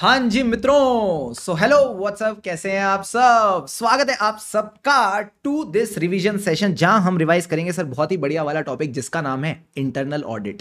हाँ जी मित्रों so hello what's up कैसे हैं आप सब स्वागत है आप सबका टू दिस रिवीजन सेशन जहां हम रिवाइज करेंगे सर बहुत ही बढ़िया वाला टॉपिक जिसका नाम है इंटरनल ऑडिट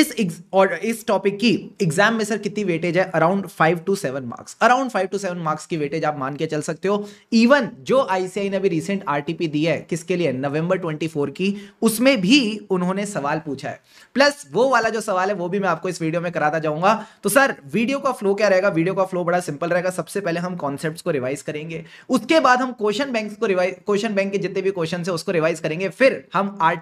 इस और इस टॉपिक की एग्जाम में सर कितनी वेटेज है around five to seven marks around five to seven marks की वेटेज आप मान के चल सकते हो इवन जो आईसीआई ने अभी रिसेंट आर दी है किसके लिए नवंबर ट्वेंटी की उसमें भी उन्होंने सवाल पूछा है प्लस वो वाला जो सवाल है वो भी मैं आपको इस वीडियो में कराता जाऊंगा तो सर वीडियो का फ्लो क्या रहेगा वीडियो का फ्लो बड़ा सिंपल रहेगा सबसे पहले हम कॉन्सेप्ट को रिवाइज करेंगे उसके बाद हम क्वेश्चन बैंक को रिवाइज क्वेश्चन बैंक के जितने भी क्वेश्चन है उसको रिवाइज करेंगे फिर हम आर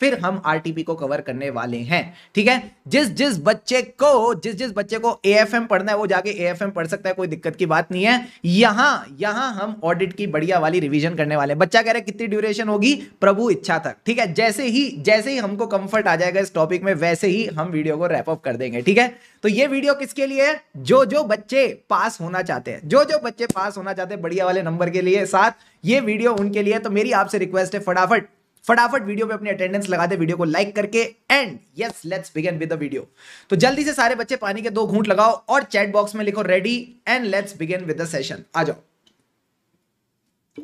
फिर हम आर को कवर करने वाले हैं ठीक है जिस जिस बच्चे को जिस जिस बच्चे को ए पढ़ना है वो जाके ए पढ़ सकता है कोई दिक्कत की बात नहीं है यहां यहां हम ऑडिट की बढ़िया वाली रिवीजन करने वाले बच्चा कह रहा है कितनी ड्यूरेशन होगी प्रभु इच्छा तक ठीक है जैसे ही जैसे ही हमको कंफर्ट आ जाएगा इस टॉपिक में वैसे ही हम वीडियो को रैप अप कर देंगे ठीक है तो ये वीडियो किसके लिए है जो जो बच्चे पास होना चाहते हैं जो जो बच्चे पास होना चाहते हैं बढ़िया वाले नंबर के लिए साथ ये वीडियो उनके लिए तो मेरी आपसे रिक्वेस्ट है फटाफट फटाफट वीडियो पे अपने अटेंडेंस लगा दे वीडियो को लाइक करके and yes let's begin with the video तो जल्दी से सारे बच्चे पानी के दो घूंट लगाओ और चैट बॉक्स में लिखो ready and let's begin with the session आ जाओ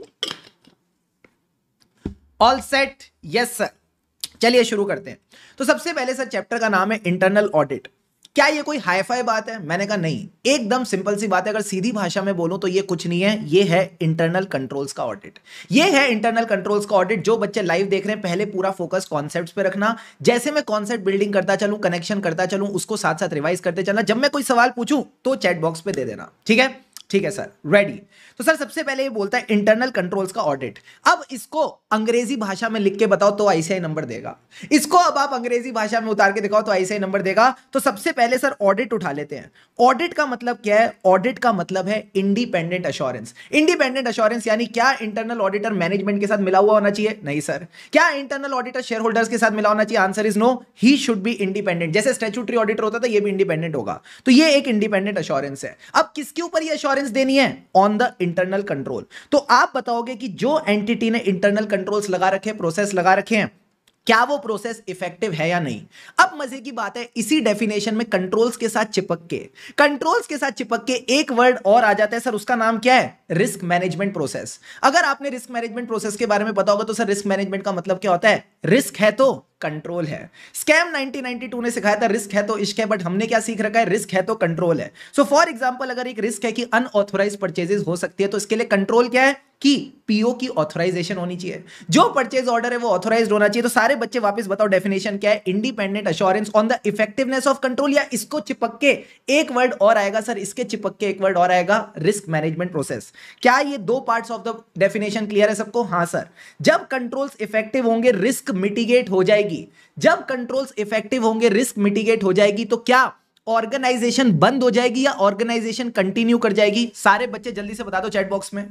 ऑल सेट यस सर चलिए शुरू करते हैं तो सबसे पहले सर चैप्टर का नाम है इंटरनल ऑडिट क्या ये कोई हाईफाई बात है मैंने कहा नहीं एकदम सिंपल सी बात है अगर सीधी भाषा में बोलूं तो ये कुछ नहीं है ये है इंटरनल कंट्रोल्स का ऑडिट ये है इंटरनल कंट्रोल्स का ऑडिट जो बच्चे लाइव देख रहे हैं पहले पूरा फोकस कॉन्सेप्ट पे रखना जैसे मैं कॉन्सेप्ट बिल्डिंग करता चलूं कनेक्शन करता चलूं उसको साथ साथ रिवाइज करते चलना जब मैं कोई सवाल पूछूं तो चैटबॉक्स पे दे देना ठीक है ठीक है सर रेडी तो सर सबसे पहले ये बोलता है इंटरनल कंट्रोल्स का ऑडिट अब इसको अंग्रेजी भाषा में लिख के बताओ तो आईसीआई नंबर देगा इसको अब आप अंग्रेजी भाषा में उतार के दिखाओ तो आईसीआई नंबर देगा तो सबसे पहले सर ऑडिट उठा लेते हैं ऑडिट का मतलब क्या है ऑडिट का मतलब है इंडिपेंडेंट अश्योरेंस इंडिपेंडेंट अश्योरेंस यानी क्या इंटरनल ऑडिटर मैनेजमेंट के साथ मिला हुआ होना चाहिए नहीं सर क्या इंटरनल ऑडिटर शेयर होल्डर्स के साथ मिला होना चाहिए answer is no he should be independent जैसे स्टेचुटरी ऑडिटर होता था यह भी इंडिपेंडेंट होगा तो यह एक इंडिपेंडेंट अश्योरेंस है अब किसके ऊपर यह अश्योरेंस इंश्योरेंस देनी है ऑन द इंटरनल कंट्रोल तो आप बताओगे कि जो एंटिटी ने इंटरनल कंट्रोल्स लगा रखे प्रोसेस लगा रखे हैं क्या वो प्रोसेस इफेक्टिव है या नहीं अब मजे की बात है इसी डेफिनेशन में कंट्रोल्स के साथ चिपक के कंट्रोल्स के साथ चिपक के एक वर्ड और आ जाता है सर उसका नाम क्या है रिस्क मैनेजमेंट प्रोसेस अगर आपने रिस्क मैनेजमेंट प्रोसेस के बारे में पता होगा तो सर रिस्क मैनेजमेंट का मतलब क्या होता है रिस्क है तो कंट्रोल है स्कैम 1992 ने सिखाया था रिस्क है तो इश्क है बट हमने क्या सीख रखा है रिस्क है तो कंट्रोल है सो फॉर एग्जाम्पल अगर एक रिस्क है कि अनऑथोराइज परचेजेस हो सकती है तो इसके लिए कंट्रोल क्या है कि पीओ की ऑथराइजेशन होनी चाहिए जो परचेज ऑर्डर है वो ऑथराइज होना चाहिए तो सारे बच्चे वापस बताओ डेफिनेशन क्या है independent assurance on the effectiveness of control या इसको चिपक के एक वर्ड और आएगा सर इसके चिपक के एक वर्ड और आएगा रिस्क मैनेजमेंट प्रोसेस क्या ये दो part of the definition clear है सबको हाँ सर जब कंट्रोल्स इफेक्टिव होंगे रिस्क मिटिगेट हो जाएगी जब कंट्रोल्स इफेक्टिव होंगे रिस्क मिटिगेट हो जाएगी तो क्या ऑर्गेनाइजेशन बंद हो जाएगी या ऑर्गेनाइजेशन कंटिन्यू कर जाएगी सारे बच्चे जल्दी से बता दो चैट बॉक्स में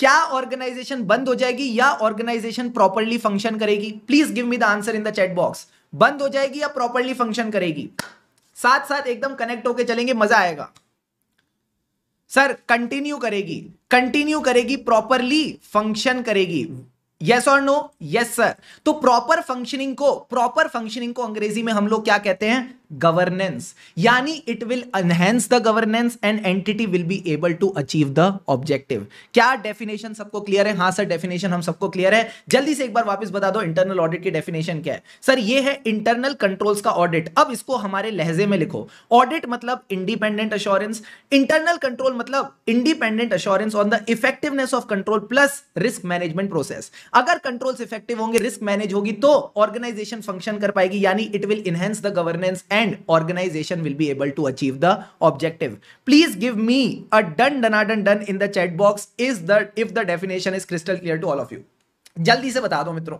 क्या ऑर्गेनाइजेशन बंद हो जाएगी या ऑर्गेनाइजेशन प्रॉपरली फंक्शन करेगी please give me the answer in the chat box बंद हो जाएगी या प्रॉपरली फंक्शन करेगी साथ साथ एकदम कनेक्ट होके चलेंगे मजा आएगा सर कंटिन्यू करेगी कंटिन्यू करेगी प्रॉपरली फंक्शन करेगी यस और नो यस सर तो प्रॉपर फंक्शनिंग को प्रॉपर फंक्शनिंग को अंग्रेजी में हम लोग क्या कहते हैं गवर्नेंस यानी it will enhance the governance and entity will be able to achieve the objective क्या डेफिनेशन सबको क्लियर है हाँ सर डेफिनेशन हम सबको क्लियर है जल्दी से एक बार वापस बता दो इंटरनल ऑडिट की डेफिनेशन क्या है सर ये है इंटरनल कंट्रोल्स का ऑडिट अब इसको हमारे लहजे में लिखो ऑडिट मतलब इंडिपेंडेंट अश्योरेंस इंटरनल कंट्रोल मतलब independent assurance on the effectiveness of control plus risk management process अगर कंट्रोल्स इफेक्टिव होंगे रिस्क मैनेज होगी तो ऑर्गेनाइजेशन फंक्शन कर पाएगी यानी it will enhance the governance and organization will be able to achieve the objective please give me a done done done done in the chat box is the if the definition is crystal clear to all of you जल्दी से बता दो मित्रों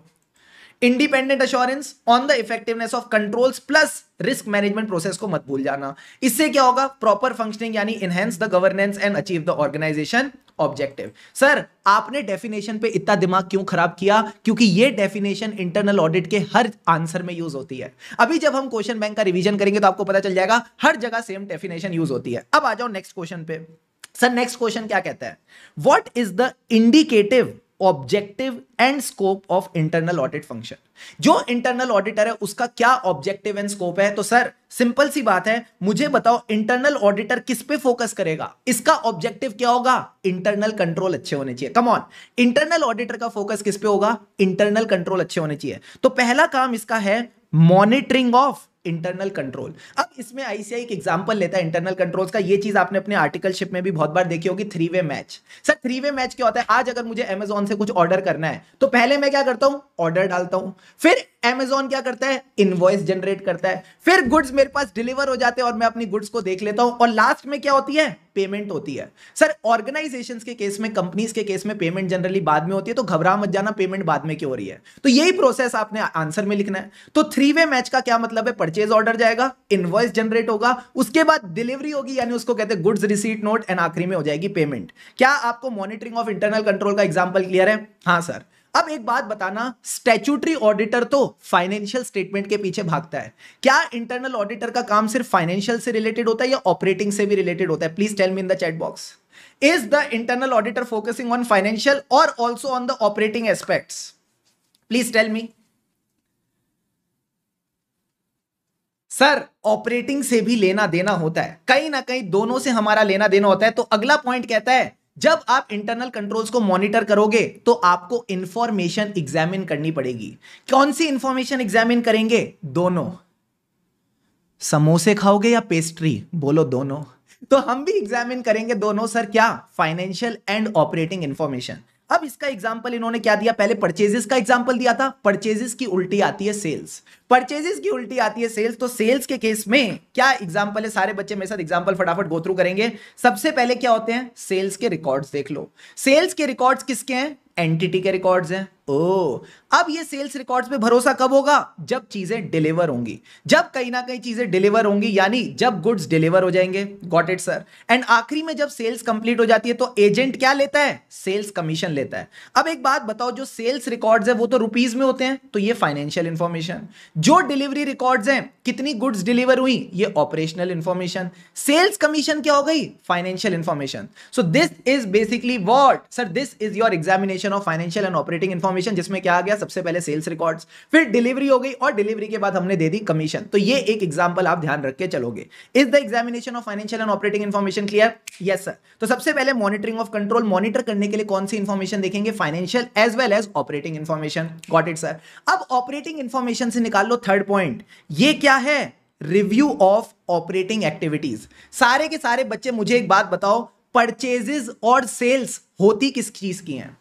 independent assurance on the effectiveness of controls plus risk management process को मत भूल जाना इससे क्या होगा प्रॉपर फंक्शनिंग यानी enhance the governance and achieve the organisation objective sir आपने डेफिनेशन पे इतना दिमाग क्यों खराब किया क्योंकि ये डेफिनेशन इंटरनल ऑडिट के हर आंसर में यूज होती है अभी जब हम क्वेश्चन बैंक का रिवीजन करेंगे तो आपको पता चल जाएगा हर जगह सेम डेफिनेशन यूज होती है अब आ जाओ नेक्स्ट क्वेश्चन पे सर नेक्स्ट क्वेश्चन क्या कहता है what is the indicative objective and scope of internal audit function जो इंटरनल ऑडिटर है उसका क्या ऑब्जेक्टिव एंड स्कोप है तो सर सिंपल सी बात है मुझे बताओ इंटरनल ऑडिटर किस पे फोकस करेगा इसका ऑब्जेक्टिव क्या होगा इंटरनल कंट्रोल अच्छे होने चाहिए कम ऑन इंटरनल ऑडिटर का फोकस किस पे होगा इंटरनल कंट्रोल अच्छे होने चाहिए तो पहला काम इसका है मॉनिटरिंग ऑफ इंटरनल कंट्रोल अब इसमें आईसीआई एक एग्जांपल लेता है इंटरनल कंट्रोल्स का ये चीज आपने अपने आर्टिकलशिप में भी बहुत बार देखी होगी three way match sir three way match क्या होता है आज अगर मुझे अमेजोन से कुछ ऑर्डर करना है तो पहले मैं क्या करता हूं ऑर्डर डालता हूं फिर Amazon क्या करता है इनवॉइस जनरेट करता है फिर गुड्स मेरे पास डिलीवर हो जाते हैं और मैं अपनी गुड्स को देख लेता हूं और लास्ट में क्या होती है पेमेंट होती है सर ऑर्गेनाइजेशंस के केस में कंपनीज के केस में पेमेंट जनरली बाद में होती है तो घबरा मत जाना पेमेंट बाद में क्यों हो रही है तो यही प्रोसेस आपने आंसर में लिखना है तो थ्री वे मैच का क्या मतलब है परचेज ऑर्डर जाएगा इनवॉइस जनरेट होगा उसके बाद डिलीवरी होगी यानी उसको कहते हैं गुड्स रिसीट नोट एंड आखिरी में हो जाएगी पेमेंट क्या आपको मॉनिटरिंग ऑफ इंटरनल कंट्रोल का एग्जाम्पल क्लियर है हाँ सर अब एक बात बताना स्टैचूटरी ऑडिटर तो फाइनेंशियल स्टेटमेंट के पीछे भागता है क्या इंटरनल ऑडिटर का काम सिर्फ फाइनेंशियल से रिलेटेड होता है या ऑपरेटिंग से भी रिलेटेड होता है please tell me in the chat box is the internal auditor focusing on financial और also on the operating aspect please tell me sir operating से भी लेना देना होता है कहीं ना कहीं दोनों से हमारा लेना देना होता है तो अगला पॉइंट कहता है जब आप इंटरनल कंट्रोल्स को मॉनिटर करोगे तो आपको इंफॉर्मेशन एग्जामिन करनी पड़ेगी कौन सी इंफॉर्मेशन एग्जामिन करेंगे दोनों समोसे खाओगे या पेस्ट्री बोलो दोनों तो हम भी एग्जामिन करेंगे दोनों सर क्या फाइनेंशियल एंड ऑपरेटिंग इंफॉर्मेशन अब इसका एग्जाम्पल इन्होंने क्या दिया पहले परचेजेस का एग्जाम्पल दिया था परचेजेस की उल्टी आती है सेल्स परचेजेस की उल्टी आती है सेल्स तो सेल्स के केस में क्या एग्जाम्पल है सारे बच्चे मेरे साथ एग्जाम्पल फटाफट गो थ्रू करेंगे सबसे पहले क्या होते हैं सेल्स के रिकॉर्ड्स देख लो सेल्स के रिकॉर्ड्स किसके हैं एंटिटी के रिकॉर्ड्स हैं ओ अब ये सेल्स रिकॉर्ड्स पे भरोसा कब होगा जब चीजें डिलीवर होंगी जब कहीं ना कहीं चीजें डिलीवर होंगी यानी जब गुड्स डिलीवर हो जाएंगे गॉट इट सर एंड आखिरी में जब सेल्स कंप्लीट हो जाती है तो एजेंट क्या लेता है सेल्स कमीशन लेता है अब एक बात बताओ जो सेल्स रिकॉर्ड्स है वो तो रुपीज में होते हैं तो ये फाइनेंशियल इंफॉर्मेशन जो डिलीवरी रिकॉर्ड्स हैं कितनी गुड्स डिलीवर हुई ये ऑपरेशनल इंफॉर्मेशन सेल्स कमीशन क्या हो गई financial information so this is basically what sir this is your examination of financial and operating information जिसमें क्या आ गया सबसे पहले सेल्स रिकॉर्ड्स फिर डिलीवरी हो गई और डिलीवरी के बाद हमने दे दी कमीशन तो ये एक एग्जाम्पल आप ध्यान रख के चलोगे is the examination of financial and operating information clear yes sir तो सबसे पहले मॉनिटरिंग ऑफ कंट्रोल मॉनिटर करने के लिए कौन सी इन्फॉर्मेशन देखेंगे financial as well as operating information got it sir अब ऑपरेटिंग इन्फॉर्मेशन से निकाल निकाल लो थर्ड पॉइंट ये क्या है रिव्यू ऑफ ऑपरेटिंग एक्टिविटीज सारे के सारे बच्चे मुझे एक बात बताओ परचेजेस और सेल्स होती किस चीज की हैं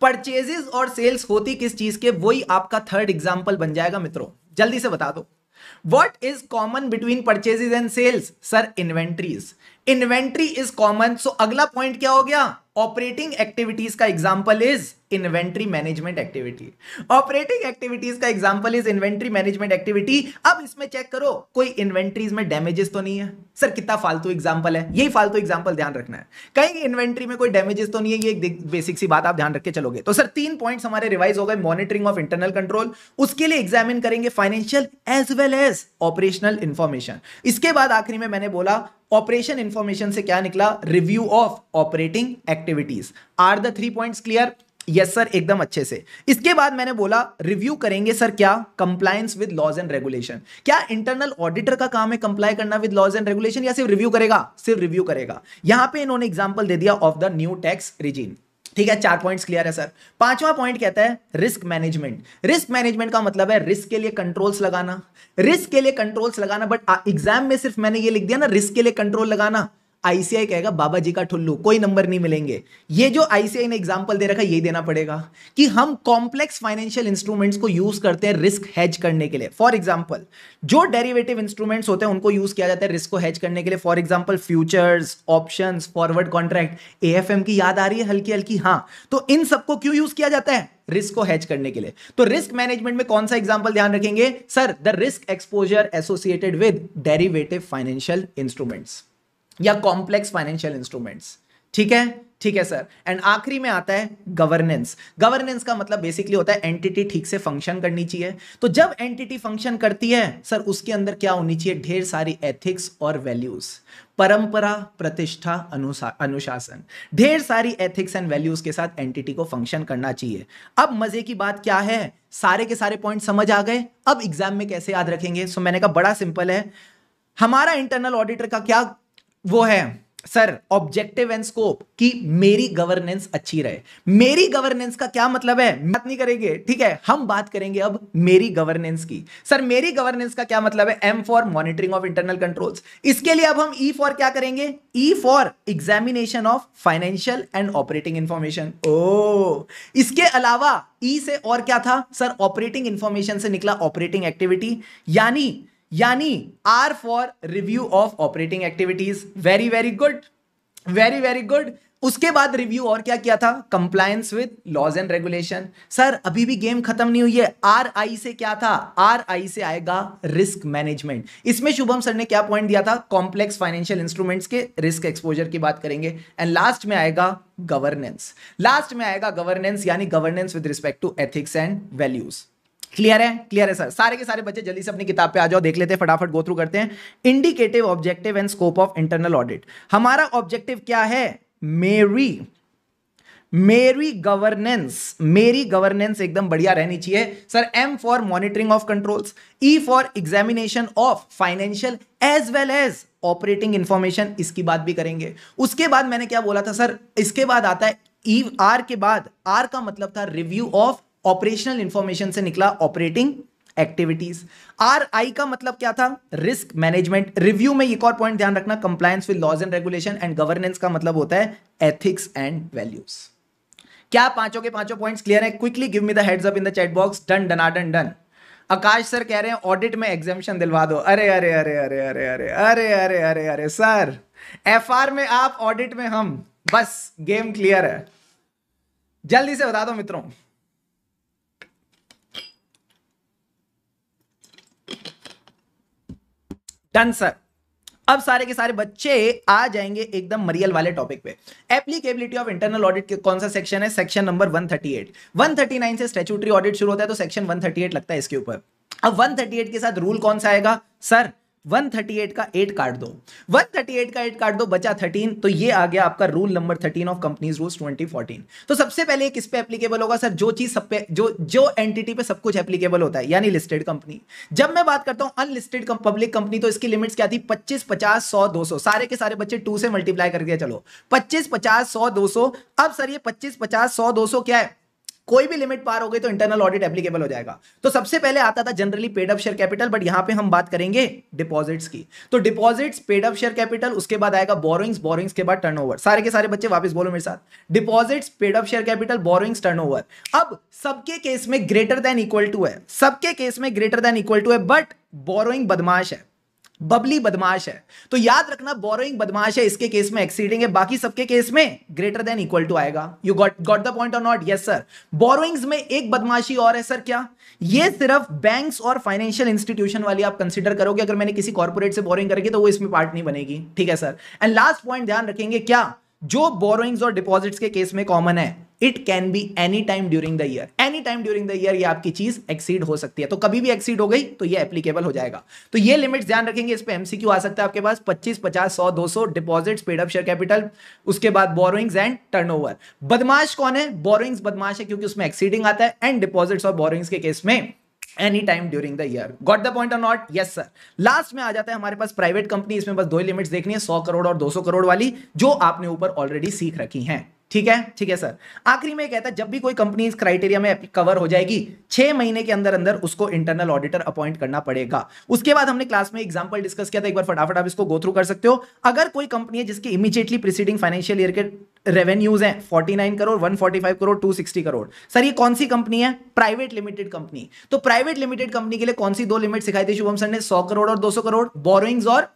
परचेजेस और सेल्स होती किस चीज के वही आपका थर्ड एग्जाम्पल बन जाएगा मित्रों जल्दी से बता दो what is common between purchases and sales sir inventories inventory is common so अगला पॉइंट क्या हो गया ऑपरेटिंग एक्टिविटीज का example is inventory management activity operating activities का example is inventory management activity अब इसमें चेक करो कोई इन्वेंट्रीज में डैमेजेस तो नहीं है सर कितना फालतू एग्जाम्पल है यही फालतू एग्जाम्पल ध्यान रखना है कहीं इन्वेंट्री में कोई डैमेजेस तो नहीं है ये एक बेसिक सी बात आप ध्यान रख के चलोगे तो सर तीन पॉइंट हमारे रिवाइज हो गए मॉनिटरिंग ऑफ इंटरनल कंट्रोल उसके लिए एग्जामिन करेंगे financial as well as operational information इसके बाद आखिरी में मैंने बोला ऑपरेशन इंफॉर्मेशन से क्या निकला review of operating activity activities are the three point clear yes sir एकदम अच्छे से इसके बाद मैंने बोला रिव्यू करेंगे सर क्या compliance with laws and regulation क्या इंटरनल ऑडिटर का काम है कंप्लाई करना विद लॉज एंड रेगुलेशन या सिर्फ रिव्यू करेगा सिर्फ रिव्यू करेगा यहां पे इन्होंने एग्जांपल दे दिया of the new tax regime ठीक है चार पॉइंट्स क्लियर है सर पांचवा पॉइंट कहता है रिस्क मैनेजमेंट रिस्क मैनेजमेंट का मतलब है रिस्क के लिए कंट्रोल्स लगाना रिस्क के लिए कंट्रोल्स लगाना बट एग्जाम में सिर्फ मैंने ये लिख दिया ना रिस्क के लिए कंट्रोल लगाना आईसीआई कहेगा बाबा जी का ठुल्लू कोई नंबर नहीं मिलेंगे ये जो आईसीआई ने एग्जाम्पल दे रखा यही देना पड़ेगा कि हम कॉम्प्लेक्स फाइनेंशियल इंस्ट्रूमेंट्स को यूज करते हैं रिस्क हेज करने के लिए फॉर एग्जाम्पल जो डेरिवेटिव इंस्ट्रूमेंट्स होते हैं उनको यूज किया जाता है रिस्क को हेज करने के लिए for example futures option forward contract ए की याद आ रही है हल्की हल्की हाँ तो इन सबको क्यों यूज किया जाता है रिस्क को हैज करने के लिए तो रिस्क मैनेजमेंट में कौन सा एग्जाम्पल ध्यान रखेंगे sir the risk exposure associated with derivative financial instruments या कॉम्प्लेक्स फाइनेंशियल इंस्ट्रूमेंट्स ठीक है ठीक है सर एंड आखिरी में आता है गवर्नेंस गवर्नेंस का मतलब बेसिकली होता है एंटिटी ठीक से फंक्शन करनी चाहिए तो जब एंटिटी फंक्शन करती है सर उसके अंदर क्या होनी चाहिए ढेर सारी एथिक्स और वैल्यूज परंपरा प्रतिष्ठा अनुशासन ढेर सारी एथिक्स एंड वैल्यूज के साथ एंटिटी को फंक्शन करना चाहिए अब मजे की बात क्या है सारे के सारे पॉइंट समझ आ गए अब एग्जाम में कैसे याद रखेंगे सो मैंने कहा बड़ा सिंपल है हमारा इंटरनल ऑडिटर का क्या वो है सर ऑब्जेक्टिव एंड स्कोप कि मेरी गवर्नेंस अच्छी रहे मेरी गवर्नेंस का क्या मतलब है बात नहीं करेंगे ठीक है हम बात करेंगे अब मेरी गवर्नेंस की सर मेरी गवर्नेंस का क्या मतलब है M for monitoring of internal controls इसके लिए अब हम ई e फॉर क्या करेंगे E for examination of financial and operating information ओ इसके अलावा ई e से और क्या था सर ऑपरेटिंग इंफॉर्मेशन से निकला ऑपरेटिंग एक्टिविटी यानी यानी R for review of operating activities very very good very very good उसके बाद रिव्यू और क्या किया था compliance with laws and regulation sir अभी भी गेम खत्म नहीं हुई है आर आई से क्या था आर आई से आएगा रिस्क मैनेजमेंट इसमें शुभम सर ने क्या पॉइंट दिया था कॉम्प्लेक्स फाइनेंशियल इंस्ट्रूमेंट्स के रिस्क एक्सपोजर की बात करेंगे एंड लास्ट में आएगा गवर्नेंस लास्ट में आएगा गवर्नेंस यानी governance with respect to ethics and values clear है क्लियर है सर सारे के सारे बच्चे जल्दी से अपनी किताब पे आ जाओ देख लेते हैं फटाफट गो थ्रू करते हैं indicative objective and scope of internal audit हमारा ऑब्जेक्टिव क्या है मेरी मेरी गवर्नेंस मेरी गवर्नेंस एकदम बढ़िया रहनी चाहिए sir M for monitoring of controls E for examination of financial as well as operating information इसकी बात भी करेंगे उसके बाद मैंने क्या बोला था सर इसके बाद आता है ई e आर के बाद आर का मतलब था रिव्यू ऑफ ऑपरेशनल इंफॉर्मेशन से निकला ऑपरेटिंग एक्टिविटीज आर आई का मतलब क्या था रिस्क मैनेजमेंट रिव्यू में एक और पॉइंट ध्यान रखना compliance with laws and regulation and governance का मतलब होता है एथिक्स एंड वैल्यूज क्या पांचों के पांचों पॉइंट्स क्लियर है quickly give me the heads up in the chat box done डना done done Akash sir कह रहे हैं ऑडिट में एग्जामिशन दिलवा दो अरे अरे अरे अरे अरे अरे अरे अरे अरे अरे सर एफ में आप ऑडिट में हम बस गेम क्लियर है जल्दी से बता दो मित्रों डन सर अब सारे के सारे बच्चे आ जाएंगे एकदम मरियल वाले टॉपिक पे एप्लीकेबिलिटी ऑफ इंटरनल ऑडिट कौन सा सेक्शन है सेक्शन नंबर 138 139 से स्टेचुटरी ऑडिट शुरू होता है तो सेक्शन 138 लगता है इसके ऊपर अब 138 के साथ रूल कौन सा आएगा सर 138 का 8 काट दो 138 का 8 काट दो बचा 13 तो ये आ गया आपका rule number 13 of companies rules 2014 तो सबसे पहले किस पे एप्लीकेबल होगा सर जो चीज सब पे जो जो एंटिटी पे सब कुछ एप्लीकेबल होता है यानी लिस्टेड कंपनी जब मैं बात करता हूं अनलिस्टेड पब्लिक कंपनी तो इसकी लिमिट्स क्या थी पच्चीस पचास सौ दो सारे के सारे बच्चे टू से मल्टीप्लाई करके चलो पच्चीस पचास सौ दो अब सर ये पच्चीस पचास सौ दो क्या है कोई भी लिमिट पार हो गई तो इंटरनल ऑडिट एप्लीकेबल हो जाएगा तो सबसे पहले आता था generally paid up share capital but यहां पे हम बात करेंगे डिपॉजिट्स की तो deposits paid up share capital उसके बाद आएगा बोरोइंग्स बोरोइंग्स के बाद टर्नओवर सारे के सारे बच्चे वापस बोलो मेरे साथ deposits paid up share capital borrowings turnover अब सबके केस में ग्रेटर देन इक्वल टू है सबके केस में ग्रेटर देन इक्वल टू है बट बोरोइंग बदमाश है बबली बदमाश है तो याद रखना बोरोइंग बदमाश है इसके केस में एक्सीडिंग है बाकी सबके केस में ग्रेटर देन इक्वल टू आएगा you got got the point और नॉट यस सर बोरोइंग्स में एक बदमाशी और है सर क्या ये सिर्फ बैंक्स और फाइनेंशियल इंस्टीट्यूशन वाली आप कंसिडर करोगे अगर मैंने किसी कॉर्पोरेट से बोरोइंग करेगी तो वो इसमें पार्ट नहीं बनेगी ठीक है सर एंड लास्ट पॉइंट ध्यान रखेंगे क्या जो बोरोइंग्स और डिपॉजिट्स के केस में कॉमन है it can be any time during the year any time during the year ये आपकी चीज एक्सीड हो सकती है तो कभी भी एक्सीड हो गई तो ये एप्लीकेबल हो जाएगा तो ये लिमिट्स ध्यान रखेंगे इस पर एमसीक्यू आ सकता है आपके पास पच्चीस पचास सौ दो सौ deposit paid up share capital उसके बाद बोरोइंग्स एंड टर्नओवर बदमाश कौन है बोरोइंग्स बदमाश है क्योंकि उसमें एक्सीडिंग आता है एंड डिपॉजिट्स और बोरोइंग्स के केस में any time during the year got the point on not yes sir last में आ जाता है हमारे पास प्राइवेट कंपनी इसमें बस दो लिमिट्स देखनी है सौ करोड़ और दो सौ करोड़ वाली जो आपने ऊपर ऑलरेडी सीख रखी हैं ठीक है ठीक है सर आखिरी में कहता है जब भी कोई कंपनी इस क्राइटेरिया में कवर हो जाएगी छह महीने के अंदर अंदर उसको इंटरनल ऑडिटर अपॉइंट करना पड़ेगा उसके बाद हमने क्लास में एग्जांपल डिस्कस किया था एक बार फटाफट आप इसको गो थ्रू कर सकते हो अगर कोई कंपनी है जिसकी इमीडिएटली प्रिसीडिंग फाइनेंशियल ईयर के रेवेन्यूज हैं 49 करोड़ 145 करोड़ 260 करोड़ सर ये कौन सी कंपनी है प्राइवेट लिमिटेड कंपनी तो प्राइवेट लिमिटेड कंपनी के लिए कौन सी दो लिमिट सिखाई थी शुभम सर ने सौ करोड़ और सौ करोड़ बोरोइंग्स और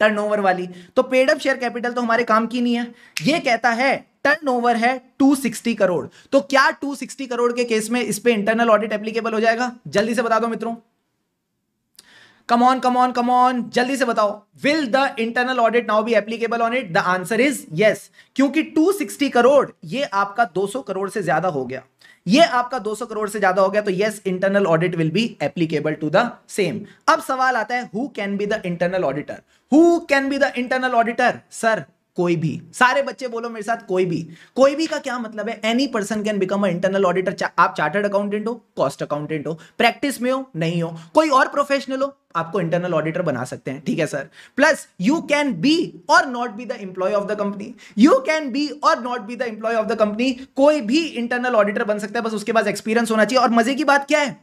टर्नओवर वाली तो पेड अप शेयर कैपिटल तो हमारे काम की नहीं है ये कहता है टर्नओवर है 260 करोड़ तो क्या 260 करोड़ के केस में इस पे इंटरनल ऑडिट एप्लीकेबल हो जाएगा जल्दी से बता दो मित्रों कमॉन कमॉन कमॉन जल्दी से बताओ will the internal audit now be applicable on it the answer is yes क्योंकि 260 करोड़ ये आपका 200 करोड़ से ज्यादा हो गया ये आपका 200 करोड़ से ज्यादा हो गया तो yes internal audit will be applicable to the same अब सवाल आता है who can be the internal auditor who can be the internal auditor sir कोई भी सारे बच्चे बोलो मेरे साथ कोई भी कोई भी का क्या मतलब है any person can become a internal auditor आप चार्टर्ड अकाउंटेंट हो कॉस्ट अकाउंटेंट हो प्रैक्टिस में हो नहीं हो कोई और प्रोफेशनल हो आपको इंटरनल ऑडिटर बना सकते हैं ठीक है sir plus you can be or not be the employee of the company you can be or not be the employee of the company कोई भी इंटरनल ऑडिटर बन सकता है बस उसके पास एक्सपीरियंस होना चाहिए और मजे की बात क्या है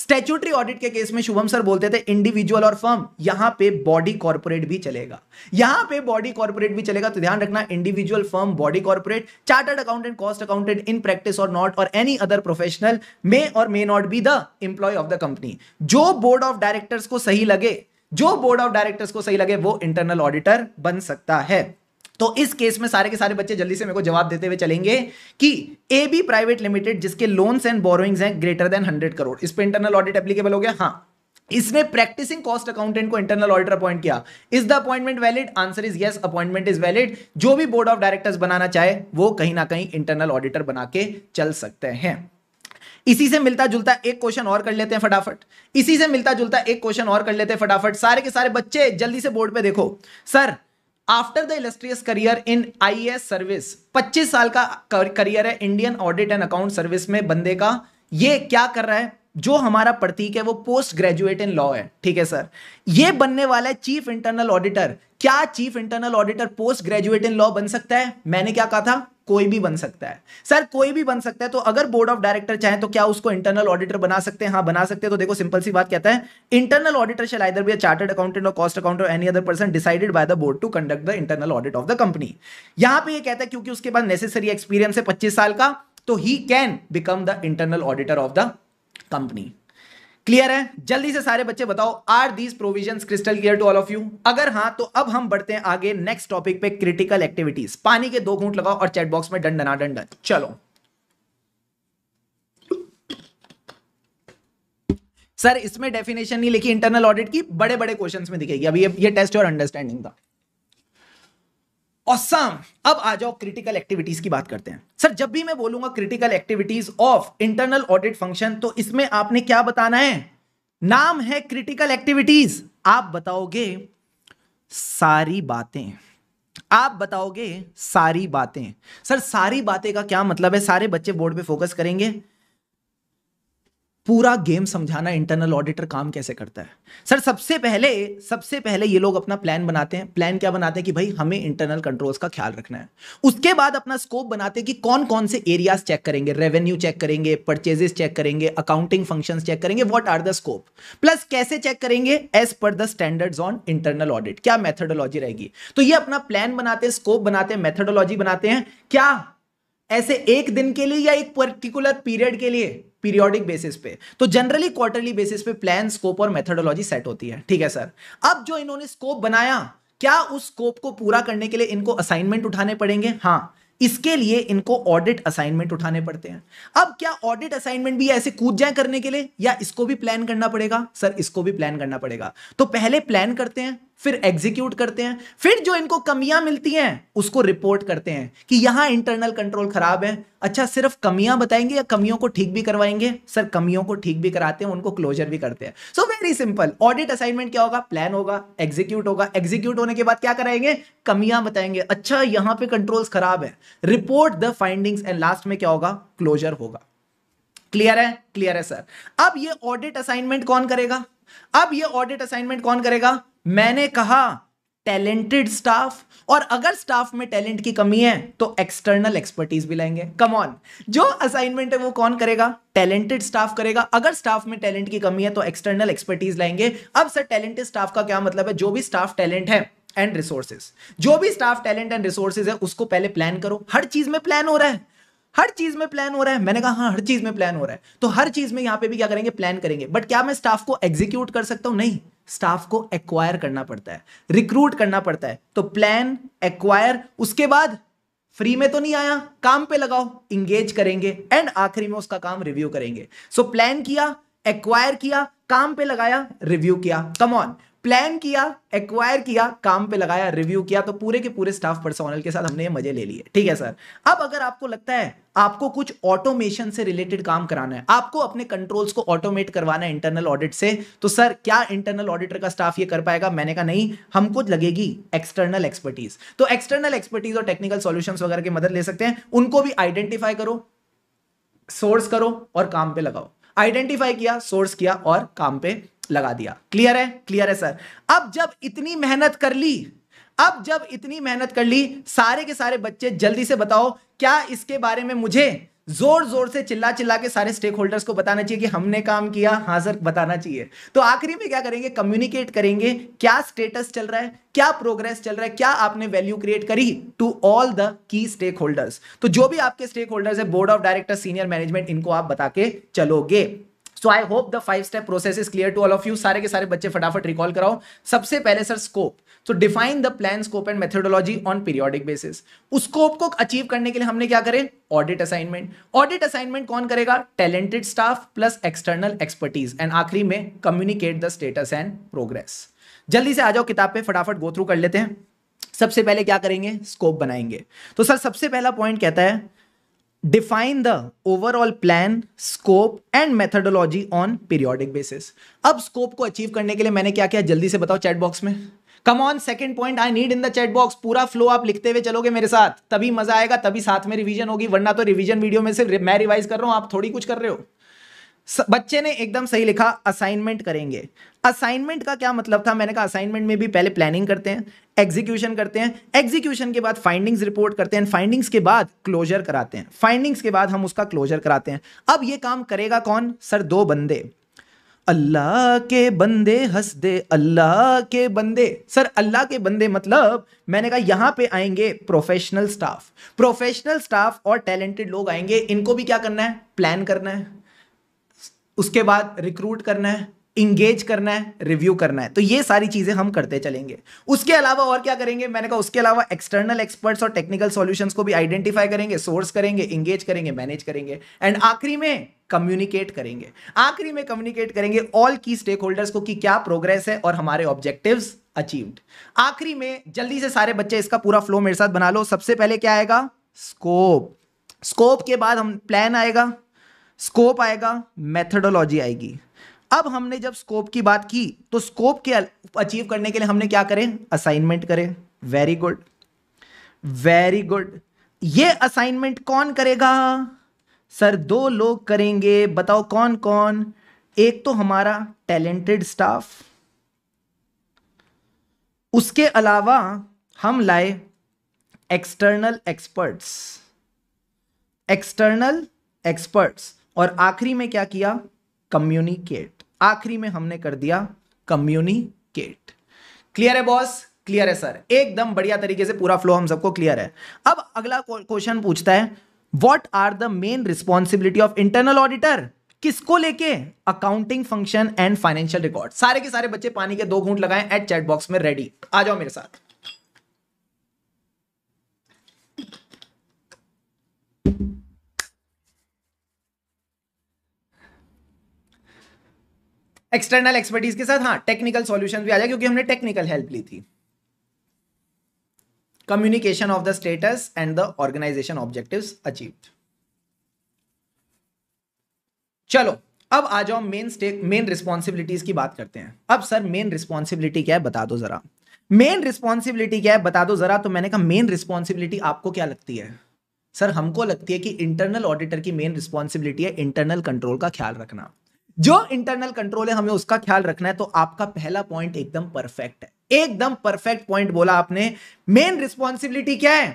स्टेचुटरी ऑडिट के केस में शुभम सर बोलते थे इंडिविजुअल और फर्म यहां पे बॉडी कॉर्पोरेट भी चलेगा यहां पे बॉडी कॉर्पोरेट भी चलेगा तो ध्यान रखना individual firm body corporate chartered accountant cost accountant in practice or not or any other professional may or may not be the employee of the company जो बोर्ड ऑफ डायरेक्टर्स को सही लगे जो बोर्ड ऑफ डायरेक्टर्स को सही लगे वो internal auditor बन सकता है तो इस केस में सारे के सारे बच्चे जल्दी से मेरे को जवाब देते हुए चलेंगे कि ए बी प्राइवेट लिमिटेड जिसके लोन्स एंड बोरोइंग्स हैं ग्रेटर देन हंड्रेड करोड़ इस पर इंटरनल ऑडिट एप्लीकेबल हो गया हाँ इसने प्रैक्टिसिंग कॉस्ट अकाउंटेंट को इंटरनल ऑडिटर अपॉइंट किया is the appointment valid answer is yes appointment is valid जो भी बोर्ड ऑफ डायरेक्टर्स बनाना चाहे वो कहीं ना कहीं इंटरनल ऑडिटर बना के चल सकते हैं इसी से मिलता जुलता एक क्वेश्चन और कर लेते हैं फटाफट इसी से मिलता जुलता एक क्वेश्चन और कर लेते हैं फटाफट सारे के सारे बच्चे जल्दी से बोर्ड पे देखो sir after the illustrious career in I service 25 साल का करियर है Indian audit and account service में बंदे का ये क्या कर रहा है जो हमारा प्रतीक है वो पोस्ट ग्रेजुएट इन लॉ है ठीक है सर ये बनने वाला है चीफ इंटरनल ऑडिटर क्या chief internal auditor post graduate in law बन सकता है मैंने क्या कहा था कोई भी बन सकता है सर कोई भी बन सकता है तो अगर बोर्ड ऑफ डायरेक्टर चाहे तो क्या उसको इंटरनल ऑडिटर बना सकते हैं हाँ बना सकते हैं तो देखो सिंपल सी बात कहता है internal auditor shall either be chartered accountant or cost or any other person decided by the board to conduct the internal audit of the company यहां पर यह कहता है क्योंकि उसके पास नेसेसरी एक्सपीरियंस है पच्चीस साल का तो he can become the internal auditor of the company clear है जल्दी से सारे बच्चे बताओ are these provision crystal clear to all of you अगर हाँ तो अब हम बढ़ते हैं आगे नेक्स्ट टॉपिक पे क्रिटिकल एक्टिविटीज पानी के दो घूंट लगाओ और चैट बॉक्स में डंडना डंडन चलो सर इसमें डेफिनेशन नहीं लिखी इंटरनल ऑडिट की बड़े बड़े क्वेश्चंस में दिखेगी अभी ये, ये टेस्ट और अंडरस्टैंडिंग था ऑसम अब आ जाओ क्रिटिकल एक्टिविटीज की बात करते हैं सर जब भी मैं बोलूंगा critical activities of internal audit function तो इसमें आपने क्या बताना है नाम है क्रिटिकल एक्टिविटीज आप बताओगे सारी बातें आप बताओगे सारी बातें सर सारी बातें का क्या मतलब है सारे बच्चे बोर्ड पे फोकस करेंगे पूरा गेम समझाना इंटरनल ऑडिटर काम कैसे करता है सर सबसे पहले सबसे पहले ये लोग अपना प्लान बनाते हैं प्लान क्या बनाते हैं कि भाई हमें इंटरनल कंट्रोल्स का ख्याल रखना है उसके बाद अपना स्कोप बनाते हैं कि कौन कौन से एरियाज चेक करेंगे रेवेन्यू चेक करेंगे परचेजेस चेक करेंगे अकाउंटिंग फंक्शन चेक करेंगे what are the scope plus कैसे चेक करेंगे as per the standard on internal audit क्या मैथडोलॉजी रहेगी तो ये अपना प्लान बनाते हैं स्कोप बनाते हैं मैथडोलॉजी बनाते हैं क्या ऐसे एक दिन के लिए या एक पर्टिकुलर पीरियड के लिए पीरियोडिक बेसिस पे तो जनरली क्वार्टरली बेसिस पे प्लान स्कोप और मेथडोलॉजी सेट होती है ठीक है सर अब जो इन्होंने स्कोप बनाया क्या उस स्कोप को पूरा करने के लिए इनको असाइनमेंट उठाने पड़ेंगे हाँ इसके लिए इनको ऑडिट असाइनमेंट उठाने पड़ते हैं अब क्या ऑडिट असाइनमेंट भी ऐसे कूद जाए करने के लिए या इसको भी प्लान करना पड़ेगा सर इसको भी प्लान करना पड़ेगा तो पहले प्लान करते हैं फिर एग्जीक्यूट करते हैं फिर जो इनको कमियां मिलती हैं उसको रिपोर्ट करते हैं कि यहां इंटरनल कंट्रोल खराब है अच्छा सिर्फ कमियां बताएंगे या कमियों को ठीक भी करवाएंगे सर कमियों को ठीक भी कराते हैं उनको क्लोजर भी करते हैं so very simple audit assignment क्या होगा प्लान होगा एग्जीक्यूट होगा एग्जीक्यूट होने के बाद क्या कराएंगे कमियां बताएंगे अच्छा यहां पर कंट्रोल खराब है report the findings and last में क्या होगा क्लोजर होगा क्लियर है क्लियर है सर अब ये ऑडिट असाइनमेंट कौन करेगा अब ये ऑडिट असाइनमेंट कौन करेगा मैंने कहा टैलेंटेड स्टाफ और अगर स्टाफ में टैलेंट की कमी है तो एक्सटर्नल एक्सपर्टीज भी लाएंगे कम ऑन जो असाइनमेंट है वो कौन करेगा टैलेंटेड स्टाफ करेगा अगर स्टाफ में टैलेंट की कमी है तो एक्सटर्नल एक्सपर्टीज लाएंगे अब सर टैलेंटेड स्टाफ का क्या मतलब है जो भी स्टाफ टैलेंट है एंड रिसोर्सेज जो भी स्टाफ टैलेंट एंड रिसोर्सेज है उसको पहले प्लान करो हर चीज में प्लान हो रहा है हर चीज में प्लान हो रहा है मैंने कहा हाँ हर चीज में प्लान हो रहा है तो हर चीज में यहां पे भी क्या करेंगे प्लान करेंगे बट क्या मैं स्टाफ को एग्जीक्यूट कर सकता हूं नहीं स्टाफ को एक्वायर करना पड़ता है रिक्रूट करना पड़ता है तो प्लान एक्वायर उसके बाद फ्री में तो नहीं आया काम पे लगाओ इंगेज करेंगे एंड आखिरी में उसका काम रिव्यू करेंगे सो so, प्लान किया एक्वायर किया काम पे लगाया रिव्यू किया कम ऑन प्लान किया एक्वायर किया काम पे लगाया रिव्यू किया तो पूरे के पूरे स्टाफ पर्सनल के साथ हमने ये मजे ले लिए ठीक है सर अब अगर आपको लगता है आपको कुछ ऑटोमेशन से रिलेटेड काम कराना है आपको अपने कंट्रोल्स को ऑटोमेट करवाना है इंटरनल ऑडिट से तो सर क्या इंटरनल ऑडिटर का स्टाफ ये कर पाएगा मैंने कहा नहीं हमको लगेगी एक्सटर्नल एक्सपर्टीज तो एक्सटर्नल एक्सपर्टीज और टेक्निकल सोल्यूशन वगैरह की मदद ले सकते हैं उनको भी आइडेंटिफाई करो सोर्स करो और काम पे लगाओ आइडेंटिफाई किया सोर्स किया और काम पे लगा दिया क्लियर है क्लियर है सर अब जब इतनी मेहनत कर ली अब जब इतनी मेहनत कर ली सारे के सारे बच्चे जल्दी से बताओ क्या इसके बारे में मुझे जोर जोर से चिल्ला चिल्ला के सारे स्टेक होल्डर्स को बताना चाहिए कि हमने काम किया हाँ सर बताना चाहिए तो आखिरी में क्या करेंगे कम्युनिकेट करेंगे क्या स्टेटस चल रहा है क्या प्रोग्रेस चल रहा है क्या आपने वैल्यू क्रिएट करी to all the key stakeholders तो जो भी आपके स्टेक होल्डर्स है board of director senior management इनको आप बता के चलोगे so I hope the five step process is clear to all of you सारे के सारे बच्चे फटाफट रिकॉल कराओ सबसे पहले sir scope so define the plan scope and methodology on periodic basis उस स्कोप को अचीव करने के लिए हमने क्या करें ऑडिट असाइनमेंट ऑडिट असाइनमेंट कौन करेगा talented staff plus external expertise and आखिरी में communicate the status and progress जल्दी से आ जाओ किताब पे फटाफट गो थ्रू कर लेते हैं सबसे पहले क्या करेंगे स्कोप बनाएंगे तो सर सबसे पहला पॉइंट कहता है define the overall plan scope and methodology on periodic basis अब स्कोप को अचीव करने के लिए मैंने क्या किया जल्दी से बताओ चैट बॉक्स में come on second point I need in the chat box पूरा फ्लो आप लिखते हुए चलोगे मेरे साथ तभी मजा आएगा तभी साथ में रिवीजन होगी वरना तो रिवीजन वीडियो में सिर्फ मैं रिवाइज कर रहा हूं आप थोड़ी कुछ कर रहे हो बच्चे ने एकदम सही लिखा असाइनमेंट करेंगे असाइनमेंट का क्या मतलब था मैंने कहा असाइनमेंट में भी पहले प्लानिंग करते हैं एग्जीक्यूशन करते हैं एग्जीक्यूशन के बाद फाइंडिंग्स रिपोर्ट करते हैं फाइंडिंग्स के बाद क्लोजर कराते हैं फाइंडिंग्स के बाद हम उसका क्लोजर कराते हैं अब ये काम करेगा कौन सर दो बंदे अल्लाह के बंदे हंस दे अल्लाह के बंदे सर अल्लाह के बंदे मतलब मैंने कहा यहां पे आएंगे प्रोफेशनल स्टाफ प्रोफेशनल स्टाफ और टैलेंटेड लोग आएंगे इनको भी क्या करना है प्लान करना है उसके बाद रिक्रूट करना है इंगेज करना है रिव्यू करना है तो ये सारी चीज़ें हम करते चलेंगे उसके अलावा और क्या करेंगे मैंने कहा उसके अलावा एक्सटर्नल एक्सपर्ट्स और टेक्निकल सॉल्यूशंस को भी आइडेंटिफाई करेंगे सोर्स करेंगे इंगेज करेंगे मैनेज करेंगे एंड आखिरी में कम्युनिकेट करेंगे आखिरी में कम्युनिकेट करेंगे ऑल की स्टेक होल्डर्स को कि क्या प्रोग्रेस है और हमारे ऑब्जेक्टिव अचीव्ड आखिरी में जल्दी से सारे बच्चे इसका पूरा फ्लो मेरे साथ बना लो सबसे पहले क्या आएगा स्कोप स्कोप के बाद हम प्लान आएगा स्कोप आएगा मेथडोलॉजी आएगी अब हमने जब स्कोप की बात की तो स्कोप के अचीव करने के लिए हमने क्या करें असाइनमेंट करें वेरी गुड वेरी गुड ये असाइनमेंट कौन करेगा सर दो लोग करेंगे बताओ कौन कौन एक तो हमारा टैलेंटेड स्टाफ उसके अलावा हम लाए एक्सटर्नल एक्सपर्ट्स एक्सटर्नल एक्सपर्ट्स और आखिरी में क्या किया कम्युनिकेट आखिरी में हमने कर दिया कम्युनिकेट क्लियर है बॉस क्लियर है सर एकदम बढ़िया तरीके से पूरा फ्लो हम सबको क्लियर है अब अगला क्वेश्चन पूछता है what are the main responsibility of internal auditor किसको लेके accounting function and financial record सारे के सारे बच्चे पानी के दो घूंट लगाएं एट चैट बॉक्स में रेडी आ जाओ मेरे साथ एक्सटर्नल एक्सपर्टीज के साथ हाँ टेक्निकल सोल्यूशन भी आ जाए क्योंकि हमने टेक्निकल हेल्प ली थी communication of the status and the organisation objective achieve चलो अब आ जाओ मेन स्टेक मेन रिस्पॉन्सिबिलिटीज की बात करते हैं अब सर मेन रिस्पॉन्सिबिलिटी क्या है बता दो जरा मेन रिस्पॉन्सिबिलिटी क्या है बता दो जरा तो मैंने कहा मेन रिस्पॉन्सिबिलिटी आपको क्या लगती है सर हमको लगती है कि इंटरनल ऑडिटर की मेन रिस्पॉन्सिबिलिटी है इंटरनल कंट्रोल का ख्याल रखना जो इंटरनल कंट्रोल है हमें उसका ख्याल रखना है तो आपका पहला पॉइंट एकदम परफेक्ट है एकदम परफेक्ट पॉइंट बोला आपने मेन रिस्पॉन्सिबिलिटी क्या है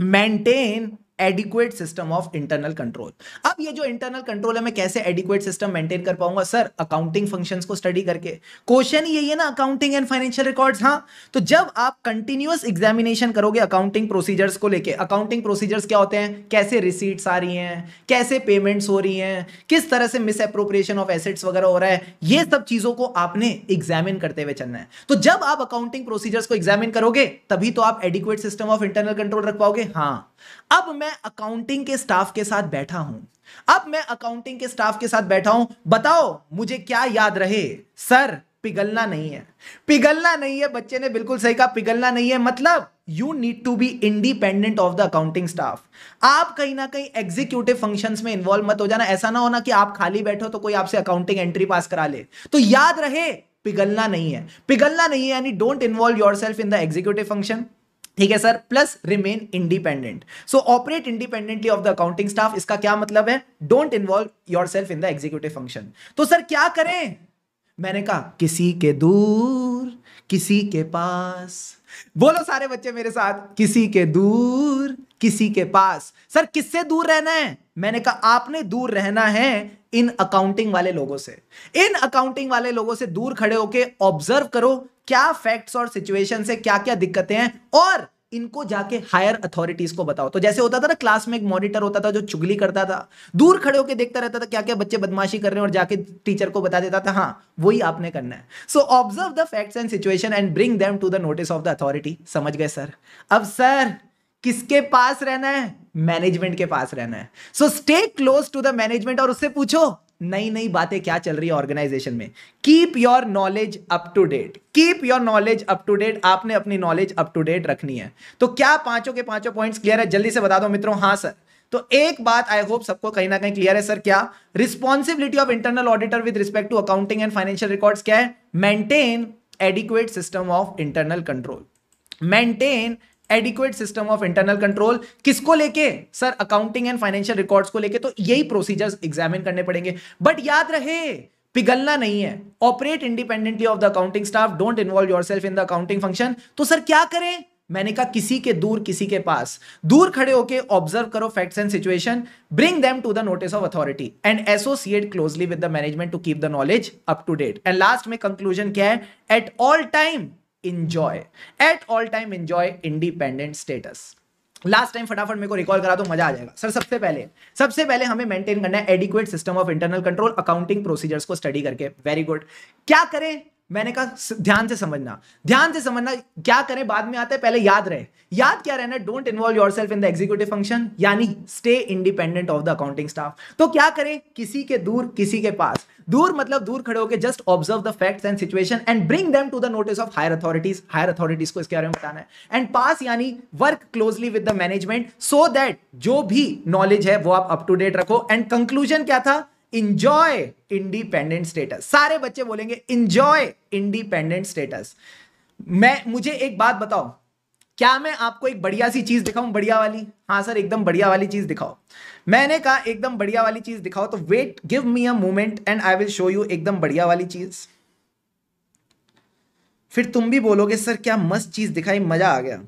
maintain adequate system of internal control अब ये जो इंटरनल कंट्रोल है मैं कैसे एडिक्वेट सिस्टम मेंटेन कर पाऊंगा सर अकाउंटिंग फंक्शंस को स्टडी करके क्वेश्चन यही है ना अकाउंटिंग एंड फाइनेंशियल रिकॉर्ड्स हाँ तो जब आप कंटिन्यूस एग्जामिनेशन करोगे अकाउंटिंग प्रोसीजर्स को लेके अकाउंटिंग प्रोसीजर्स क्या होते हैं कैसे रिसीट्स आ रही हैं कैसे पेमेंट्स हो रही हैं किस तरह से मिस अप्रोप्रिएशन ऑफ एसेट्स वगैरह हो रहा है ये सब चीजों को आपने एग्जामिन करते हुए चलना है तो जब आप अकाउंटिंग प्रोसीजर्स को एग्जामिन करोगे तभी तो आप adequate system of internal control रख पाओगे हाँ अब मैं अकाउंटिंग के स्टाफ के साथ बैठा हूं अब मैं अकाउंटिंग के स्टाफ के साथ बैठा हूं बताओ मुझे क्या याद रहे सर पिघलना नहीं है पिघलना नहीं है बच्चे ने बिल्कुल सही कहा पिघलना नहीं है मतलब you need to be independent of the accounting staff आप कहीं ना कहीं एग्जीक्यूटिव फंक्शंस में इन्वॉल्व मत हो जाना ऐसा ना होना कि आप खाली बैठो तो कोई आपसे अकाउंटिंग एंट्री पास करा ले तो याद रहे पिघलना नहीं है पिघलना नहीं है यानी don't involve yourself in the executive function ठीक है sir plus remain independent so operate independently of the accounting staff इसका क्या मतलब है don't involve yourself in the executive function तो सर क्या करें मैंने कहा किसी के दूर किसी के पास बोलो सारे बच्चे मेरे साथ किसी के दूर किसी के पास सर किससे दूर रहना है मैंने कहा आपने दूर रहना है इन अकाउंटिंग वाले लोगों से इन अकाउंटिंग वाले लोगों से दूर खड़े होके ऑब्जर्व करो क्या फैक्ट्स और सिचुएशन से क्या क्या दिक्कतें हैं और इनको जाके हायर अथॉरिटीज को बताओ तो जैसे होता था ना क्लास में एक मॉनिटर होता था जो चुगली करता था दूर खड़े होकर देखता रहता था क्या क्या बच्चे बदमाशी कर रहे हैं और जाके टीचर को बता देता था हाँ वही आपने करना है so observe the facts and situation and bring them to the notice of the authority समझ गए सर अब सर किसके पास रहना है मैनेजमेंट के पास रहना है so stay close to the management और उससे पूछो नई नई बातें क्या चल रही है ऑर्गेनाइजेशन में keep your knowledge up to date keep your knowledge up to date आपने अपनी नॉलेज अप टू डेट रखनी है तो क्या पांचों के पांचों पॉइंट्स क्लियर है जल्दी से बता दो मित्रों हाँ सर तो एक बात आई होप सबको कहीं ना कहीं क्लियर है सर क्या responsibility of internal auditor with respect to accounting and financial record क्या है maintain adequate system of internal control maintain adequate system of internal control किसको लेके sir accounting and financial records को लेके तो यही प्रोसीजर्स एग्जामिन करने पड़ेंगे बट याद रहे पिघलना नहीं है operate independently of the accounting staff don't involve your in the accounting function तो सर क्या करें मैंने कहा किसी के दूर किसी के पास दूर खड़े होकर ऑब्जर्व करो facts and situation bring them to the notice of authority and associate closely with the management to keep the knowledge up to date and last में कंक्लूजन क्या है at all time enjoy at all time enjoy independent status last time फटाफट मेरे को recall करा तो मजा आ जाएगा सर सबसे पहले सबसे पहले हमें मेंटेन करना है adequate system of internal control accounting procedures को स्टडी करके वेरी गुड क्या करें मैंने कहा ध्यान से समझना ध्यान से समझना क्या करें बाद में आते है पहले याद रहे याद क्या रहना don't involve your in the executive function यानी stay independent of the accounting staff तो क्या करें किसी के दूर किसी के पास दूर मतलब दूर खड़े होकर just observe the facts and situation and bring them to the notice of higher authorities higher authorities को इसके बारे में बताना है एंड पास यानी work closely with the management so that जो भी नॉलेज है वो आप अप टू डेट रखो एंड कंक्लूजन क्या था इंजॉय इंडिपेंडेंट स्टेटस सारे बच्चे बोलेंगे इंजॉय इंडिपेंडेंट स्टेटस मैं मुझे एक बात बताओ क्या मैं आपको एक बढ़िया सी चीज दिखाऊं बढ़िया वाली हाँ सर एकदम बढ़िया वाली चीज दिखाओ मैंने कहा एकदम बढ़िया वाली चीज दिखाओ तो wait give me a moment and I will show you एकदम बढ़िया वाली चीज फिर तुम भी बोलोगे सर क्या मस्त चीज दिखाई मजा आ गया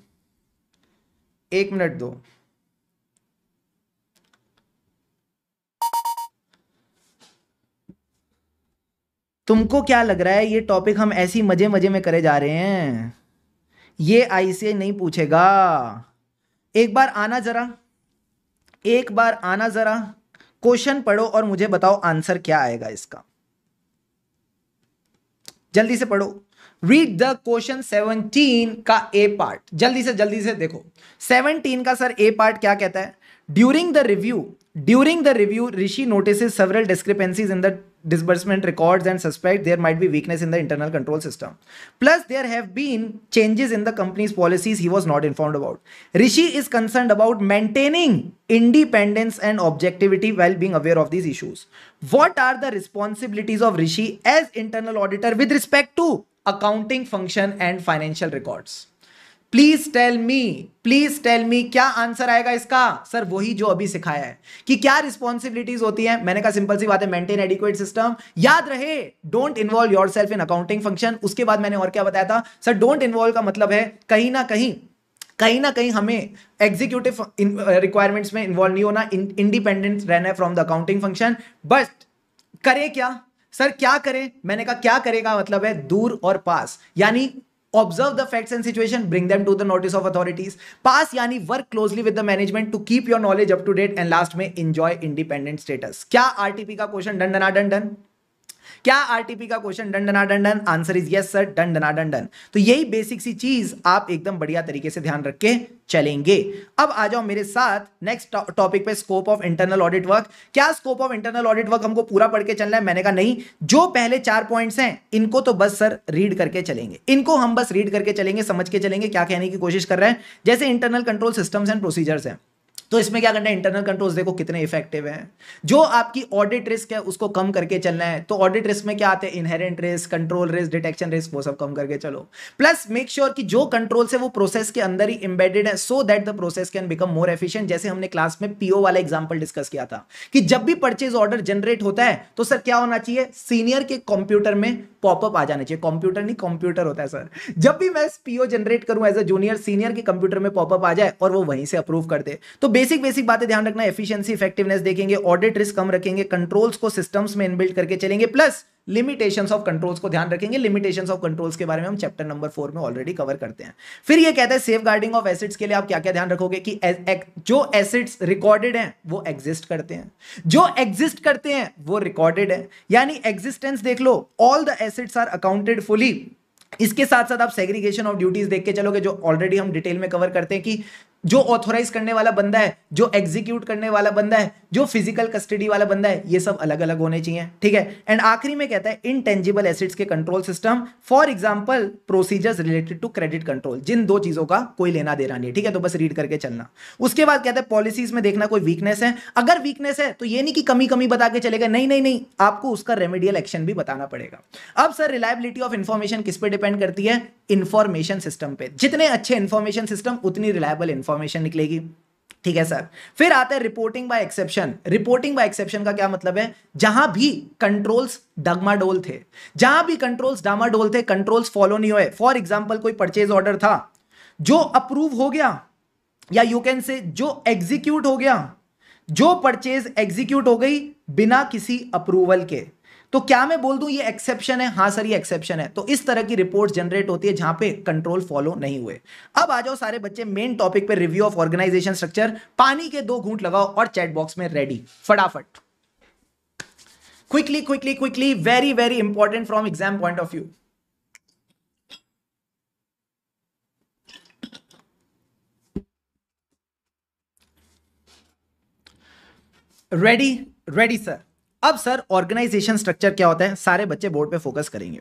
एक मिनट दो तुमको क्या लग रहा है ये टॉपिक हम ऐसी मजे मजे में करे जा रहे हैं ये आईसीआई नहीं पूछेगा एक बार आना जरा एक बार आना जरा क्वेश्चन पढ़ो और मुझे बताओ आंसर क्या आएगा इसका जल्दी से पढ़ो रीड द क्वेश्चन सेवनटीन का ए पार्ट जल्दी से जल्दी से देखो सेवनटीन का सर ए पार्ट क्या कहता है during the review during the review Rishi notice several discrepancies in the disbursement records and suspect there might be weakness in the internal control system. Plus, there have been changes in the company's policies he was not informed about. Rishi is concerned about maintaining independence and objectivity while being aware of these issues. What are the responsibilities of Rishi as internal auditor with respect to accounting function and financial records? Please tell me please tell me क्या answer आएगा इसका sir वही जो अभी सिखाया है कि क्या रिस्पॉन्सिबिलिटीज होती है मैंने कहा सिंपल सी बात है मेंटेन एडिक्वेट सिस्टम याद रहे don't involve yourself in accounting function उसके बाद मैंने और क्या बताया था सर डोंट इन्वॉल्व का मतलब है कहीं ना कहीं कहीं ना कहीं हमें एग्जीक्यूटिव रिक्वायरमेंट्स में इन्वॉल्व नहीं होना इंडिपेंडेंट रहना है from the accounting function but करें क्या सर क्या करें मैंने कहा क्या करेगा मतलब है दूर और पास यानी observe the facts and situation bring them to the notice of authorities पास यानी work closely with the management to keep your knowledge up to date and last में इंजॉय इंडिपेंडेंट स्टेटस क्या आरटीपी का question done done done done क्या RTP का question डंडना डंडन answer is yes sir डंडना डंडन तो यही बेसिक सी चीज आप एकदम बढ़िया तरीके से ध्यान रख के चलेंगे अब आ जाओ मेरे साथ नेक्स्ट टॉपिक पे scope of internal audit work क्या scope of internal audit work हमको पूरा पढ़ के चलना है मैंने कहा नहीं जो पहले चार पॉइंट्स हैं इनको तो बस सर रीड करके चलेंगे इनको हम बस रीड करके चलेंगे समझ के चलेंगे क्या कहने की कोशिश कर रहे हैं जैसे internal control systems and procedures हैं तो इसमें क्या करना है इंटरनल कंट्रोल्स देखो कितने इफेक्टिव हैं जो आपकी ऑडिट रिस्क है उसको कम करके चलना है तो ऑडिट रिस्क में क्या आते हैं inherent risk control risk detection risk वो सब कम करके चलो प्लस मेक श्योर कि जो कंट्रोल है वो प्रोसेस के अंदर ही इंबेडेड है so that the process can become more efficient जैसे हमने क्लास में पीओ वाला एग्जाम्पल डिस्कस किया था कि जब भी परचेज ऑर्डर जनरेट होता है तो सर क्या होना चाहिए सीनियर के कंप्यूटर में पॉपअप आ जाना चाहिए कंप्यूटर नहीं कंप्यूटर होता है सर जब भी मैं पीओ जनरेट करूं एज अ जूनियर सीनियर के कंप्यूटर में पॉपअप आ जाए और वो वहीं से अप्रूव कर दे तो बेसिक बेसिक बातें ध्यान रखना एफिशिएंसी इफेक्टिवनेस देखेंगे ऑडिट रिस्क कम रखेंगे कंट्रोल्स को सिस्टम्स में इनबिल्ड करके चलेंगे प्लस लिमिटेशंस ऑफ कंट्रोल्स को ध्यान रखेंगे लिमिटेशंस ऑफ कंट्रोल्स के बारे में हम चैप्टर नंबर फोर में ऑलरेडी कवर करते हैं फिर ये कहता है सेफ गार्डिंग ऑफ एसिड्स के लिए आप क्या क्या ध्यान रखोगे कि एस, एक, जो एसिड्स रिकॉर्डेड हैं वो एग्जिस्ट करते हैं जो एग्जिस्ट करते हैं वो रिकॉर्डेड है यानी एग्जिस्टेंस देख लो all the assets are accounted fully इसके साथ साथ आप सेग्रीगेशन ऑफ ड्यूटीज देख के चलोगे जो ऑलरेडी हम डिटेल में कवर करते हैं कि जो ऑथोराइज करने वाला बंदा है जो एग्जीक्यूट करने वाला बंदा है जो फिजिकल कस्टडी वाला बंदा है ये सब अलग अलग होने चाहिए ठीक है एंड आखिरी में कहता है इनटेंजिबल एसिड्स के control system for example procedures related to credit control जिन दो चीजों का कोई लेना देना नहीं ठीक है तो बस रीड करके चलना उसके बाद कहता है पॉलिसीज में देखना कोई वीकनेस है अगर वीकनेस है तो ये नहीं कि कमी कमी बता के चलेगा नहीं नहीं नहीं आपको उसका रेमेडियल एक्शन भी बताना पड़ेगा अब सर रिलायबिलिटी ऑफ इन्फॉर्मेशन किस पे डिपेंड करती है इन्फॉर्मेशन सिस्टम पे जितने अच्छे इन्फॉर्मेशन सिस्टम उतनी रिलायबल इन्फॉर्मेशन निकलेगी ठीक है सर फिर आता है reporting by exception reporting by exception का क्या मतलब है जहां भी कंट्रोल्स डगमाडोल थे जहां भी कंट्रोल्स डामाडोल थे कंट्रोल्स फॉलो नहीं हुए फॉर एग्जाम्पल कोई परचेज ऑर्डर था जो अप्रूव हो गया या यू कैन से जो एग्जीक्यूट हो गया जो परचेज एग्जीक्यूट हो गई बिना किसी अप्रूवल के तो क्या मैं बोल दूं ये एक्सेप्शन है हाँ सर ये एक्सेप्शन है तो इस तरह की रिपोर्ट जनरेट होती है जहां पे कंट्रोल फॉलो नहीं हुए अब आ जाओ सारे बच्चे मेन टॉपिक पे रिव्यू ऑफ ऑर्गेनाइजेशन स्ट्रक्चर पानी के दो घूंट लगाओ और चैट बॉक्स में रेडी फटाफट quickly quickly quickly very very important from exam point of view ready ready sir अब सर ऑर्गेनाइजेशन स्ट्रक्चर क्या होता है सारे बच्चे बोर्ड पे फोकस करेंगे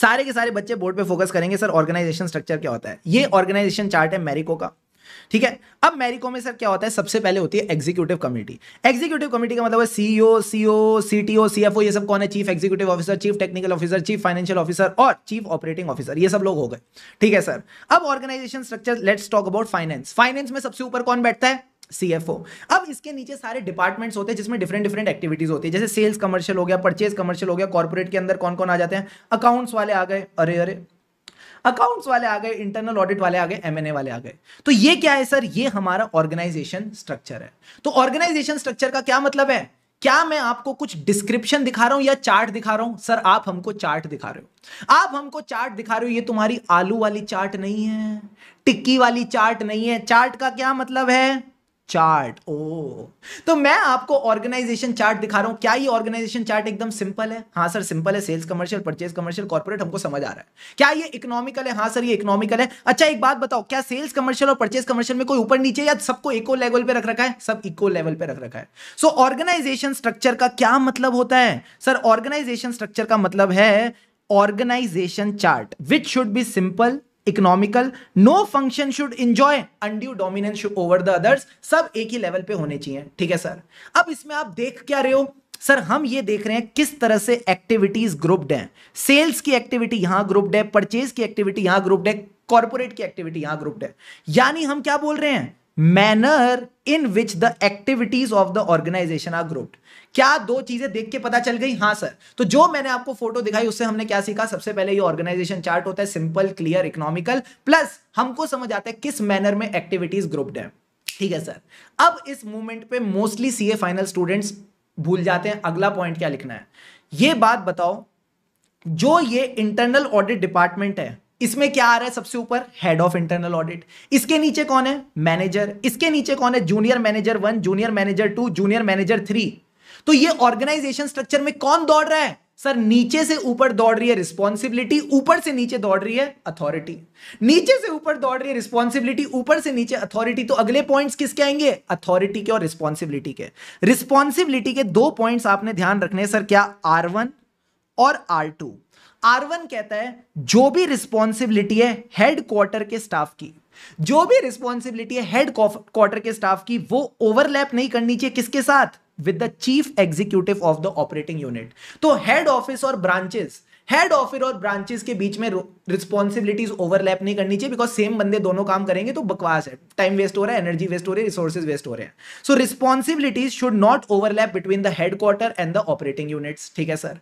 सारे के सारे बच्चे बोर्ड पे फोकस करेंगे सर ऑर्गेनाइजेशन स्ट्रक्चर क्या होता है ये ऑर्गेनाइजेशन चार्ट है मैरिको का ठीक है अब मैरिको में सर क्या होता है सबसे पहले होती है एग्जीक्यूटिव कमेटी एग्जीक्यूटिव कमेटी का मतलब है सीईओ सीओ सीटीओ सीएफओ ये सब कौन है chief executive officer chief technical officer chief financial officer और चीफ ऑपरेटिंग ऑफिसर ये सब लोग हो गए ठीक है सर अब organisation structure let's talk about finance finance में सबसे ऊपर कौन बैठता है सी एफ ओ अब इसके नीचे सारे डिपार्टमेंट्स होते हैं जिसमें डिफरेंट डिफरेंट एक्टिविटीज होती है जैसे सेल्स कमर्शियल हो गया परचेज कमर्शियल हो गया कॉर्पोरेट के अंदर कौन कौन आ जाते हैं अकाउंट्स वाले आ गए अरे अरे अकाउंट्स वाले आ गए इंटरनल ऑडिट वाले आ गए एमएनए वाले आ गए तो ये क्या है सर ये हमारा ऑर्गेनाइजेशन स्ट्रक्चर है तो ऑर्गेनाइजेशन स्ट्रक्चर का क्या मतलब है क्या मैं आपको कुछ डिस्क्रिप्शन दिखा रहा हूं या चार्ट दिखा रहा हूं सर आप हमको चार्ट दिखा रहे हो आप हमको चार्ट दिखा रहे हो ये तुम्हारी आलू वाली चार्ट नहीं है टिक्की वाली चार्ट नहीं है चार्ट का क्या मतलब है चार्ट ओ तो मैं आपको ऑर्गेनाइजेशन चार्ट दिखा रहा हूं क्या ये ऑर्गेनाइजेशन चार्ट एकदम सिंपल है हाँ सर सिंपल है sales commercial purchase commercial corporate हमको समझ आ रहा है क्या ये इकोनॉमिकल है हाँ सर ये इकोनॉमिकल है अच्छा एक बात बताओ क्या सेल्स कमर्शियल और परचेज कमर्शियल में कोई ऊपर नीचे या सबको इको लेवल पे रख रखा है सब इको लेवल पे रख रखा है सो ऑर्गेनाइजेशन स्ट्रक्चर का क्या मतलब होता है सर ऑर्गेनाइजेशन स्ट्रक्चर का मतलब है organisation chart which should be simple economical no function should enjoy undue dominance over the others सब एक ही लेवल पे होने चाहिए ठीक है सर अब इसमें आप देख क्या रहे हो सर हम ये देख रहे हैं किस तरह से एक्टिविटीज ग्रुप्ड हैं सेल्स की एक्टिविटी यहां ग्रुप्ड है परचेज की एक्टिविटी यहां ग्रुप्ड है कॉर्पोरेट की एक्टिविटी यहां ग्रुप्ड है यानी हम क्या बोल रहे हैं manner in which the activities of the organisation are grouped क्या दो चीजें देख के पता चल गई हाँ सर तो जो मैंने आपको फोटो दिखाई उससे हमने क्या सीखा सबसे पहले ये ऑर्गेनाइजेशन चार्ट होता है सिंपल क्लियर इकोनॉमिकल प्लस हमको समझ आता है किस मैनर में एक्टिविटीज ग्रुप्ड है ठीक है सर अब इस मूवमेंट पे मोस्टली सीए फाइनल स्टूडेंट्स भूल जाते हैं अगला पॉइंट क्या लिखना है ये बात बताओ जो ये इंटरनल ऑडिट डिपार्टमेंट है इसमें क्या आ रहा है सबसे ऊपर हेड ऑफ इंटरनल ऑडिट इसके नीचे कौन है मैनेजर इसके नीचे कौन है junior manager one junior manager two junior manager three तो ये ऑर्गेनाइजेशन स्ट्रक्चर में कौन दौड़ रहा है सर नीचे से ऊपर दौड़ रही है रिस्पॉन्सिबिलिटी ऊपर से नीचे दौड़ रही है अथॉरिटी नीचे से ऊपर दौड़ रही है रिस्पॉन्सिबिलिटी ऊपर से नीचे अथॉरिटी तो अगले पॉइंट्स किसके आएंगे अथॉरिटी के और रिस्पॉन्सिबिलिटी के रिस्पॉन्सिबिलिटी के दो पॉइंट्स आपने ध्यान रखने सर क्या आर वन और आर टू आर वन कहता है जो भी रिस्पॉन्सिबिलिटी है हेड क्वार्टर के स्टाफ की जो भी रिस्पॉन्सिबिलिटी है हेड क्वार्टर के स्टाफ की वो ओवरलैप नहीं करनी चाहिए किसके साथ with the chief executive of the operating unit तो हेड ऑफिस और ब्रांचेस हेड ऑफिस और ब्रांचेस के बीच में रिस्पॉन्सिबिलिटीज ओवरलैप नहीं करनी चाहिए बिकॉज सेम बंदे दोनों काम करेंगे तो बकवास है टाइम वेस्ट हो रहा है एनर्जी वेस्ट हो रही है रिसोर्सेज वेस्ट हो रहे हैं so responsibilities should not overlap between the head quarter and the operating units ठीक है सर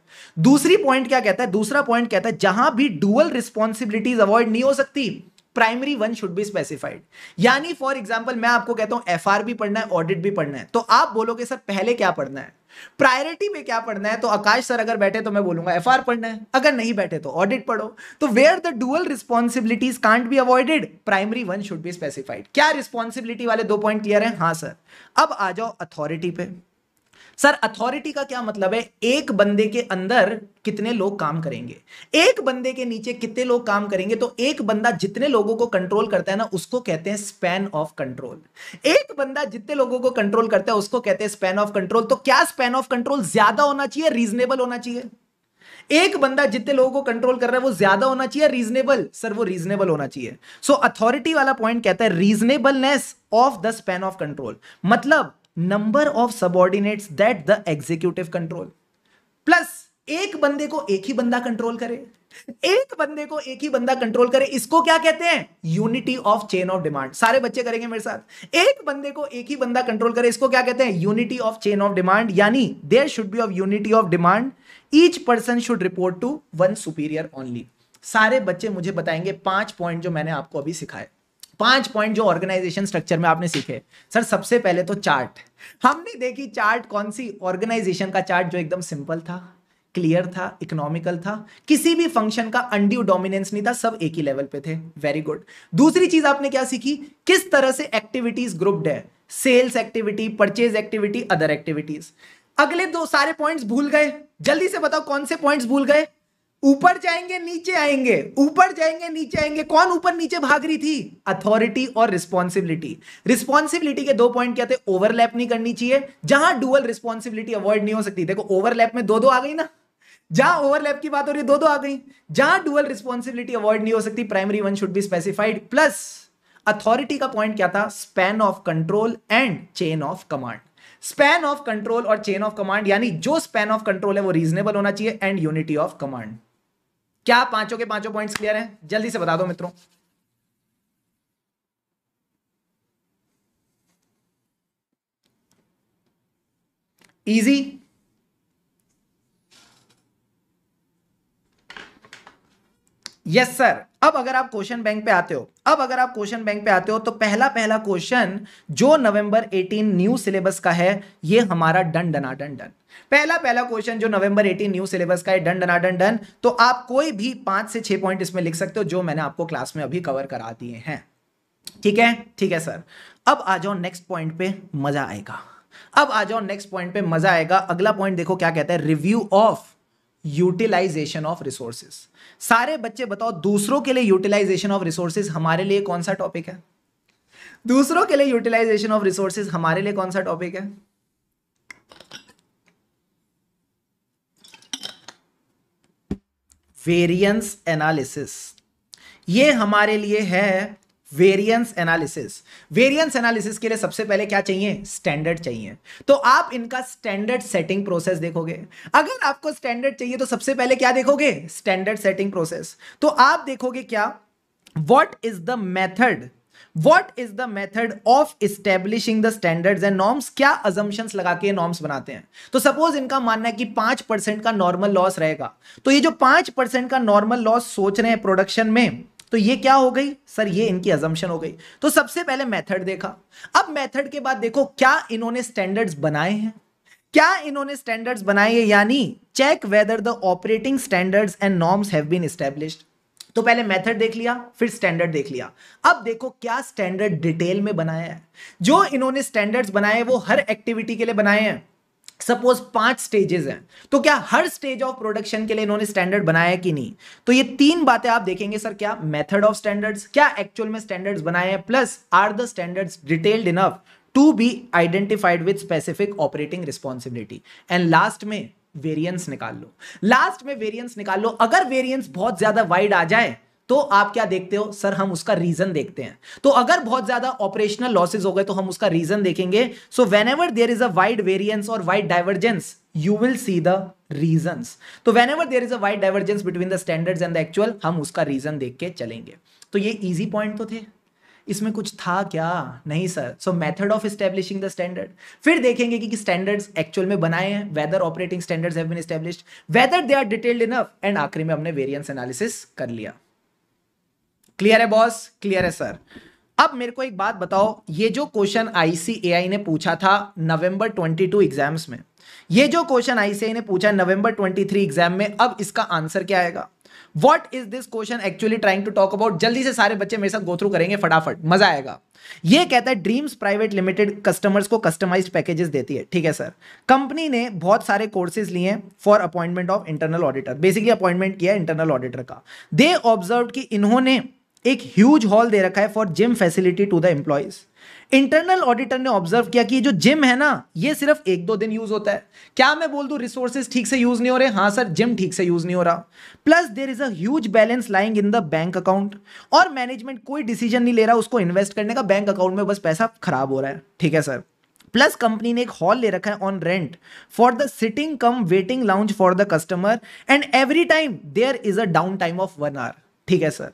दूसरी पॉइंट क्या कहता है दूसरा पॉइंट कहता है जहां भी डुअल रिस्पॉन्सिबिलिटीज अवॉइड नहीं हो सकती primary one should be specified यानी फॉर एग्जाम्पल मैं आपको कहता हूं एफ भी पढ़ना है ऑडिट भी पढ़ना है तो आप बोलोगे सर पहले क्या पढ़ना है प्रायोरिटी में क्या पढ़ना है तो आकाश सर अगर बैठे तो मैं बोलूंगा एफ पढ़ना है अगर नहीं बैठे तो ऑडिट पढ़ो तो where the dual responsibilities can't be avoided primary one should be specified क्या रिस्पॉन्सिबिलिटी वाले दो पॉइंट क्लियर है हाँ सर अब आ जाओ अथॉरिटी पे सर अथॉरिटी का क्या मतलब है एक बंदे के अंदर कितने लोग काम करेंगे एक बंदे के नीचे कितने लोग काम करेंगे तो एक बंदा जितने लोगों को कंट्रोल करता है ना उसको कहते हैं स्पैन ऑफ कंट्रोल एक बंदा जितने लोगों को कंट्रोल करता है उसको कहते हैं स्पैन ऑफ कंट्रोल तो क्या स्पैन ऑफ कंट्रोल ज्यादा होना चाहिए रीजनेबल होना चाहिए एक बंदा जितने लोगों को कंट्रोल कर रहा है वो ज्यादा होना चाहिए रीजनेबल सर वो रीजनेबल होना चाहिए सो so, अथॉरिटी वाला पॉइंट कहता है reasonableness of the span of control मतलब number of subordinates that the executive control plus एक बंदे को एक ही बंदा कंट्रोल करे एक बंदे को एक ही बंदा कंट्रोल करे इसको क्या कहते हैं unity of chain of demand सारे बच्चे करेंगे मेरे साथ एक बंदे को एक ही बंदा कंट्रोल करे इसको क्या कहते हैं unity of chain of demand यानी there should be of unity of demand each person should report to one superior only सारे बच्चे मुझे बताएंगे पांच पॉइंट जो मैंने आपको अभी सिखाया पांच पॉइंट जो ऑर्गेनाइजेशन स्ट्रक्चर में आपने सीखे सर सबसे पहले तो चार्ट हमने देखी चार्ट कौन सी ऑर्गेनाइजेशन का चार्ट जो एकदम सिंपल था क्लियर था इकोनॉमिकल था किसी भी फंक्शन का अनड्यू डोमिनेंस नहीं था सब एक ही लेवल पे थे वेरी गुड दूसरी चीज आपने क्या सीखी किस तरह से एक्टिविटीज ग्रुप्ड है sales activity purchase activity other activities अगले दो सारे पॉइंट्स भूल गए जल्दी से बताओ कौन से पॉइंट्स भूल गए ऊपर जाएंगे नीचे आएंगे ऊपर जाएंगे नीचे आएंगे कौन ऊपर नीचे भाग रही थी अथॉरिटी और रिस्पॉन्सिबिलिटी रिस्पॉन्सिबिलिटी के दो पॉइंट क्या थे ओवरलैप नहीं करनी चाहिए जहां डुअल रिस्पॉन्सिबिलिटी अवॉइड नहीं हो सकती देखो ओवरलैप में दो दो आ गई ना जहां ओवरलैप की बात हो रही है दो दो आ गई जहां डुअल रिस्पॉन्सिबिलिटी अवॉइड नहीं हो सकती primary one should be specified plus authority का पॉइंट क्या था span of control and chain of command span of control और चेन ऑफ कमांड यानी जो स्पैन ऑफ कंट्रोल है वो रीजनेबल होना चाहिए एंड यूनिटी ऑफ कमांड क्या पांचों के पांचों पॉइंट्स क्लियर हैं जल्दी से बता दो मित्रों इजी यस सर अब अगर आप क्वेश्चन बैंक पे आते हो अब अगर आप क्वेश्चन बैंक पे आते हो तो पहला पहला क्वेश्चन जो नवंबर 18 न्यू सिलेबस का है ये हमारा डन डना डन डन पहला पहला क्वेश्चन जो नवंबर 18 न्यू सिलेबस का है डन डना डन डन तो आप कोई भी पांच से छह पॉइंट इसमें लिख सकते हो जो मैंने आपको क्लास में अभी कवर करा दिए हैं ठीक है ठीक है सर अब आ जाओ नेक्स्ट पॉइंट पे मजा आएगा अब आ जाओ नेक्स्ट पॉइंट पे मजा आएगा अगला पॉइंट देखो क्या कहता है review of utilisation of resources सारे बच्चे बताओ दूसरों के लिए यूटिलाइजेशन ऑफ रिसोर्सेज हमारे लिए कौन सा टॉपिक है दूसरों के लिए यूटिलाइजेशन ऑफ रिसोर्सेज हमारे लिए कौन सा टॉपिक है वेरियंस एनालिसिस ये हमारे लिए है वेरियंस एनालिसिस वेरियंस एनालिसिस के लिए सबसे पहले क्या चाहिए स्टैंडर्ड चाहिए तो आप इनका स्टैंडर्ड सेटिंग प्रोसेस देखोगे अगर आपको स्टैंडर्ड चाहिए तो सबसे पहले क्या देखोगे स्टैंडर्ड सेटिंग प्रोसेस तो आप देखोगे क्या what is the method what is the method of establishing the standard and norms क्या अजम्पन लगा के नॉर्म्स बनाते हैं तो सपोज इनका मानना है कि पांच परसेंट का नॉर्मल लॉस रहेगा तो ये जो पांच परसेंट का नॉर्मल लॉस सोच रहे हैं प्रोडक्शन में तो ये क्या हो गई सर ये इनकी अजम्पन हो गई तो सबसे पहले मेथड देखा अब मेथड के बाद देखो क्या इन्होंने स्टैंडर्ड्स बनाए हैं क्या इन्होंने स्टैंडर्ड्स बनाए हैं यानी check whether the operating standards and norms have been established तो पहले मेथड देख लिया फिर स्टैंडर्ड देख लिया अब देखो क्या स्टैंडर्ड डिटेल में बनाया है जो इन्होंने स्टैंडर्ड्स बनाए वो हर एक्टिविटी के लिए बनाए हैं सपोज पांच स्टेजेस हैं तो क्या हर स्टेज ऑफ प्रोडक्शन के लिए इन्होंने स्टैंडर्ड बनाया कि नहीं तो ये तीन बातें आप देखेंगे सर क्या मेथड ऑफ स्टैंडर्ड्स क्या एक्चुअल में स्टैंडर्ड्स बनाए हैं plus are the standards detailed enough to be identified with specific operating responsibility and last में वेरियंस निकाल लो लास्ट में वेरियंस निकाल लो अगर वेरियंस बहुत ज्यादा वाइड आ जाए तो आप क्या देखते हो सर हम उसका रीजन देखते हैं तो अगर बहुत ज्यादा ऑपरेशनल लॉसेज हो गए तो हम उसका रीजन देखेंगे so whenever there is a wide variance और wide divergence you will see the reason तो whenever there is a wide divergence between the standard and the actual हम उसका रीजन देख के चलेंगे तो ये इजी पॉइंट तो थे इसमें कुछ था क्या नहीं sir so method of establishing the standard फिर देखेंगे कि स्टैंडर्ड्स एक्चुअल में बनाए हैं whether operating standards have been established whether they are detailed enough एंड आखिरी में हमने वेरिएंस एनालिसिस कर लिया क्लियर है बॉस क्लियर है सर अब मेरे को एक बात बताओ ये जो क्वेश्चन आईसीएआई ने पूछा था नवंबर 22 एग्जाम्स में ये जो क्वेश्चन आईसीआई ने पूछा नवंबर 23 एग्जाम में अब इसका आंसर क्या आएगा what is this question actually trying to talk about जल्दी से सारे बच्चे मेरे साथ गो थ्रू करेंगे फटाफट मजा आएगा ये कहता है ड्रीम्स प्राइवेट लिमिटेड कस्टमर्स को कस्टमाइज्ड पैकेजेस देती है ठीक है सर कंपनी ने बहुत सारे कोर्सेज लिए for appointment of internal auditor basically appointment किया इंटरनल ऑडिटर का दे ऑब्जर्व कि इन्होंने एक ह्यूज हॉल दे रखा है for gym facility to the employees internal auditor ने ऑब्जर्व किया कि ये जो जिम है ना ये सिर्फ एक दो दिन यूज होता है क्या मैं बोल दू रिसोर्सेज ठीक से यूज नहीं हो रहे हाँ सर जिम ठीक से यूज नहीं हो रहा प्लस देर इज अज balance lying in the bank account और मैनेजमेंट कोई डिसीजन नहीं ले रहा उसको इन्वेस्ट करने का बैंक अकाउंट में बस पैसा खराब हो रहा है ठीक है सर प्लस कंपनी ने एक हॉल ले रखा है on rent for the sitting cum waiting lounge for the customer and every time there is a down time of one hour ठीक है sir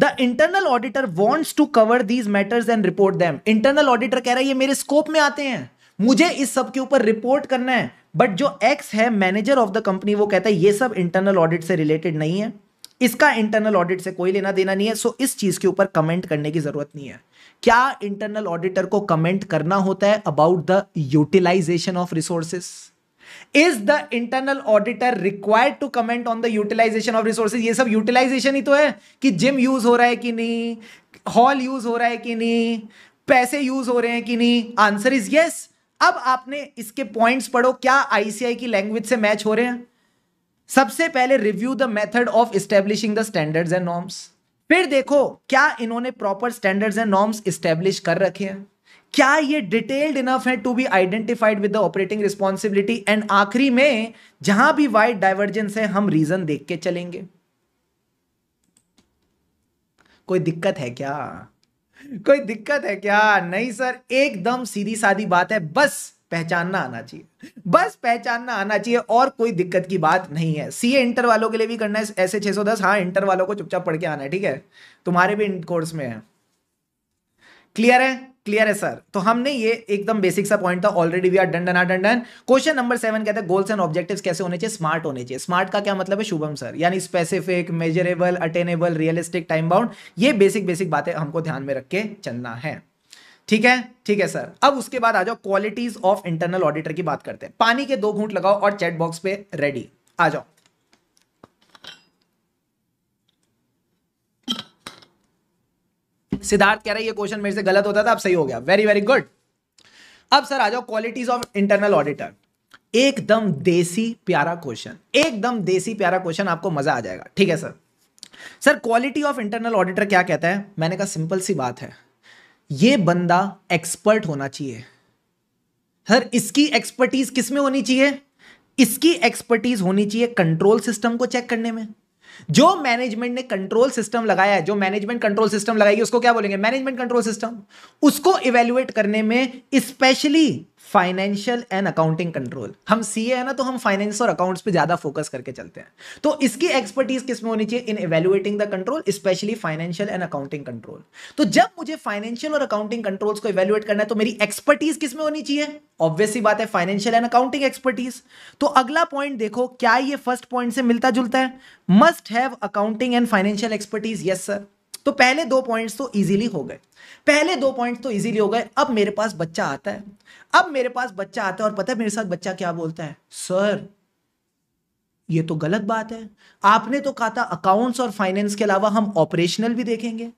the internal auditor wants to cover these matters and report them internal auditor कह रहा है ये मेरे scope में आते हैं मुझे इस सब के ऊपर रिपोर्ट करना है बट जो एक्स है मैनेजर ऑफ द कंपनी वो कहता है ये सब इंटरनल ऑडिट से रिलेटेड नहीं है इसका इंटरनल ऑडिट से कोई लेना देना नहीं है सो इस चीज के ऊपर कमेंट करने की जरूरत नहीं है क्या इंटरनल ऑडिटर को कमेंट करना होता है about the utilisation of resources is the internal auditor required to comment on the utilisation of resources ये सब यूटिलाइजेशन ही तो है कि जिम यूज हो रहा है कि नहीं हॉल यूज हो रहा है कि नहीं पैसे यूज हो रहे हैं कि नहीं आंसर इज यस अब आपने इसके पॉइंट्स पढ़ो क्या आईसीआई की लैंग्वेज से मैच हो रहे हैं सबसे पहले review the method of establishing the standards and norms फिर देखो क्या इन्होंने proper standards and norms establish कर रखे हैं क्या ये डिटेल्ड इनफ है to be identified with the operating responsibility and आखिरी में जहां भी वाइड डाइवर्जेंस है हम रीजन देख के चलेंगे कोई दिक्कत है क्या कोई दिक्कत है क्या नहीं सर एकदम सीधी सादी बात है बस पहचानना आना चाहिए बस पहचानना आना चाहिए और कोई दिक्कत की बात नहीं है सीए इंटर वालों के लिए भी करना है ऐसे 610 हाँ इंटर वालों को चुपचाप पढ़ के आना है ठीक है तुम्हारे भी कोर्स में है क्लियर है क्लियर है सर तो हमने ये एकदम बेसिक सा पॉइंट था already we are done done done done question number seven कहते हैं गोल्स एंड ऑब्जेक्टिव्स कैसे होने चाहिए स्मार्ट होने चाहिए स्मार्ट का क्या मतलब है शुभम सर यानी specific measurable attainable realistic time bound ये बेसिक बेसिक बातें हमको ध्यान में रख के चलना है ठीक है ठीक है सर अब उसके बाद आ जाओ क्वालिटीज ऑफ इंटरनल ऑडिटर की बात करते हैं पानी के दो घूंट लगाओ और चैट बॉक्स पे रेडी आ जाओ सिद्धार्थ कह रहा है ये क्वेश्चन मेरे से गलत होता था अब सही हो गया वेरी वेरी गुड अब सर आ जाओ क्वालिटीज ऑफ इंटरनल ऑडिटर एकदम देसी प्यारा क्वेश्चन एकदम देसी प्यारा क्वेश्चन आपको मजा आ जाएगा ठीक है sir sir quality of internal auditor क्या कहता है मैंने कहा सिंपल सी बात है ये बंदा एक्सपर्ट होना चाहिए सर इसकी एक्सपर्टीज किसमें होनी चाहिए इसकी एक्सपर्टीज होनी चाहिए कंट्रोल सिस्टम को चेक करने में जो मैनेजमेंट ने कंट्रोल सिस्टम लगाया है जो मैनेजमेंट कंट्रोल सिस्टम लगाएगी उसको क्या बोलेंगे मैनेजमेंट कंट्रोल सिस्टम उसको इवेल्युएट करने में specially financial and accounting control हम सी है ना तो हम फाइनेंस और अकाउंट्स पे ज़्यादा फोकस करके चलते हैं तो इसकी एक्सपर्टीज किस में होनी चाहिए in evaluating the control specially financial and accounting control तो जब मुझे फाइनेंशियल और अकाउंटिंग कंट्रोल्स को एवेलुएट करना है तो मेरी एक्सपर्टीज किस में होनी चाहिए ऑब्वियसली बात है फाइनेंशियल एंड अकाउंटिंग एक्सपर्टीज तो अगला पॉइंट देखो क्या ये फर्स्ट पॉइंट से मिलता जुलता है must have accounting and financial expertise yes sir तो पहले दो पॉइंट्स तो इजीली हो गए पहले दो पॉइंट्स तो इजीली हो गए अब मेरे पास बच्चा आता है अब मेरे पास बच्चा आता है और पता है मेरे साथ बच्चा क्या बोलता है सर ये तो गलत बात है आपने तो कहा था अकाउंट्स और फाइनेंस के अलावा हम ऑपरेशनल भी देखेंगे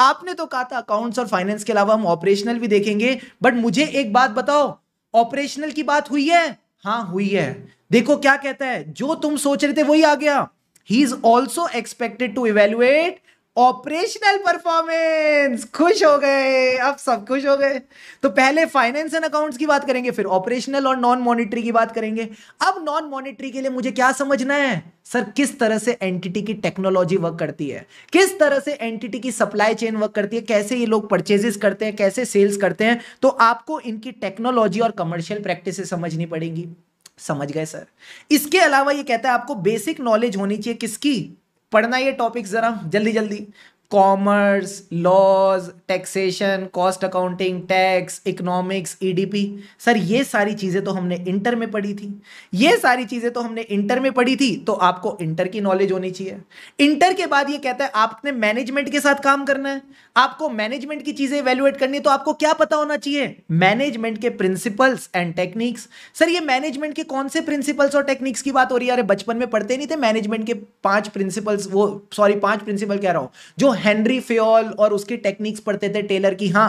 आपने तो कहा था अकाउंट्स और फाइनेंस के अलावा हम ऑपरेशनल भी देखेंगे बट मुझे एक बात बताओ ऑपरेशनल की बात हुई है हाँ हुई है देखो क्या कहता है जो तुम सोच रहे थे वही आ गया he is also expected to evaluate operational performance खुश हो गए अब सब खुश हो गए तो पहले फाइनेंस एंड अकाउंट्स की बात करेंगे फिर ऑपरेशनल और नॉन मॉनिटरी की बात करेंगे अब नॉन मॉनिटरी के लिए मुझे क्या समझना है सर किस तरह से एंटिटी की टेक्नोलॉजी वर्क करती है किस तरह से एंटिटी की सप्लाई चेन वर्क करती है कैसे ये लोग परचेजेस करते हैं कैसे सेल्स करते हैं तो आपको इनकी टेक्नोलॉजी और कमर्शियल प्रैक्टिस समझनी पड़ेंगी समझ गए सर इसके अलावा ये कहता है आपको बेसिक नॉलेज होनी चाहिए किसकी पढ़ना ये टॉपिक ज़रा जल्दी जल्दी commerce laws taxation cost accounting tax economics EDP sir ये सारी चीज़ें तो हमने इंटर में पढ़ी थी ये सारी चीज़ें तो हमने इंटर में पढ़ी थी तो आपको इंटर की नॉलेज होनी चाहिए इंटर के बाद ये कहता है आपने मैनेजमेंट के साथ काम करना है आपको मैनेजमेंट की चीज़ें वैल्यूएट करनी है तो आपको क्या पता होना चाहिए मैनेजमेंट के प्रिंसिपल्स एंड टेक्निक्स सर ये मैनेजमेंट के कौन से प्रिंसिपल्स और टेक्निक्स की बात हो रही है अरे बचपन में पढ़ते नहीं थे मैनेजमेंट के पांच प्रिंसिपल्स वो सॉरी पांच प्रिंसिपल कह रहा हूँ जो हेनरी फ्योल और उसकी टेक्निक्स पढ़ते थे टेलर की हाँ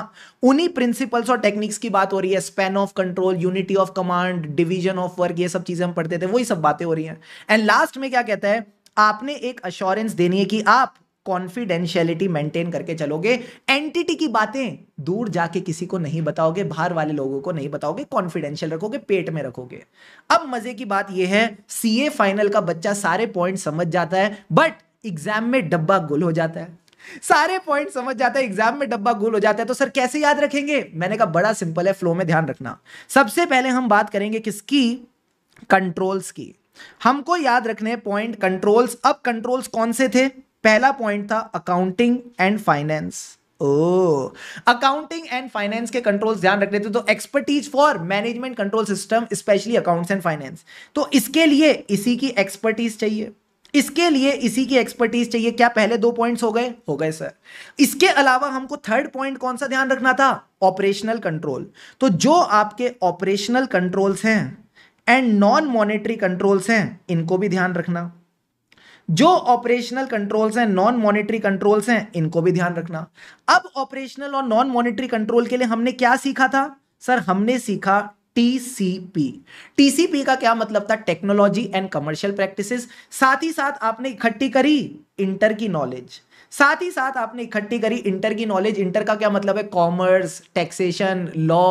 उन्हीं प्रिंसिपल्स और टेक्निक्स की बात हो रही है span of control unity of command division of work ये सब चीजें हम पढ़ते थे वही सब बातें हो रही हैं एंड लास्ट में क्या कहता है आपने एक अश्योरेंस देनी है कि आप कॉन्फिडेंशियलिटी मेंटेन करके चलोगे एंटिटी की बातें दूर जाके किसी को नहीं बताओगे बाहर वाले लोगों को नहीं बताओगे कॉन्फिडेंशियल रखोगे पेट में रखोगे अब मजे की बात यह है सीए फाइनल का बच्चा सारे पॉइंट समझ जाता है बट एग्जाम में डब्बा गुल हो जाता है सारे पॉइंट समझ जाता है एग्जाम में डब्बा गोल हो जाता है तो सर कैसे याद रखेंगे मैंने कहा बड़ा सिंपल है फ्लो में ध्यान रखना सबसे पहले हम बात करेंगे किसकी कंट्रोल्स की हमको याद रखने पॉइंट कंट्रोल्स अब कंट्रोल्स कौन से थे पहला पॉइंट था अकाउंटिंग एंड फाइनेंस ओ अकाउंटिंग एंड फाइनेंस के कंट्रोल्स ध्यान रखने थे तो expertise for management control system specially accounts and finance तो इसके लिए इसी की एक्सपर्टीज चाहिए इसके लिए इसी की एक्सपर्टीज चाहिए क्या पहले दो पॉइंट्स हो गए हो गए सर इसके अलावा हमको थर्ड पॉइंट कौन सा ध्यान रखना था ऑपरेशनल कंट्रोल तो जो आपके ऑपरेशनल कंट्रोल्स हैं एंड नॉन मॉनेटरी कंट्रोल्स हैं इनको भी ध्यान रखना जो ऑपरेशनल कंट्रोल्स हैं नॉन मॉनेटरी कंट्रोल्स हैं इनको भी ध्यान रखना अब ऑपरेशनल और नॉन मॉनेटरी कंट्रोल के लिए हमने क्या सीखा था सर हमने सीखा टीसीपी टीसीपी का क्या मतलब था टेक्नोलॉजी एंड कमर्शियल प्रैक्टिसेस साथ ही साथ आपने इकट्ठी करी इंटर की नॉलेज साथ ही साथ आपने इकट्ठी करी इंटर की नॉलेज इंटर का क्या मतलब है कॉमर्स टैक्सेशन लॉ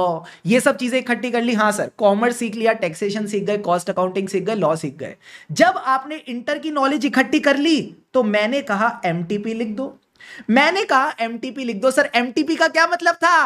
ये सब चीजें इकट्ठी कर ली हाँ सर कॉमर्स सीख लिया टैक्सेशन सीख गए कॉस्ट अकाउंटिंग सीख गए लॉ सीख गए जब आपने इंटर की नॉलेज इकट्ठी कर ली तो मैंने कहा एम लिख दो मैंने कहा एम लिख दो सर एम का क्या मतलब था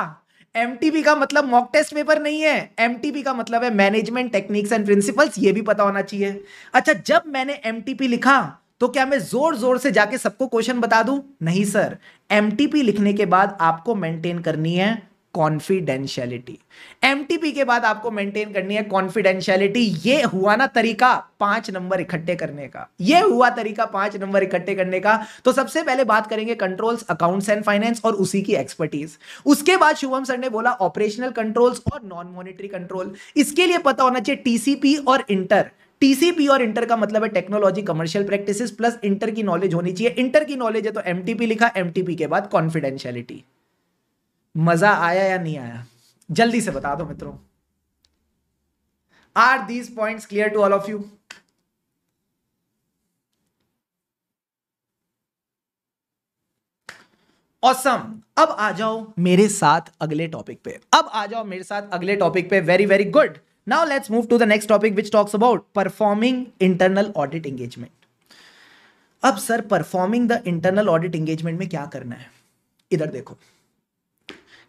एम का मतलब मॉक टेस्ट पेपर नहीं है एम का मतलब है मैनेजमेंट टेक्निक्स एंड प्रिंसिपल्स ये भी पता होना चाहिए अच्छा जब मैंने एम लिखा तो क्या मैं जोर जोर से जाके सबको क्वेश्चन बता दूं नहीं सर एम लिखने के बाद आपको मेंटेन करनी है कॉन्फिडेंशियलिटी एमटीपी के बाद आपको मेंटेन करनी है कॉन्फिडेंशियलिटी ये हुआ ना तरीका पांच नंबर इकट्ठे करने का ये हुआ तरीका पांच नंबर इकट्ठे करने का तो सबसे पहले बात करेंगे कंट्रोल्स अकाउंट्स एंड फाइनेंस और उसी की एक्सपर्टीज उसके बाद शुभम सर ने बोला ऑपरेशनल कंट्रोल्स और नॉन मॉनिटरी कंट्रोल इसके लिए पता होना चाहिए टीसीपी और इंटर टीसीपी और इंटर का मतलब है technology commercial practices plus inter की नॉलेज होनी चाहिए इंटर की नॉलेज है तो एमटीपी लिखा एमटीपी के बाद कॉन्फिडेंशियलिटी मजा आया या नहीं आया जल्दी से बता दो मित्रों are these points clear to all of you awesome अब आ जाओ मेरे साथ अगले टॉपिक पे अब आ जाओ मेरे साथ अगले टॉपिक पे very very good now let's move to the next topic which talks about performing internal audit engagement अब sir performing the internal audit engagement में क्या करना है इधर देखो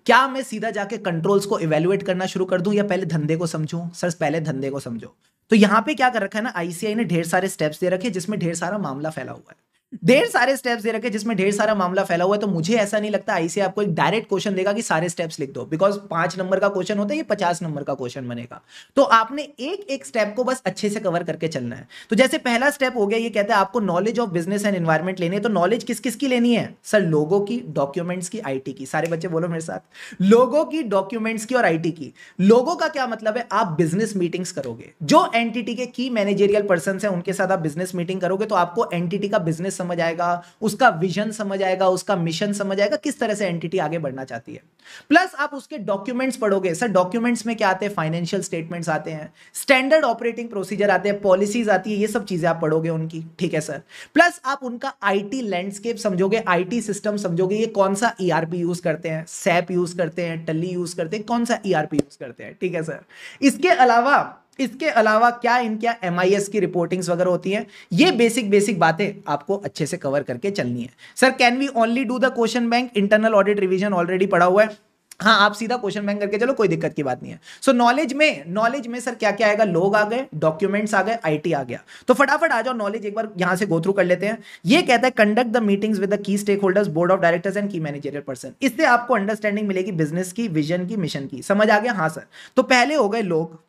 क्या मैं सीधा जाके कंट्रोल्स को इवेल्युएट करना शुरू कर दूं या पहले धंधे को समझूं सर पहले धंधे को समझो तो यहां पे क्या कर रखा है ना आईसीआई ने ढेर सारे स्टेप्स दे रखे जिसमें ढेर सारा मामला फैला हुआ है ढेर सारे स्टेप्स दे रखे जिसमें ढेर सारा मामला फैला हुआ है तो मुझे ऐसा नहीं लगता आईसी आपको एक डायरेक्ट क्वेश्चन देगा कि सारे स्टेप्स लिख दो बिकॉज पांच नंबर का क्वेश्चन होता है ये पचास नंबर का क्वेश्चन बनेगा तो आपने एक एक स्टेप को बस अच्छे से कवर करके चलना है तो जैसे पहला स्टेप हो गया ये कहता है आपको knowledge of business and environment लेनी है तो नॉलेज किस किस की लेनी है सर लोगों की डॉक्यूमेंट्स की आई की सारे बच्चे बोलो मेरे साथ लोगों की डॉक्यूमेंट्स की और आई की लोगों का क्या मतलब है आप बिजनेस मीटिंग्स करोगे जो एनटीटी के की मैनेजेरियल पर्सन है उनके साथ आप बिजनेस मीटिंग करोगे तो आपको एनटीटी का बिजनेस समझ आएगा उसका विजन समझ आएगा उसका मिशन समझ आएगा किस तरह से एंटिटी आगे बढ़ना चाहती है प्लस आप उसके डॉक्यूमेंट्स पढ़ोगे सर डॉक्यूमेंट्स में क्या आते हैं फाइनेंशियल स्टेटमेंट्स आते हैं स्टैंडर्ड ऑपरेटिंग प्रोसीजर आते हैं पॉलिसीज आती है ये सब चीजें आप पढ़ोगे उनकी ठीक है सर प्लस आप उनका आईटी लैंडस्केप समझोगे आईटी सिस्टम समझोगे ये कौन सा ईआरपी e यूज करते हैं सैप यूज करते हैं टली यूज करते हैं कौन सा ईआरपी e यूज करते हैं ठीक है सर इसके अलावा इसके अलावा क्या इनके एम आई एस की रिपोर्टिंग्स वगैरह होती हैं ये बेसिक बेसिक बातें आपको अच्छे से कवर करके चलनी है sir can we only do the question bank internal audit revision already पड़ा हुआ है हाँ आप सीधा क्वेश्चन बैंक करके चलो कोई दिक्कत की बात नहीं है सो so, नॉलेज में नॉलेज में सर क्या क्या आएगा लोग आ गए डॉक्यूमेंट्स आ गए आईटी आ गया तो फटाफट आ जाओ नॉलेज एक बार यहां से गो थ्रू कर लेते हैं ये कहता है conduct the meetings with the key stakeholders board of directors and key managerial person इससे आपको अंडरस्टैंडिंग मिलेगी बिजनेस की विजन की मिशन की समझ आ गया हाँ सर तो पहले हो गए लोग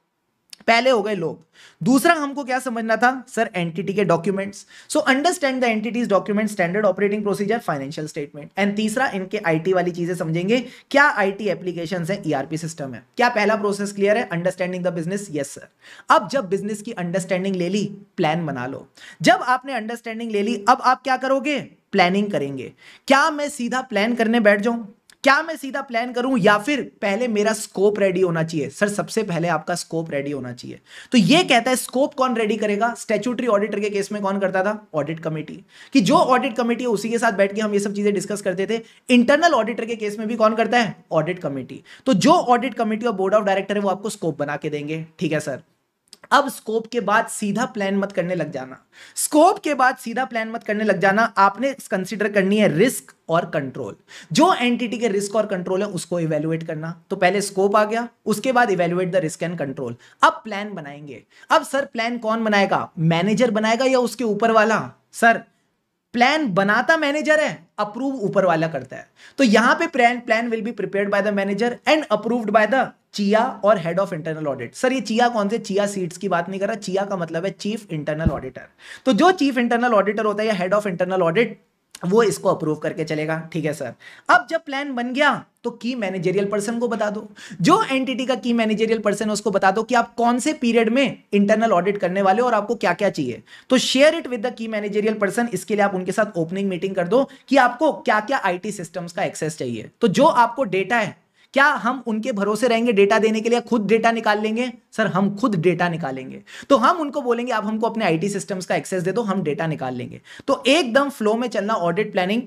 पहले हो गए लोग दूसरा हमको क्या समझना था सर एंटिटी के documents so understand the entity's documents standard operating procedure financial statement and तीसरा इनके आईटी वाली चीजें समझेंगे क्या आईटी एप्लीकेशन है ईआरपी सिस्टम है क्या पहला प्रोसेस क्लियर है understanding the business yes sir अब जब बिजनेस की अंडरस्टैंडिंग ले ली प्लान बना लो जब आपने अंडरस्टैंडिंग ले ली अब आप क्या करोगे प्लानिंग करेंगे क्या मैं सीधा प्लान करने बैठ जाऊं क्या मैं सीधा प्लान करूं या फिर पहले मेरा स्कोप रेडी होना चाहिए सर सबसे पहले आपका स्कोप रेडी होना चाहिए तो ये कहता है स्कोप कौन रेडी करेगा स्टेचुटरी ऑडिटर के केस में कौन करता था ऑडिट कमेटी कि जो ऑडिट कमेटी है उसी के साथ बैठ के हम ये सब चीजें डिस्कस करते थे इंटरनल ऑडिटर के केस में भी कौन करता है ऑडिट कमेटी तो जो ऑडिट कमेटी और बोर्ड ऑफ डायरेक्टर है वो आपको स्कोप बना के देंगे ठीक है सर अब स्कोप के बाद सीधा प्लान मत करने लग जाना स्कोप के बाद सीधा प्लान मत करने लग जाना आपने कंसिडर करनी है रिस्क और कंट्रोल जो एंटिटी के रिस्क और कंट्रोल है उसको इवेल्युएट करना तो पहले स्कोप आ गया उसके बाद evaluate the risk and control अब प्लान बनाएंगे अब सर प्लान कौन बनाएगा मैनेजर बनाएगा या उसके ऊपर वाला सर प्लान बनाता मैनेजर है अप्रूव ऊपर वाला करता है तो यहां पे plan plan will be prepared by the manager and approved by the CIA और head of internal audit sir ये चिया कौन से चिया सीट्स की बात नहीं कर रहा चिया का मतलब है चीफ इंटरनल ऑडिटर तो जो चीफ इंटरनल ऑडिटर होता है या हेड ऑफ इंटरनल ऑडिट वो इसको अप्रूव करके चलेगा ठीक है सर अब जब प्लान बन गया तो की मैनेजरियल पर्सन को बता दो जो एंटिटी का की मैनेजरियल पर्सन है उसको बता दो कि आप कौन से पीरियड में इंटरनल ऑडिट करने वाले हो और आपको क्या क्या चाहिए तो share it with the key managerial person इसके लिए आप उनके साथ ओपनिंग मीटिंग कर दो कि आपको क्या क्या आईटी सिस्टम्स का एक्सेस चाहिए तो जो आपको डेटा है क्या हम उनके भरोसे रहेंगे डेटा देने के लिए खुद डेटा निकाल लेंगे सर हम खुद डेटा निकालेंगे तो हम उनको बोलेंगे आप हमको अपने आईटी सिस्टम्स का एक्सेस दे दो हम डेटा निकाल लेंगे तो एकदम फ्लो में चलना ऑडिट प्लानिंग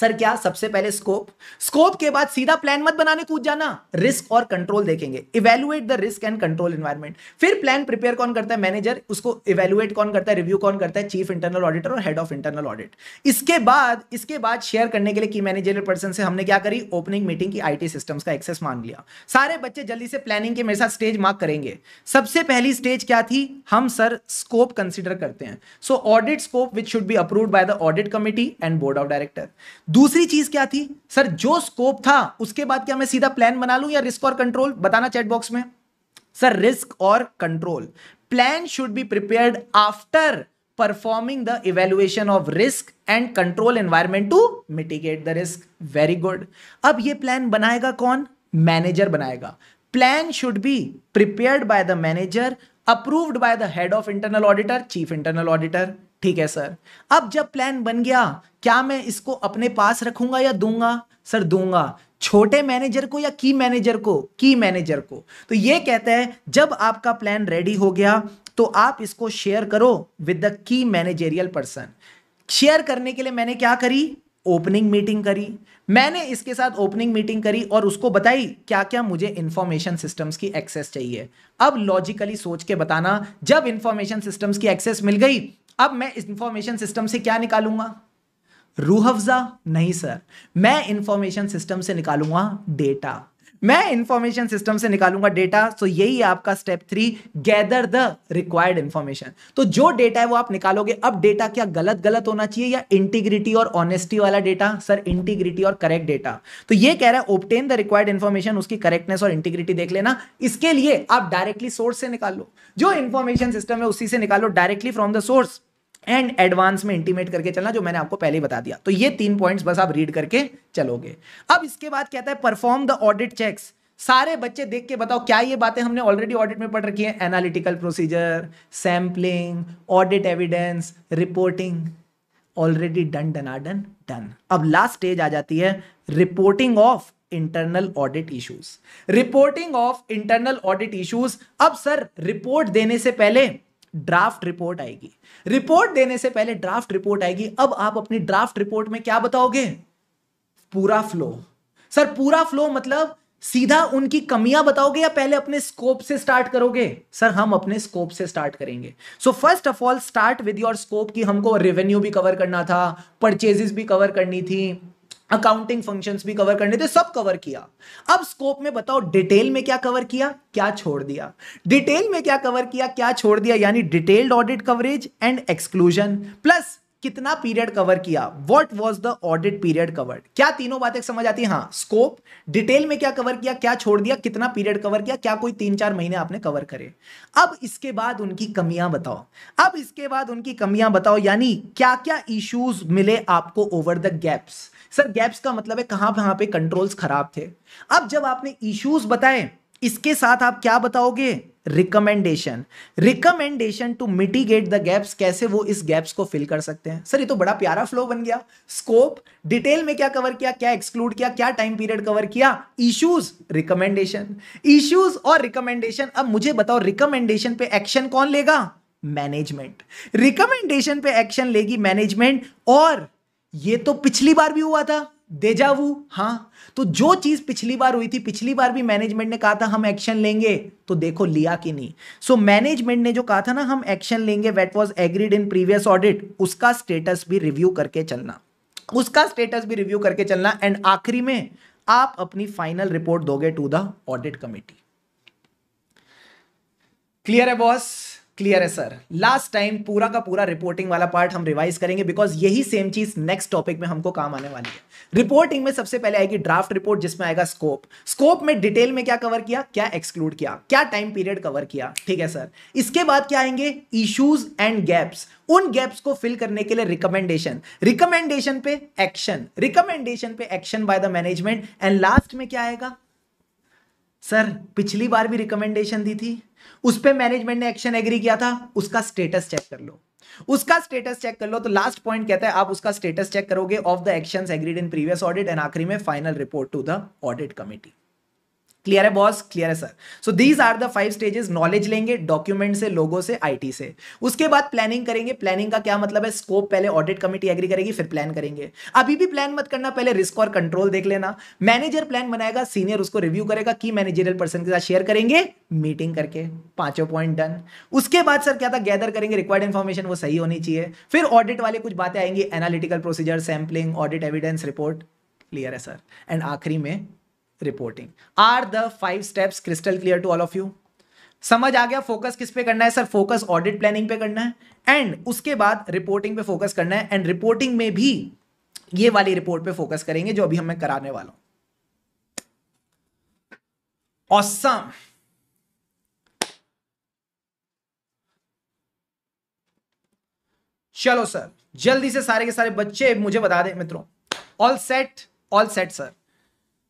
सर क्या सबसे पहले स्कोप स्कोप के बाद सीधा प्लान मत बनाने कूद जाना रिस्क और कंट्रोल देखेंगे evaluate the risk and control environment फिर प्लान प्रिपेयर कौन करता है मैनेजर उसको इवेलुएट कौन करता है रिव्यू कौन करता है चीफ इंटरनल ऑडिटर और हेड ऑफ इंटरनल ऑडिट इसके बाद इसके बाद शेयर करने के लिए की मैनेजर पर्सन से हमने क्या करी ओपनिंग मीटिंग की आई टी का एक्सेस मान लिया सारे बच्चे जल्दी से प्लानिंग के मेरे साथ स्टेज मार्क करेंगे सबसे पहली स्टेज क्या थी हम सर स्कोप कंसिडर करते हैं so audit scope which should be approve by the audit committee and board of director दूसरी चीज क्या थी सर जो स्कोप था उसके बाद क्या मैं सीधा प्लान बना लूं या रिस्क और कंट्रोल बताना चैट बॉक्स में सर रिस्क और control plan should be prepared after performing the evaluation of risk and control environment to mitigate the risk very good अब ये प्लान बनाएगा कौन मैनेजर बनाएगा plan should be prepared by the manager approved by the head of internal auditor chief internal auditor ठीक है sir अब जब plan बन गया क्या मैं इसको अपने पास रखूंगा या दूंगा सर दूंगा छोटे मैनेजर को या की मैनेजर को की मैनेजर को तो ये कहता है जब आपका प्लान रेडी हो गया तो आप इसको शेयर करो with the key managerial person share करने के लिए मैंने क्या करी ओपनिंग मीटिंग करी मैंने इसके साथ ओपनिंग मीटिंग करी और उसको बताई क्या क्या मुझे इंफॉर्मेशन सिस्टम्स की एक्सेस चाहिए अब लॉजिकली सोच के बताना जब इंफॉर्मेशन सिस्टम्स की एक्सेस मिल गई अब मैं इंफॉर्मेशन सिस्टम से क्या निकालूंगा रूह अफजा नहीं सर मैं इंफॉर्मेशन सिस्टम से निकालूंगा डेटा मैं इंफॉर्मेशन सिस्टम से निकालूंगा डेटा सो यही आपका step three gather the required information तो जो डेटा है वो आप निकालोगे अब डेटा क्या गलत गलत होना चाहिए या इंटीग्रिटी और ऑनेस्टी वाला डेटा सर इंटीग्रिटी और करेक्ट डेटा तो ये कह रहा है ओपटेन द रिक्वायर्ड इंफॉर्मेशन उसकी करेक्टनेस और इंटीग्रिटी देख लेना इसके लिए आप डायरेक्टली सोर्स से निकाल लो जो इंफॉर्मेशन सिस्टम है उसी से निकालो directly from the source and advance में इंटीमेट करके चलना जो मैंने आपको पहले ही बता दिया तो ये तीन पॉइंट्स बस आप रीड करके चलोगे अब इसके बाद कहता है परफॉर्म द ऑडिट चेक्स सारे बच्चे देख के बताओ क्या ये बातें हमने ऑलरेडी ऑडिट में पढ़ रखी है analytical procedure sampling audit evidence reporting already done done are done done अब लास्ट स्टेज आ जाती है reporting of internal audit issues reporting of internal audit issues अब सर रिपोर्ट देने से पहले ड्राफ्ट रिपोर्ट आएगी रिपोर्ट देने से पहले ड्राफ्ट रिपोर्ट आएगी अब आप अपनी ड्राफ्ट रिपोर्ट में क्या बताओगे पूरा फ्लो सर पूरा फ्लो मतलब सीधा उनकी कमियां बताओगे या पहले अपने स्कोप से स्टार्ट करोगे सर हम अपने स्कोप से स्टार्ट करेंगे so first of all start with your scope कि हमको रेवेन्यू भी कवर करना था परचेजेस भी कवर करनी थी अकाउंटिंग फंक्शंस भी कवर करने थे सब कवर किया अब स्कोप में बताओ डिटेल में क्या कवर किया क्या छोड़ दिया डिटेल में क्या कवर किया क्या छोड़ दिया यानी detailed audit coverage and exclusion plus कितना पीरियड कवर किया what was the audit period covered क्या तीनों बातें समझ आती है हाँ स्कोप डिटेल में क्या कवर किया क्या छोड़ दिया कितना पीरियड कवर किया क्या कोई तीन चार महीने आपने कवर करे अब इसके बाद उनकी कमियां बताओ अब इसके बाद उनकी कमियां बताओ यानी क्या क्या इश्यूज मिले आपको over the gaps sir gaps का मतलब है कहां कहां पे कंट्रोल्स खराब थे अब जब आपने इश्यूज बताए इसके साथ आप क्या बताओगे recommendation recommendation to mitigate the gaps कैसे वो इस गैप्स को फिल कर सकते हैं सर ये तो बड़ा प्यारा फ्लो बन गया स्कोप डिटेल में क्या कवर किया क्या एक्सक्लूड किया क्या टाइम पीरियड कवर किया इश्यूज रिकमेंडेशन इश्यूज और रिकमेंडेशन अब मुझे बताओ रिकमेंडेशन पे एक्शन कौन लेगा मैनेजमेंट रिकमेंडेशन पे एक्शन लेगी मैनेजमेंट और ये तो पिछली बार भी हुआ था वो हाँ तो जो चीज पिछली बार हुई थी पिछली बार भी मैनेजमेंट ने कहा था हम एक्शन लेंगे तो देखो लिया कि नहीं सो so, मैनेजमेंट ने जो कहा था ना हम एक्शन लेंगे what was agreed in previous audit उसका स्टेटस भी रिव्यू करके चलना उसका स्टेटस भी रिव्यू करके चलना एंड आखिरी में आप अपनी फाइनल रिपोर्ट दोगे to the audit committee clear है बॉस क्लियर है सर लास्ट टाइम पूरा का पूरा रिपोर्टिंग वाला पार्ट हम रिवाइज करेंगे बिकॉज यही सेम चीज नेक्स्ट टॉपिक में हमको काम आने वाली है रिपोर्टिंग में सबसे पहले आएगी ड्राफ्ट रिपोर्ट जिसमें आएगा स्कोप स्कोप में डिटेल में क्या कवर किया क्या एक्सक्लूड किया क्या टाइम पीरियड कवर किया ठीक है सर इसके बाद क्या आएंगे इश्यूज एंड गैप्स उन गैप्स को फिल करने के लिए रिकमेंडेशन रिकमेंडेशन पे एक्शन रिकमेंडेशन पे action by the management and last में क्या आएगा सर पिछली बार भी रिकमेंडेशन दी थी उस पर मैनेजमेंट ने एक्शन एग्री किया था उसका स्टेटस चेक कर लो उसका स्टेटस चेक कर लो तो लास्ट पॉइंट कहता है आप उसका स्टेटस चेक करोगे of the actions agreed in previous audit and आखिरी में final report to the audit committee clear है बॉस क्लियर है sir so these are the five stages knowledge लेंगे डॉक्यूमेंट से लोगों से आईटी से उसके बाद प्लानिंग करेंगे प्लानिंग का क्या मतलब है स्कोप पहले ऑडिट कमिटी एग्री करेगी फिर प्लान करेंगे अभी भी प्लान मत करना पहले रिस्क और कंट्रोल देख लेना मैनेजर प्लान बनाएगा सीनियर उसको रिव्यू करेगा की मैनेजरियल पर्सन के साथ शेयर करेंगे मीटिंग करके पांचों पॉइंट डन उसके बाद सर क्या था गैदर करेंगे रिक्वायर्ड इन्फॉर्मेशन वो सही होनी चाहिए फिर ऑडिट वाले कुछ बातें आएंगी analytical procedure sampling audit evidence report clear है सर एंड आखिरी में reporting are the five steps crystal clear to all of you समझ आ गया फोकस किस पे करना है सर फोकस ऑडिट प्लानिंग पे करना है एंड उसके बाद रिपोर्टिंग पे फोकस करना है एंड रिपोर्टिंग में भी ये वाली रिपोर्ट पे फोकस करेंगे जो अभी हमें कराने वाला हूं ऑसम चलो सर जल्दी से सारे के सारे बच्चे मुझे बता दें मित्रों all set all set sir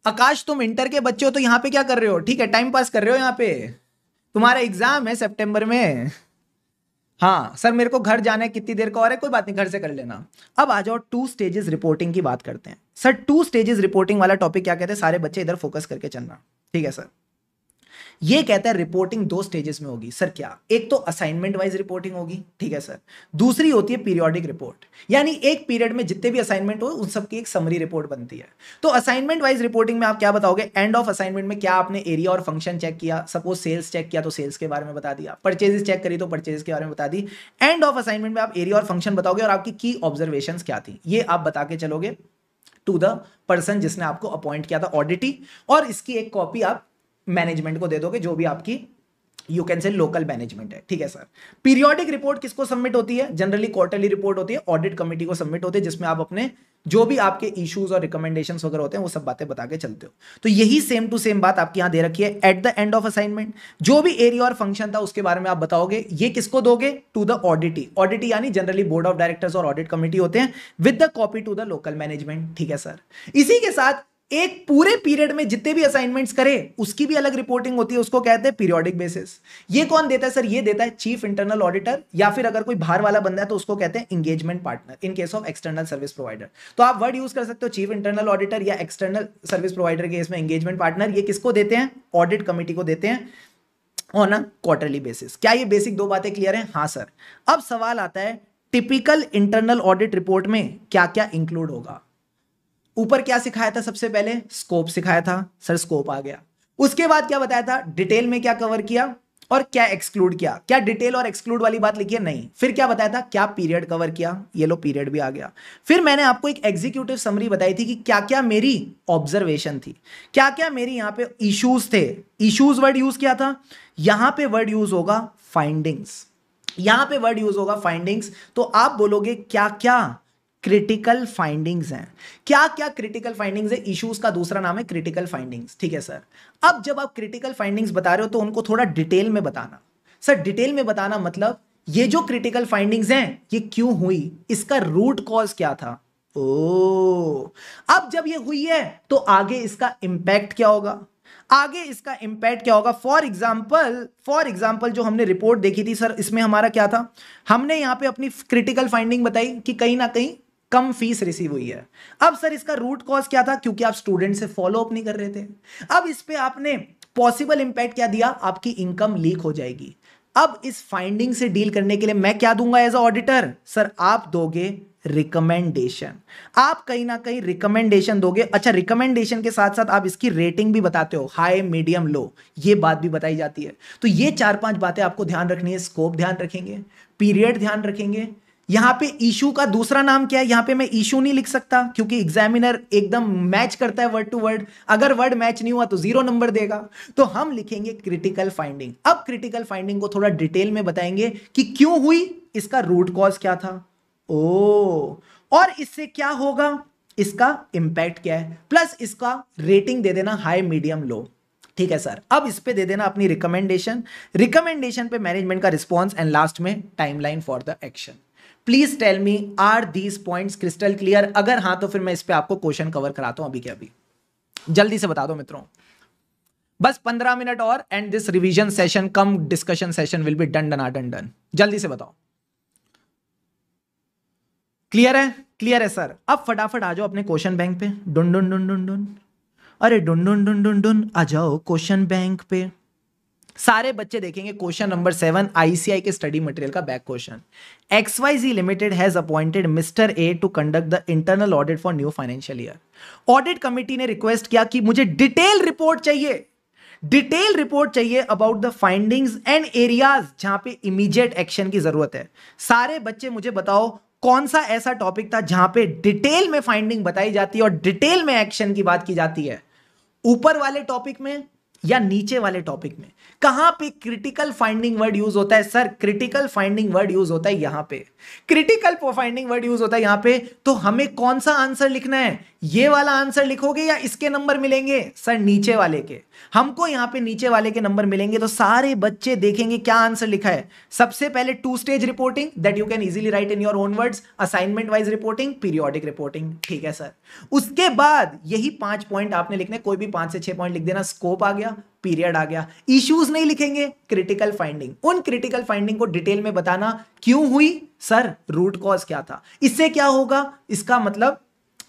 Akash तुम इंटर के बच्चे हो तो यहाँ पे क्या कर रहे हो ठीक है टाइम पास कर रहे हो यहाँ पे तुम्हारा एग्जाम है सेप्टेम्बर में हाँ सर मेरे को घर जाना है कितनी देर का और है कोई बात नहीं घर से कर लेना अब आ जाओ टू स्टेजेस रिपोर्टिंग की बात करते हैं सर टू स्टेजेस रिपोर्टिंग वाला टॉपिक क्या कहते हैं सारे बच्चे इधर फोकस करके चलना ठीक है सर ये कहता है रिपोर्टिंग दो स्टेजेस में होगी सर क्या एक तो असाइनमेंट वाइज रिपोर्टिंग होगी ठीक है सर दूसरी होती है पीरियोडिक रिपोर्ट यानी एक पीरियड में जितने भी असाइनमेंट हो उन सबकी एक समरी रिपोर्ट बनती है तो असाइनमेंट वाइज रिपोर्टिंग में आप क्या बताओगे एंड ऑफ असाइनमेंट में क्या आपने एरिया और फंक्शन चेक किया सपोज सेल्स चेक किया तो सेल्स के बारे में बता दिया परचेजेस चेक करी तो परचेज के बारे में बता दी एंड ऑफ असाइनमेंट में आप एरिया और फंक्शन बताओगे और आपकी की ऑब्जर्वेशन क्या थी ये आप बता के चलोगे टू द पर्सन जिसने आपको अपॉइंट किया था ऑडिटी और इसकी एक कॉपी आप मैनेजमेंट को दे दोगे जो भी आपकी you can say local management है ठीक है सर पीरियोडिक रिपोर्ट किसको सबमिट होती है जनरली क्वार्टरली रिपोर्ट होती है ऑडिट कमेटी को सबमिट होती है जिसमें आप अपने जो भी आपके इश्यूज और रिकमेंडेशन वगैरह होते हैं वो सब बातें बता के चलते हो तो यही सेम टू सेम बात आपकी यहां दे रखी है at the end of assignment जो भी एरिया और फंक्शन था उसके बारे में आप बताओगे ये किसको दोगे टू द ऑडिटी ऑडिटी यानी जनरली बोर्ड ऑफ डायरेक्टर्स और ऑडिट कमेटी होते हैं with the copy to the local management ठीक है सर इसी के साथ एक पूरे पीरियड में जितने भी असाइनमेंट्स करे उसकी भी अलग रिपोर्टिंग होती है उसको कहते हैं पीरियोडिक बेसिस ये कौन देता है सर ये देता है चीफ इंटरनल ऑडिटर या फिर अगर कोई बाहर वाला बंदा है तो उसको कहते हैं engagement partner in case of external service provider तो आप वर्ड यूज कर सकते हो चीफ इंटरनल ऑडिटर या एक्सटर्नल सर्विस प्रोवाइडर के इसमें एंगेजमेंट पार्टनर ये किसको देते हैं ऑडिट कमेटी को देते हैं ऑन अ क्वार्टरली बेसिस क्या ये बेसिक दो बातें क्लियर है हाँ सर अब सवाल आता है टिपिकल इंटरनल ऑडिट रिपोर्ट में क्या क्या इंक्लूड होगा ऊपर क्या सिखाया था सबसे पहले स्कोप सिखाया था सर स्कोप आ गया उसके बाद क्या बताया था डिटेल में क्या कवर किया और क्या एक्सक्लूड किया क्या डिटेल और एक्सक्लूड वाली बात लिखी है नहीं फिर क्या बताया था क्या पीरियड कवर किया ये लो पीरियड भी आ गया फिर मैंने आपको एक एग्जीक्यूटिव समरी बताई थी कि क्या क्या मेरी ऑब्जर्वेशन थी क्या क्या मेरी यहां पे इश्यूज थे इश्यूज वर्ड यूज किया था यहां पे वर्ड यूज होगा फाइंडिंग्स यहां पे वर्ड यूज होगा फाइंडिंग्स तो आप बोलोगे क्या क्या क्रिटिकल फाइंडिंग्स हैं क्या क्या क्रिटिकल फाइंडिंग्स है इश्यूज का दूसरा नाम है क्रिटिकल फाइंडिंग्स ठीक है सर अब जब आप क्रिटिकल फाइंडिंग्स बता रहे हो तो उनको थोड़ा डिटेल में बताना सर डिटेल में बताना मतलब ये जो क्रिटिकल फाइंडिंग्स हैं ये क्यों हुई इसका रूट कॉज क्या था ओ अब जब ये हुई है तो आगे इसका इम्पैक्ट क्या होगा आगे इसका इम्पैक्ट क्या होगा फॉर एग्जाम्पल फॉर एग्जाम्पल जो हमने रिपोर्ट देखी थी सर इसमें हमारा क्या था हमने यहाँ पे अपनी क्रिटिकल फाइंडिंग बताई कि कहीं ना कहीं कम फीस रिसीव हुई है अब सर इसका रूट कॉज क्या था क्योंकि आप स्टूडेंट से फॉलो अप नहीं कर रहे थे अब इस पर आपने पॉसिबल इंपैक्ट क्या दिया आपकी इनकम लीक हो जाएगी अब इस फाइंडिंग से डील करने के लिए मैं क्या दूंगा एज ऑडिटर सर आप दोगे रिकमेंडेशन आप कहीं ना कहीं रिकमेंडेशन दोगे अच्छा रिकमेंडेशन के साथ साथ आप इसकी रेटिंग भी बताते हो हाई मीडियम लो ये बात भी बताई जाती है तो ये चार पांच बातें आपको ध्यान रखनी है स्कोप ध्यान रखेंगे पीरियड ध्यान रखेंगे यहां पे इशू का दूसरा नाम क्या है यहां पे मैं इशू नहीं लिख सकता क्योंकि एग्जामिनर एकदम मैच करता है वर्ड टू वर्ड अगर वर्ड मैच नहीं हुआ तो जीरो नंबर देगा तो हम लिखेंगे क्रिटिकल फाइंडिंग अब क्रिटिकल फाइंडिंग को थोड़ा डिटेल में बताएंगे कि क्यों हुई इसका रूट कॉज क्या था ओ और इससे क्या होगा इसका इंपैक्ट क्या है प्लस इसका रेटिंग दे देना हाई मीडियम लो ठीक है सर अब इस पे दे देना अपनी रिकमेंडेशन रिकमेंडेशन पे मैनेजमेंट का रिस्पॉन्स एंड लास्ट में timeline for the action please tell me are these point crystal clear अगर हाँ तो फिर मैं इस पर आपको क्वेश्चन कवर कराता हूं अभी के अभी जल्दी से बता दो मित्रों बस पंद्रह मिनट और and this revision session cum discussion session will be done done are done done जल्दी से बताओ क्लियर है क्लियर है सर अब फटाफट आ जाओ अपने क्वेश्चन बैंक पे डुन डुन डुन डुन डुन अरे डुन डुन डुन डुन डुन आ जाओ क्वेश्चन बैंक पे सारे बच्चे देखेंगे क्वेश्चन नंबर सेवन आईसीआई के स्टडी मटेरियल का back question XYZ limited has appointed mister A to conduct the internal audit for new financial year audit committee ने रिक्वेस्ट किया कि मुझे डिटेल रिपोर्ट चाहिए डिटेल रिपोर्ट चाहिए about the findings and areas जहां पे immediate action की जरूरत है सारे बच्चे मुझे बताओ कौन सा ऐसा टॉपिक था जहां पे डिटेल में फाइंडिंग बताई जाती है और डिटेल में एक्शन की बात की जाती है ऊपर वाले टॉपिक में या नीचे वाले टॉपिक में कहां पे क्रिटिकल फाइंडिंग वर्ड यूज होता है sir critical finding word use होता है यहां पे क्रिटिकल फाइंडिंग वर्ड यूज होता है यहां पे तो हमें कौन सा आंसर लिखना है ये वाला आंसर लिखोगे या इसके नंबर मिलेंगे सर नीचे वाले के हमको यहां पे नीचे वाले के नंबर मिलेंगे तो सारे बच्चे देखेंगे क्या आंसर लिखा है सबसे पहले two stage reporting that you can easily write in your own words assignment wise reporting periodic reporting ठीक है सर उसके बाद यही पांच पॉइंट आपने लिखने कोई भी पांच से छह पॉइंट लिख देना स्कोप आ गया पीरियड आ गया इश्यूज नहीं लिखेंगे क्रिटिकल फाइंडिंग उन क्रिटिकल फाइंडिंग को डिटेल में बताना क्यों हुई सर रूट कॉज क्या था इससे क्या होगा इसका मतलब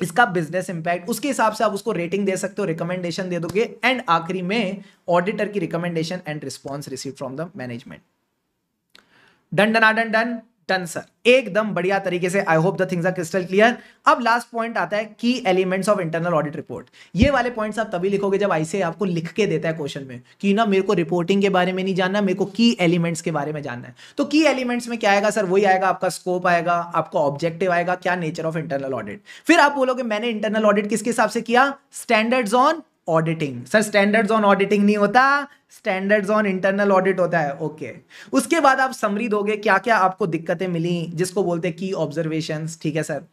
इसका बिजनेस इंपैक्ट उसके हिसाब से आप उसको रेटिंग दे सकते हो रिकमेंडेशन दे दोगे एंड आखिरी में ऑडिटर की recommendation and response receive from the management done done uh done done done sir एकदम बढ़िया तरीके से I hope the things are crystal clear अब लास्ट पॉइंट आता है की elements of internal audit report ये वाले पॉइंट्स आप तभी लिखोगे जब आईसीए आपको लिख के देता है क्वेश्चन में कि ना मेरे को रिपोर्टिंग के बारे में नहीं जानना मेरे को की एलिमेंट्स के बारे में जानना है तो की एलिमेंट्स में क्या आएगा सर वही आएगा आपका स्कोप आएगा आपका ऑब्जेक्टिव आएगा क्या नेचर ऑफ इंटरनल ऑडिट फिर आप बोलोगे मैंने इंटरनल ऑडिट किसके हिसाब से किया standards on auditing sir standards on auditing नहीं होता स्टैंडर्ड्स ऑन इंटरनल ऑडिट होता है ओके okay. उसके बाद आप समरी दोगे क्या क्या आपको दिक्कतें मिली जिसको बोलते की ऑब्जर्वेशन ठीक है सर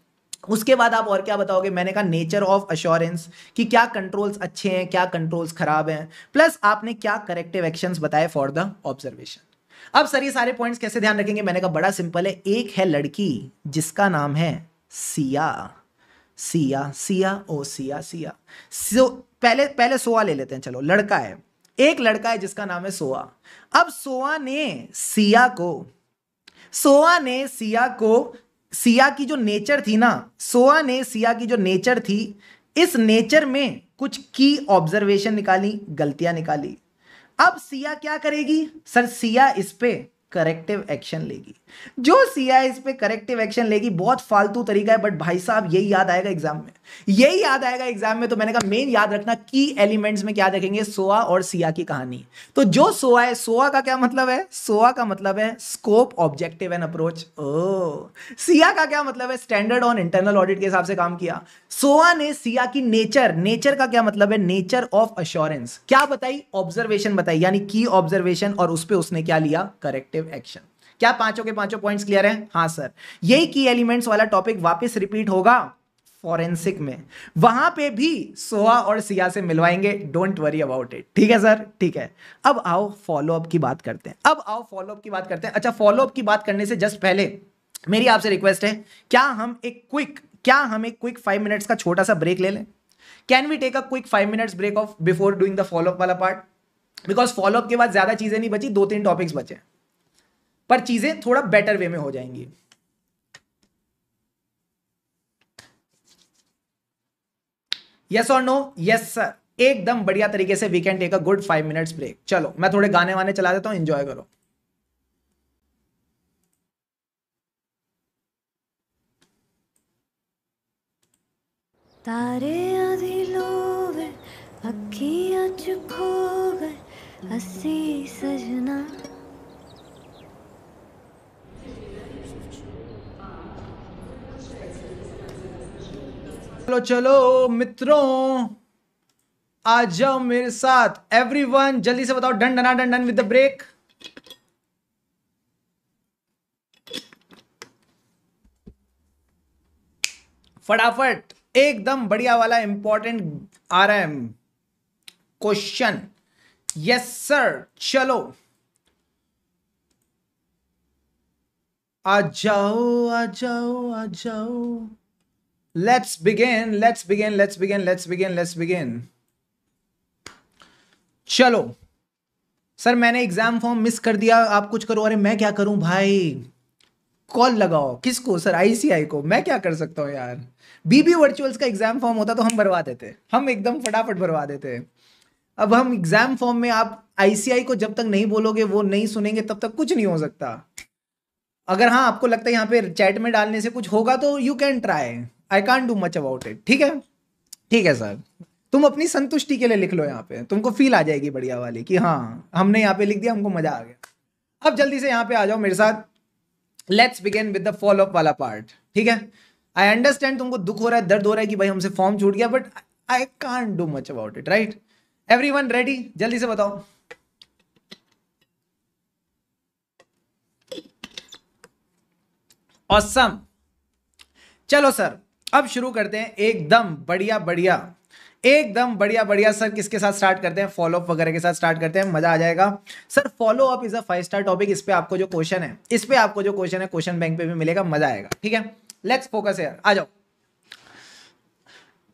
उसके बाद आप और क्या बताओगे मैंने कहा नेचर ऑफ अश्योरेंस कि क्या कंट्रोल्स अच्छे हैं क्या कंट्रोल्स खराब हैं प्लस आपने क्या करेक्टिव एक्शंस बताए फॉर द ऑब्जर्वेशन अब सर ये सारे पॉइंट्स कैसे ध्यान रखेंगे मैंने कहा बड़ा सिंपल है एक है लड़की जिसका नाम है सिया सिया सिया ओ सिया सिया सो पहले पहले सोआ ले लेते हैं चलो लड़का है एक लड़का है जिसका नाम है सोआ अब सोआ ने सिया को सोआ ने सिया को सिया की जो नेचर थी ना सोआ ने सिया की जो नेचर थी इस नेचर में कुछ की ऑब्जर्वेशन निकाली गलतियां निकाली अब सिया क्या करेगी सर सिया इस पे करेक्टिव एक्शन लेगी जो सी आई इस पर करेक्टिव एक्शन लेगी बहुत फालतू तरीका है बट भाई साहब यही याद आएगा एग्जाम में यही याद आएगा एग्जाम में तो मैंने कहा मेन याद रखना की एलिमेंट्स में क्या देखेंगे सोआ और सिया की कहानी तो जो सोआ है सोआ का क्या मतलब है सोआ का मतलब है स्कोप ऑब्जेक्टिव एंड अप्रोच ओ सिया का क्या मतलब है स्टैंडर्ड ऑन इंटरनल ऑडिट के हिसाब से काम किया सोआ ने सिया की नेचर नेचर का क्या मतलब है नेचर ऑफ अश्योरेंस क्या बताई ऑब्जर्वेशन बताई यानी की ऑब्जर्वेशन और उस पर उसने क्या लिया करेक्टिव करेक्टिव एक्शन क्या पांचों के पांचों पॉइंट्स क्लियर हैं हाँ सर यही की एलिमेंट्स वाला टॉपिक वापस रिपीट होगा फॉरेंसिक में वहां पे भी सोआ और सिया से मिलवाएंगे डोंट वरी अबाउट इट ठीक है सर ठीक है अब आओ फॉलोअप की बात करते हैं अब आओ फॉलोअप की बात करते हैं अच्छा फॉलोअप की बात करने से जस्ट पहले मेरी आपसे रिक्वेस्ट है क्या हम एक क्विक क्या हम एक क्विक फाइव मिनट्स का छोटा सा ब्रेक ले लें can we take a quick five minutes break of before doing the follow up वाला पार्ट बिकॉज फॉलोअप के बाद ज्यादा चीजें नहीं बची दो तीन टॉपिक्स बचे हैं पर चीजें थोड़ा बेटर वे में हो जाएंगी यस और नो यस सर एकदम बढ़िया तरीके से we can take a good five minutes break चलो मैं थोड़े गाने वाने चला देता हूं एंजॉय करो तारे आधी लोग अखियां चुप हो गए हसी सजना लो चलो मित्रों आ जाओ मेरे साथ एवरीवन जल्दी से बताओ done डना done done with the break फटाफट एकदम बढ़िया वाला इंपॉर्टेंट आ रहा है क्वेश्चन यस सर चलो आ जाओ आ जाओ आ जाओ Let's begin, let's begin, let's begin, let's begin, let's begin. चलो सर मैंने एग्जाम फॉर्म मिस कर दिया आप कुछ करो अरे मैं क्या करूं भाई कॉल लगाओ किसको सर आईसीआई को मैं क्या कर सकता हूँ यार बीबी वर्चुअल्स का एग्जाम फॉर्म होता तो हम भरवा देते हम एकदम फटाफट भरवा देते अब हम एग्जाम फॉर्म में आप आईसीआई को जब तक नहीं बोलोगे वो नहीं सुनेंगे तब तक कुछ नहीं हो सकता अगर हाँ आपको लगता है यहाँ पे चैट में डालने से कुछ होगा तो you can try I can't do much about it ठीक है ठीक है सर तुम अपनी संतुष्टि के लिए लिख लो यहाँ पे तुमको फील आ जाएगी बढ़िया वाली कि हाँ हमने यहाँ पे लिख दिया हमको मजा आ गया अब जल्दी से यहाँ पे आ जाओ मेरे साथ let's begin with the follow up वाला पार्ट ठीक है आई अंडरस्टैंड तुमको दुख हो रहा है दर्द हो रहा है कि भाई हमसे फॉर्म छूट गया but I can't do much about it right every one ready जल्दी से बताओ ऑसम awesome. चलो सर अब शुरू करते हैं एकदम बढ़िया बढ़िया एकदम बढ़िया बढ़िया सर किसके साथ स्टार्ट करते हैं फॉलो अप वगैरह के साथ स्टार्ट करते हैं मजा आ जाएगा sir follow up is a five star topic इस पे आपको जो क्वेश्चन है इस पे आपको जो क्वेश्चन है क्वेश्चन बैंक पे भी मिलेगा मजा आएगा ठीक है लेट्स फोकस है आ जाओ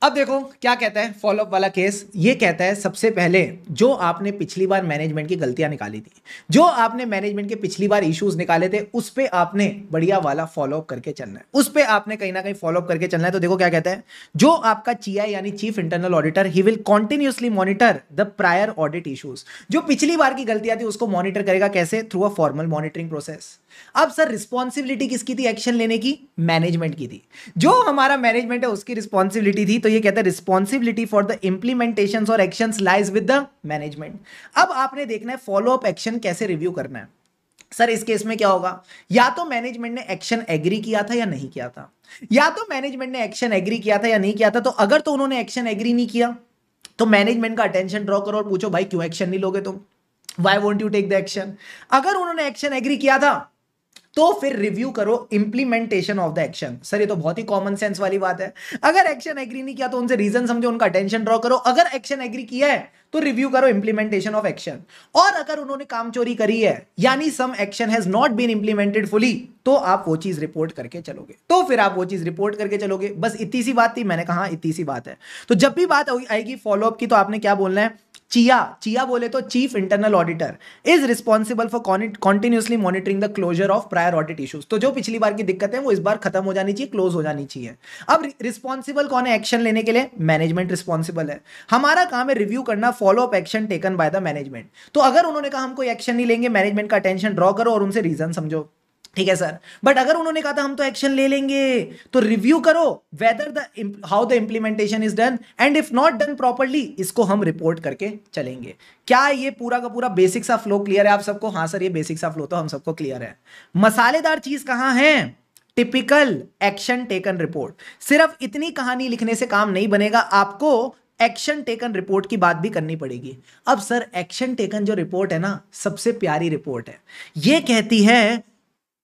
अब देखो क्या कहता है फॉलोअप वाला केस ये कहता है सबसे पहले जो आपने पिछली बार मैनेजमेंट की गलतियां निकाली थी जो आपने मैनेजमेंट के पिछली बार इश्यूज निकाले थे उस पर आपने बढ़िया वाला फॉलोअप करके चलना है उस पर आपने कहीं ना कहीं फॉलोअप करके चलना है तो देखो क्या कहता है जो आपका ची यानी chief internal auditor he will continuously monitor the prior audit issues जो पिछली बार की गलतियां थी उसको मॉनिटर करेगा कैसे through a formal monitoring process अब सर रिस्पॉन्सिबिलिटी किसकी थी एक्शन लेने की मैनेजमेंट की थी जो हमारा मैनेजमेंट है उसकी रिस्पॉन्सिबिलिटी थी तो ये कहता है रिस्पॉन्सिबिलिटी फॉर द इंप्लीमेंटेशन और action lies with the management अब आपने देखना है फॉलो अप एक्शन कैसे रिव्यू करना है सर इस केस में क्या होगा या तो मैनेजमेंट ने एक्शन एग्री किया था या नहीं किया था या तो मैनेजमेंट ने एक्शन एग्री किया था या नहीं किया था तो अगर तो उन्होंने एक्शन एग्री नहीं किया तो मैनेजमेंट का अटेंशन ड्रॉ करो और पूछो भाई क्यों एक्शन नहीं लोगे तुम why won't you take the action अगर उन्होंने एक्शन एग्री किया था तो फिर रिव्यू करो implementation of the action sir ये तो बहुत ही कॉमन सेंस वाली बात है अगर एक्शन एग्री नहीं किया तो उनसे रीजन समझो उनका अटेंशन ड्रॉ करो अगर एक्शन एग्री किया है तो रिव्यू करो इंप्लीमेंटेशन ऑफ एक्शन और अगर उन्होंने काम चोरी करी है यानी some action has not been implemented fully तो आप वो चीज रिपोर्ट करके चलोगे तो फिर आप वो चीज रिपोर्ट करके चलोगे बस इतनी सी बात थी मैंने कहा हाँ, इतनी सी बात है तो जब भी बात आएगी फॉलोअप की तो आपने क्या बोलना है चिया चिया बोले तो chief internal auditor is responsible for continuously monitoring the closure of prior audit issues तो जो पिछली बार की दिक्कत है वो इस बार खत्म हो जानी चाहिए क्लोज हो जानी चाहिए अब रिस्पॉन्सिबल कौन है एक्शन लेने के लिए मैनेजमेंट रिस्पॉन्सिबल है हमारा काम है रिव्यू करना follow up action taken by the management तो अगर उन्होंने कहा हम कोई एक्शन नहीं लेंगे मैनेजमेंट का अटेंशन ड्रॉ करो और उनसे रीजन समझो ठीक है सर बट अगर उन्होंने कहा था हम तो एक्शन ले लेंगे तो रिव्यू करो whether the how the implementation is done and if not done properly इसको हम रिपोर्ट करके चलेंगे क्या ये पूरा का पूरा बेसिक सा फ्लो क्लियर है आप सबको हाँ सर ये बेसिक सा फ्लो तो हम सबको क्लियर है मसालेदार चीज कहाँ है टिपिकल एक्शन टेकन रिपोर्ट सिर्फ इतनी कहानी लिखने से काम नहीं बनेगा आपको एक्शन टेकन रिपोर्ट की बात भी करनी पड़ेगी अब सर एक्शन टेकन जो रिपोर्ट है ना सबसे प्यारी रिपोर्ट है ये कहती है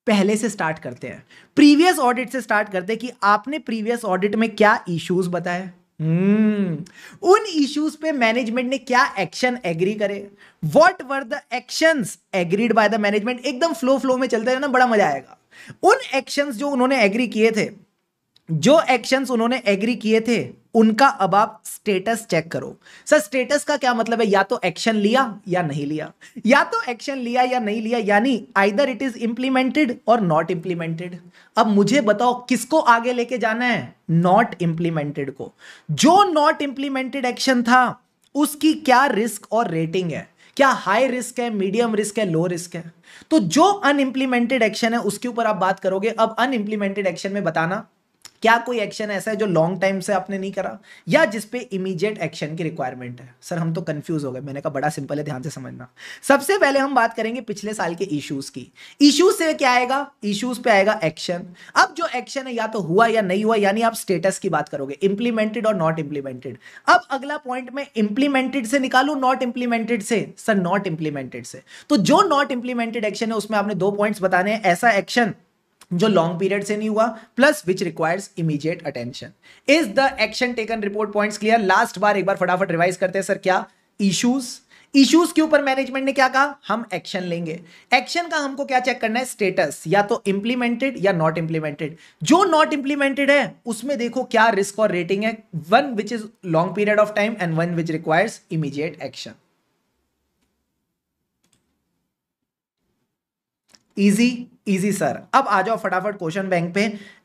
पहले से स्टार्ट करते हैं प्रीवियस ऑडिट से स्टार्ट करते हैं कि आपने प्रीवियस ऑडिट में क्या इश्यूज बताए Hmm. उन इश्यूज पे मैनेजमेंट ने क्या एक्शन एग्री करे whatever the actions agreed by the management एकदम फ्लो फ्लो में चलते रहे ना बड़ा मजा आएगा उन एक्शंस जो उन्होंने एग्री किए थे जो एक्शंस उन्होंने एग्री किए थे उनका अब आप स्टेटस चेक करो सर स्टेटस का क्या मतलब है या तो एक्शन लिया या नहीं लिया या तो एक्शन लिया या नहीं लिया यानी आइदर इट इज इंप्लीमेंटेड और नॉट इंप्लीमेंटेड अब मुझे बताओ किसको आगे लेके जाना है नॉट इंप्लीमेंटेड को जो नॉट इंप्लीमेंटेड एक्शन था उसकी क्या रिस्क और रेटिंग है क्या हाई रिस्क है मीडियम रिस्क है लो रिस्क है तो जो अनइंप्लीमेंटेड एक्शन है उसके ऊपर आप बात करोगे अब अनइंप्लीमेंटेड एक्शन में बताना क्या कोई एक्शन ऐसा है जो लॉन्ग टाइम से आपने नहीं करा या जिसपे इमीडिएट एक्शन की रिक्वायरमेंट है सर हम तो कंफ्यूज हो गए मैंने कहा बड़ा सिंपल है ध्यान से समझना सबसे पहले हम बात करेंगे पिछले साल के इश्यूज की इश्यूज से क्या आएगा इश्यूज पे आएगा एक्शन अब जो एक्शन है या तो हुआ या नहीं हुआ यानी आप स्टेटस की बात करोगे इंप्लीमेंटेड और नॉट इंप्लीमेंटेड अब अगला पॉइंट में इंप्लीमेंटेड से निकालू नॉट इंप्लीमेंटेड से सर नॉट इंप्लीमेंटेड से तो जो नॉट इंप्लीमेंटेड एक्शन है उसमें आपने दो पॉइंट्स बताने हैं ऐसा एक्शन जो लॉन्ग पीरियड से नहीं हुआ plus which requires immediate attention is the action taken report points clear last बार एक बार फटाफट रिवाइज करते हैं सर क्या इश्यूज इश्यूज के ऊपर मैनेजमेंट ने क्या कहा हम एक्शन लेंगे एक्शन का हमको क्या चेक करना है स्टेटस या तो इंप्लीमेंटेड या नॉट इंप्लीमेंटेड जो नॉट इंप्लीमेंटेड है उसमें देखो क्या रिस्क और रेटिंग है one which is long period of time and one which requires immediate action easy easy sir अब आ जाओ फटाफट क्वेश्चन बैंक पे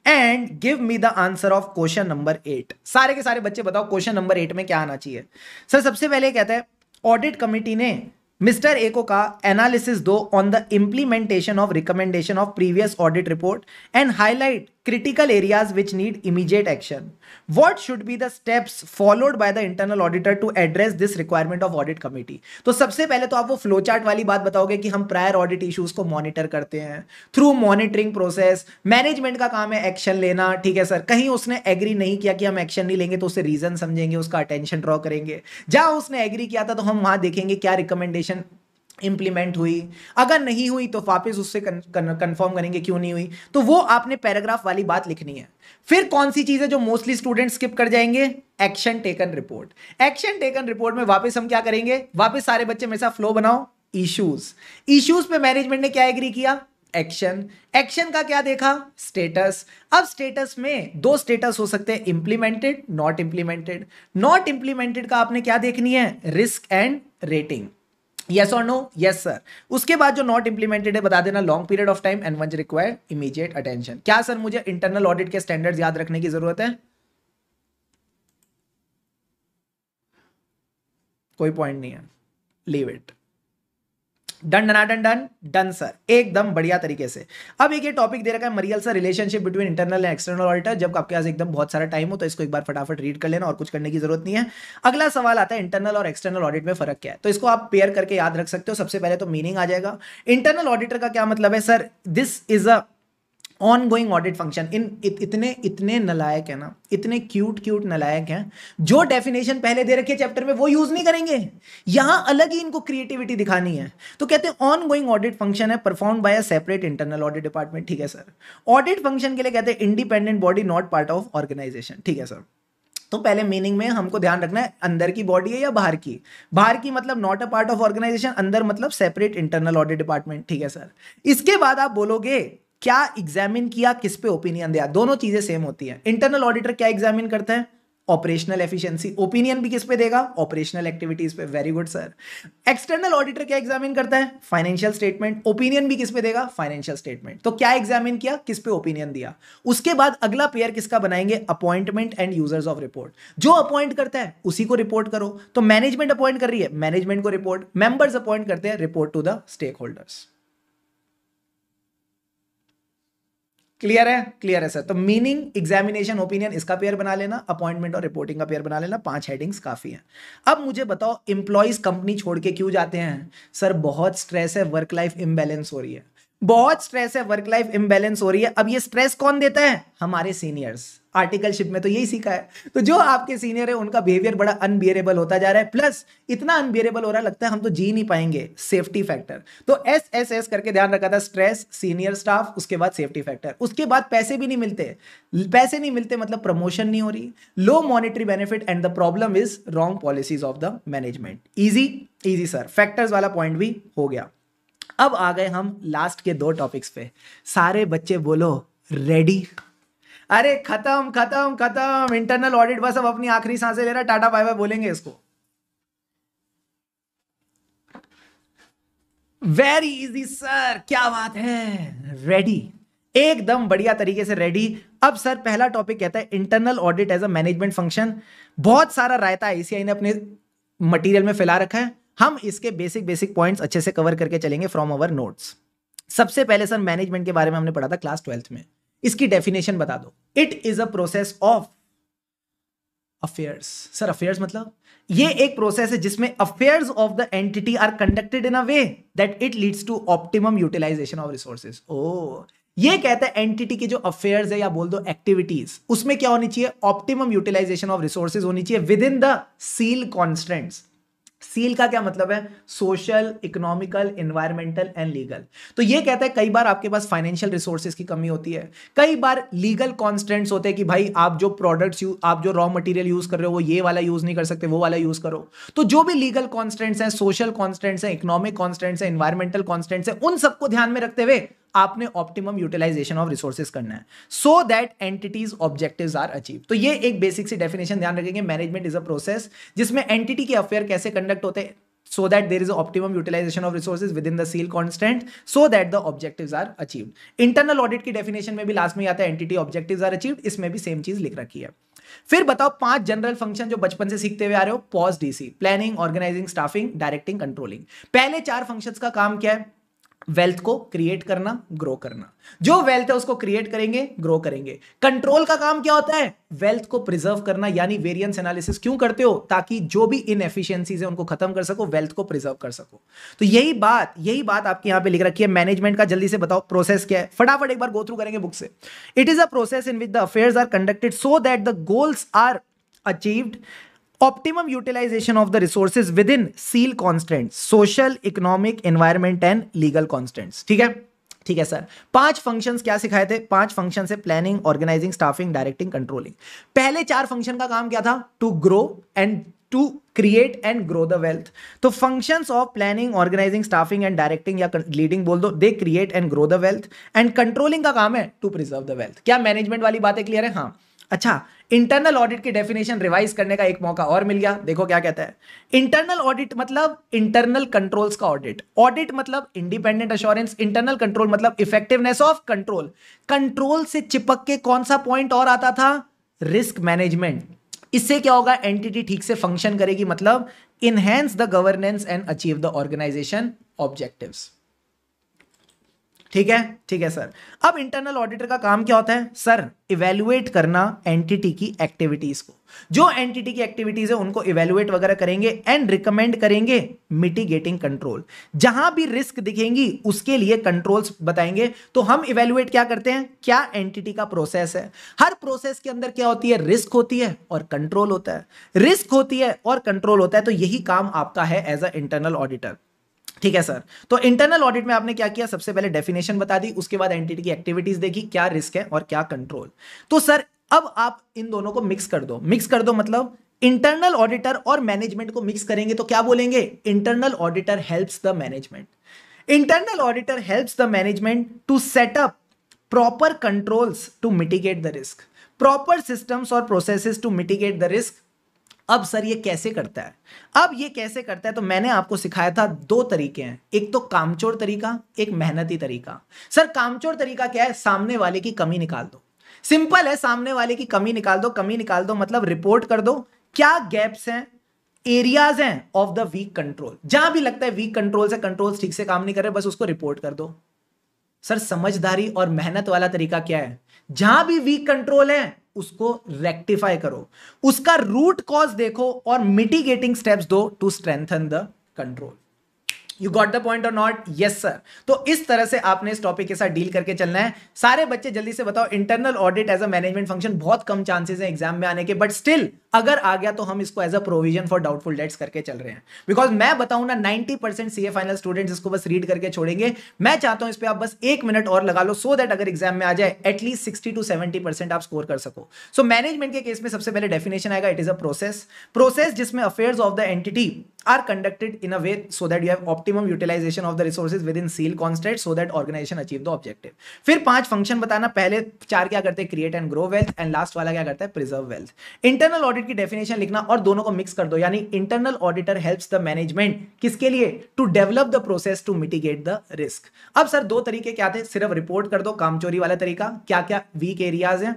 and give me the answer of question number eight सारे के सारे बच्चे बताओ क्वेश्चन नंबर एट में क्या आना चाहिए सर सबसे पहले कहते हैं ऑडिट कमिटी ने मिस्टर एको का एनालिसिस दो on the implementation of recommendation of previous audit report and highlight critical areas which need immediate action. What should be the steps followed by the internal auditor to address this requirement of audit committee? तो सबसे पहले तो आप वो flow chart वाली बात बताओगे कि हम प्रायर ऑडिट इश्यूज को मॉनिटर करते हैं थ्रू मॉनिटरिंग प्रोसेस मैनेजमेंट का काम है एक्शन लेना ठीक है सर कहीं उसने एग्री नहीं किया कि हम एक्शन नहीं लेंगे तो उसे रीजन समझेंगे उसका अटेंशन ड्रॉ करेंगे जहां उसने एग्री किया था तो हम वहां देखेंगे क्या रिकमेंडेशन इम्प्लीमेंट हुई अगर नहीं हुई तो वापस उससे कंफर्म करेंगे क्यों नहीं हुई तो वो आपने पैराग्राफ वाली बात लिखनी है फिर कौन सी चीज़ है जो मोस्टली स्टूडेंट स्किप कर जाएंगे action taken report action taken report में वापस हम क्या करेंगे वापस सारे बच्चे मेरे साथ फ्लो बनाओ इशूज इशूज पे मैनेजमेंट ने क्या एग्री किया एक्शन एक्शन का क्या देखा स्टेटस अब स्टेटस में दो स्टेटस हो सकते हैं implemented not implemented not implemented का आपने क्या देखनी है रिस्क एंड रेटिंग यस और नो यस सर उसके बाद जो नॉट इंप्लीमेंटेड है बता देना long period of time and which require immediate attention क्या सर मुझे इंटरनल ऑडिट के स्टैंडर्ड याद रखने की जरूरत है कोई पॉइंट नहीं है leave it done डना done done done sir एकदम बढ़िया तरीके से अब एक ये टॉपिक दे रखा है मरियल sir relationship between internal and external auditor जब आपके पास एकदम बहुत सारा टाइम हो तो इसको एक बार फटाफट रीड कर लेना और कुछ करने की जरूरत नहीं है अगला सवाल आता है इंटरनल और एक्सटर्नल ऑडिट में फर्क क्या है तो इसको आप पेयर करके याद रख सकते हो सबसे पहले तो मीनिंग आ जाएगा इंटरनल ऑडिटर का क्या मतलब है sir this is a on going audit function in इतने इतने नलायक है ना इतने क्यूट क्यूट नलायक हैं जो डेफिनेशन पहले दे रखे चैप्टर में वो यूज नहीं करेंगे यहां अलग ही इनको क्रिएटिविटी दिखानी है तो कहते हैं ऑन गोइंग ऑडिट फंक्शन है perform by a separate internal audit department ठीक है सर ऑडिट फंक्शन के लिए कहते हैं independent body not part of organisation ठीक है सर तो पहले मीनिंग में हमको ध्यान रखना है अंदर की बॉडी है या बाहर की बाहर की मतलब not a part of organisation अंदर मतलब सेपरेट इंटरनल ऑडिट डिपार्टमेंट ठीक है सर इसके बाद आप बोलोगे क्या एग्जामिन किया किस पे ओपिनियन दिया दोनों चीजें सेम होती है इंटरनल ऑडिटर क्या एग्जामिन करते हैं ऑपरेशनल एफिशिएंसी ओपिनियन भी किस पे देगा ऑपरेशनल एक्टिविटीज पे very good sir external auditor क्या एग्जामिन करता है फाइनेंशियल स्टेटमेंट ओपिनियन भी किस पे देगा फाइनेंशियल स्टेटमेंट तो क्या एग्जामिन किया किस पे ओपिनियन दिया उसके बाद अगला पेयर किसका बनाएंगे appointment and users of report जो अपॉइंट करता है उसी को रिपोर्ट करो तो मैनेजमेंट अपॉइंट कर रही है मैनेजमेंट को रिपोर्ट मेंबर्स अपॉइंट करते हैं report to the stakeholders clear है क्लियर है सर तो मीनिंग एग्जामिनेशन ओपिनियन इसका पेयर बना लेना अपॉइंटमेंट और रिपोर्टिंग का पेयर बना लेना पांच हेडिंग्स काफी हैं अब मुझे बताओ इंप्लाइज कंपनी छोड़ के क्यों जाते हैं सर बहुत स्ट्रेस है वर्क लाइफ इम्बेलेंस हो रही है बहुत स्ट्रेस है वर्क लाइफ इम्बेलेंस हो रही है अब ये स्ट्रेस कौन देता है हमारे सीनियर्स आर्टिकलशिप में तो यही सीखा है तो जो आपके सीनियर है उनका बिहेवियर बड़ा अनबियरेबल होता जा रहा है प्लस इतना अनबियरेबल हो रहा लगता है हम तो जी नहीं पाएंगे सेफ्टी फैक्टर तो एस एस एस करके ध्यान रखा था स्ट्रेस सीनियर स्टाफ उसके बाद सेफ्टी फैक्टर उसके बाद पैसे भी नहीं मिलते पैसे नहीं मिलते मतलब प्रमोशन नहीं हो रही low monetary benefit and the problem is wrong policies of the management easy easy sir factors वाला पॉइंट भी हो गया अब आ गए हम लास्ट के दो टॉपिक्स पे सारे बच्चे बोलो रेडी अरे खत्म खत्म खत्म इंटरनल ऑडिट बस अब अपनी आखिरी सांसें ले रहा टाटा बाय बाय बोलेंगे इसको वेरी इजी सर क्या बात है रेडी एकदम बढ़िया तरीके से रेडी अब सर पहला टॉपिक कहता है internal audit as a management function बहुत सारा रायता आईसीआई ने अपने मटेरियल में फैला रखा है हम इसके बेसिक बेसिक पॉइंट्स अच्छे से कवर करके चलेंगे फ्रॉम अवर नोट्स सबसे पहले सर मैनेजमेंट के बारे में हमने पढ़ा था क्लास ट्वेल्थ में इसकी डेफिनेशन बता दो it is a process of affairs sir affairs मतलब ये एक प्रोसेस है जिसमें affairs of the entity are conducted in a way that it leads to optimum utilisation of resources ओ ये कहता है एंटिटी के जो अफेयर्स है या बोल दो एक्टिविटीज उसमें क्या होनी चाहिए ऑप्टिमम यूटिलाइजेशन ऑफ रिसोर्सेज होनी चाहिए विद इन द सील कॉन्स्टेंट्स सील का क्या मतलब है social economical environmental and legal तो ये कहता है कई बार आपके पास फाइनेंशियल रिसोर्सेज की कमी होती है कई बार लीगल कॉन्स्टेंट्स होते हैं कि भाई आप जो प्रोडक्ट्स आप जो रॉ मटेरियल यूज कर रहे हो वो ये वाला यूज नहीं कर सकते वो वाला यूज करो तो जो भी लीगल कॉन्स्टेंट्स हैं सोशल कॉन्स्टेंट्स हैं इकोनॉमिक कॉन्स्टेंट्स हैं इन्वायरमेंटल कॉन्स्टेंट्स हैं उन सबको ध्यान में रखते हुए आपने ऑप्टिमम यूटिलाइजेशन ऑफ रिसोर्सेज करना है so that entities objectives are achieve तो ये एक बेसिक सी डेफिनेशन ध्यान रखेंगे मैनेजमेंट इज अ प्रोसेस जिसमें एंटिटी के अफेयर कैसे कंडक्ट होते हैं so that there is optimum utilization of resources within the seal constant so that the objectives are achieved internal audit की definition में भी last में आता है entity objectives are achieved इसमें भी same चीज लिख रखी है फिर बताओ पांच जनरल फंक्शन जो बचपन से सीखते हुए आ रहे हो पॉज डीसी planning organising staffing directing controlling पहले चार फंक्शंस का काम क्या है वेल्थ को क्रिएट करना ग्रो करना जो वेल्थ है उसको क्रिएट करेंगे ग्रो करेंगे कंट्रोल का काम क्या होता है वेल्थ को प्रिजर्व करना यानी वेरियंस एनालिसिस क्यों करते हो ताकि जो भी इनएफिशिएंसीज है उनको खत्म कर सको वेल्थ को प्रिजर्व कर सको तो यही बात यही बात आपके यहां पे लिख रखी है मैनेजमेंट का जल्दी से बताओ प्रोसेस क्या है फटाफट एक बार गो थ्रू करेंगे बुक से it is a process in which the affairs are conducted so that the goals are achieved utilisation of the the within seal constant social economic environment and legal constant ठीक है ठीक है sir पांच functions क्या सिखाए थे पांच function है planning organising staffing directing controlling पहले चार फंक्शन का काम क्या था to grow and to create and grow the wealth तो function of planning organising staffing and directing या लीडिंग बोल दो they create and grow the wealth and controlling का काम है टू प्रिजर्व द वेल्थ क्या मैनेजमेंट वाली बातें क्लियर है हाँ अच्छा इंटरनल ऑडिट की डेफिनेशन रिवाइज करने का एक मौका और मिल गया देखो क्या कहता है इंटरनल ऑडिट मतलब इंटरनल कंट्रोल्स का ऑडिट ऑडिट मतलब इंडिपेंडेंट अश्योरेंस इंटरनल कंट्रोल मतलब इफेक्टिवनेस ऑफ कंट्रोल कंट्रोल से चिपक के कौन सा पॉइंट और आता था रिस्क मैनेजमेंट इससे क्या होगा एंटिटी ठीक से फंक्शन करेगी मतलब enhance the governance and achieve the organisation objectives ठीक है ठीक है सर अब इंटरनल ऑडिटर का काम क्या होता है सर इवेल्युएट करना एंटिटी की एक्टिविटीज को जो एंटिटी की एक्टिविटीज है उनको इवेल्युएट वगैरह करेंगे एंड रिकमेंड करेंगे मिटिगेटिंग कंट्रोल जहां भी रिस्क दिखेंगी उसके लिए कंट्रोल्स बताएंगे तो हम इवेल्युएट क्या करते हैं क्या एंटिटी का प्रोसेस है हर प्रोसेस के अंदर क्या होती है रिस्क होती है और कंट्रोल होता है रिस्क होती है और कंट्रोल होता है तो यही काम आपका है एज अ इंटरनल ऑडिटर ठीक है सर तो इंटरनल ऑडिट में आपने क्या किया सबसे पहले डेफिनेशन बता दी उसके बाद एंटिटी की एक्टिविटीज देखी क्या रिस्क है और क्या कंट्रोल तो सर अब आप इन दोनों को मिक्स कर दो मिक्स कर दो मतलब इंटरनल ऑडिटर और मैनेजमेंट को मिक्स करेंगे तो क्या बोलेंगे internal auditor helps the management internal auditor helps the management to set up proper controls to mitigate the risk proper systems और processes to mitigate the risk अब सर ये कैसे करता है अब ये कैसे करता है तो मैंने आपको सिखाया था दो तरीके हैं एक तो कामचोर तरीका एक मेहनती तरीका सर कामचोर तरीका क्या है सामने वाले की कमी निकाल दो सिंपल है सामने वाले की कमी निकाल दो कमी निकाल दो मतलब रिपोर्ट कर दो क्या गैप्स हैं एरियाज हैं ऑफ द वीक कंट्रोल जहां भी लगता है वीक कंट्रोल से कंट्रोल ठीक से काम नहीं कर रहे बस उसको रिपोर्ट कर दो सर समझदारी और मेहनत वाला तरीका क्या है जहां भी वीक कंट्रोल है उसको रेक्टिफाई करो उसका रूट कॉज देखो और मिटिगेटिंग स्टेप्स दो to strengthen the control you got the point और नॉट यस सर तो इस तरह से आपने इस टॉपिक के साथ डील करके चलना है सारे बच्चे जल्दी से बताओ internal audit as a management function बहुत कम चांसेस हैं एग्जाम में आने के बट स्टिल अगर आ गया तो हम इसको as a provision for doubtful debts करके चल रहे हैं बिकॉज मैं बताऊं ना 90 percent C A final students इसको बस रीड करके छोड़ेंगे मैं चाहता हूं इस पर आप बस एक मिनट और लगा लो सो दैट अगर एग्जाम में आ जाए at least sixty to seventy percent आप स्कोर कर सको सो so, मैनेजमेंट के केस में सबसे पहले डेफिनेशन आएगा it is a process process जिसमें affairs of the entity are conducted in a way so that you have optimum utilisation of the resources within seal constant so that organisation achieve the objective फिर पांच function बताना पहले चार क्या करते हैं create and grow wealth and last वाला क्या करता है प्रिजर्व वेल्थ इंटरनल ऑडिट की डेफिनेशन लिखना और दोनों को मिक्स कर दो यानी internal auditor helps the management किसके लिए to develop the process to mitigate the risk अब सर दो तरीके क्या थे सिर्फ रिपोर्ट कर दो कामचोरी वाला तरीका क्या क्या वीक एरियाज हैं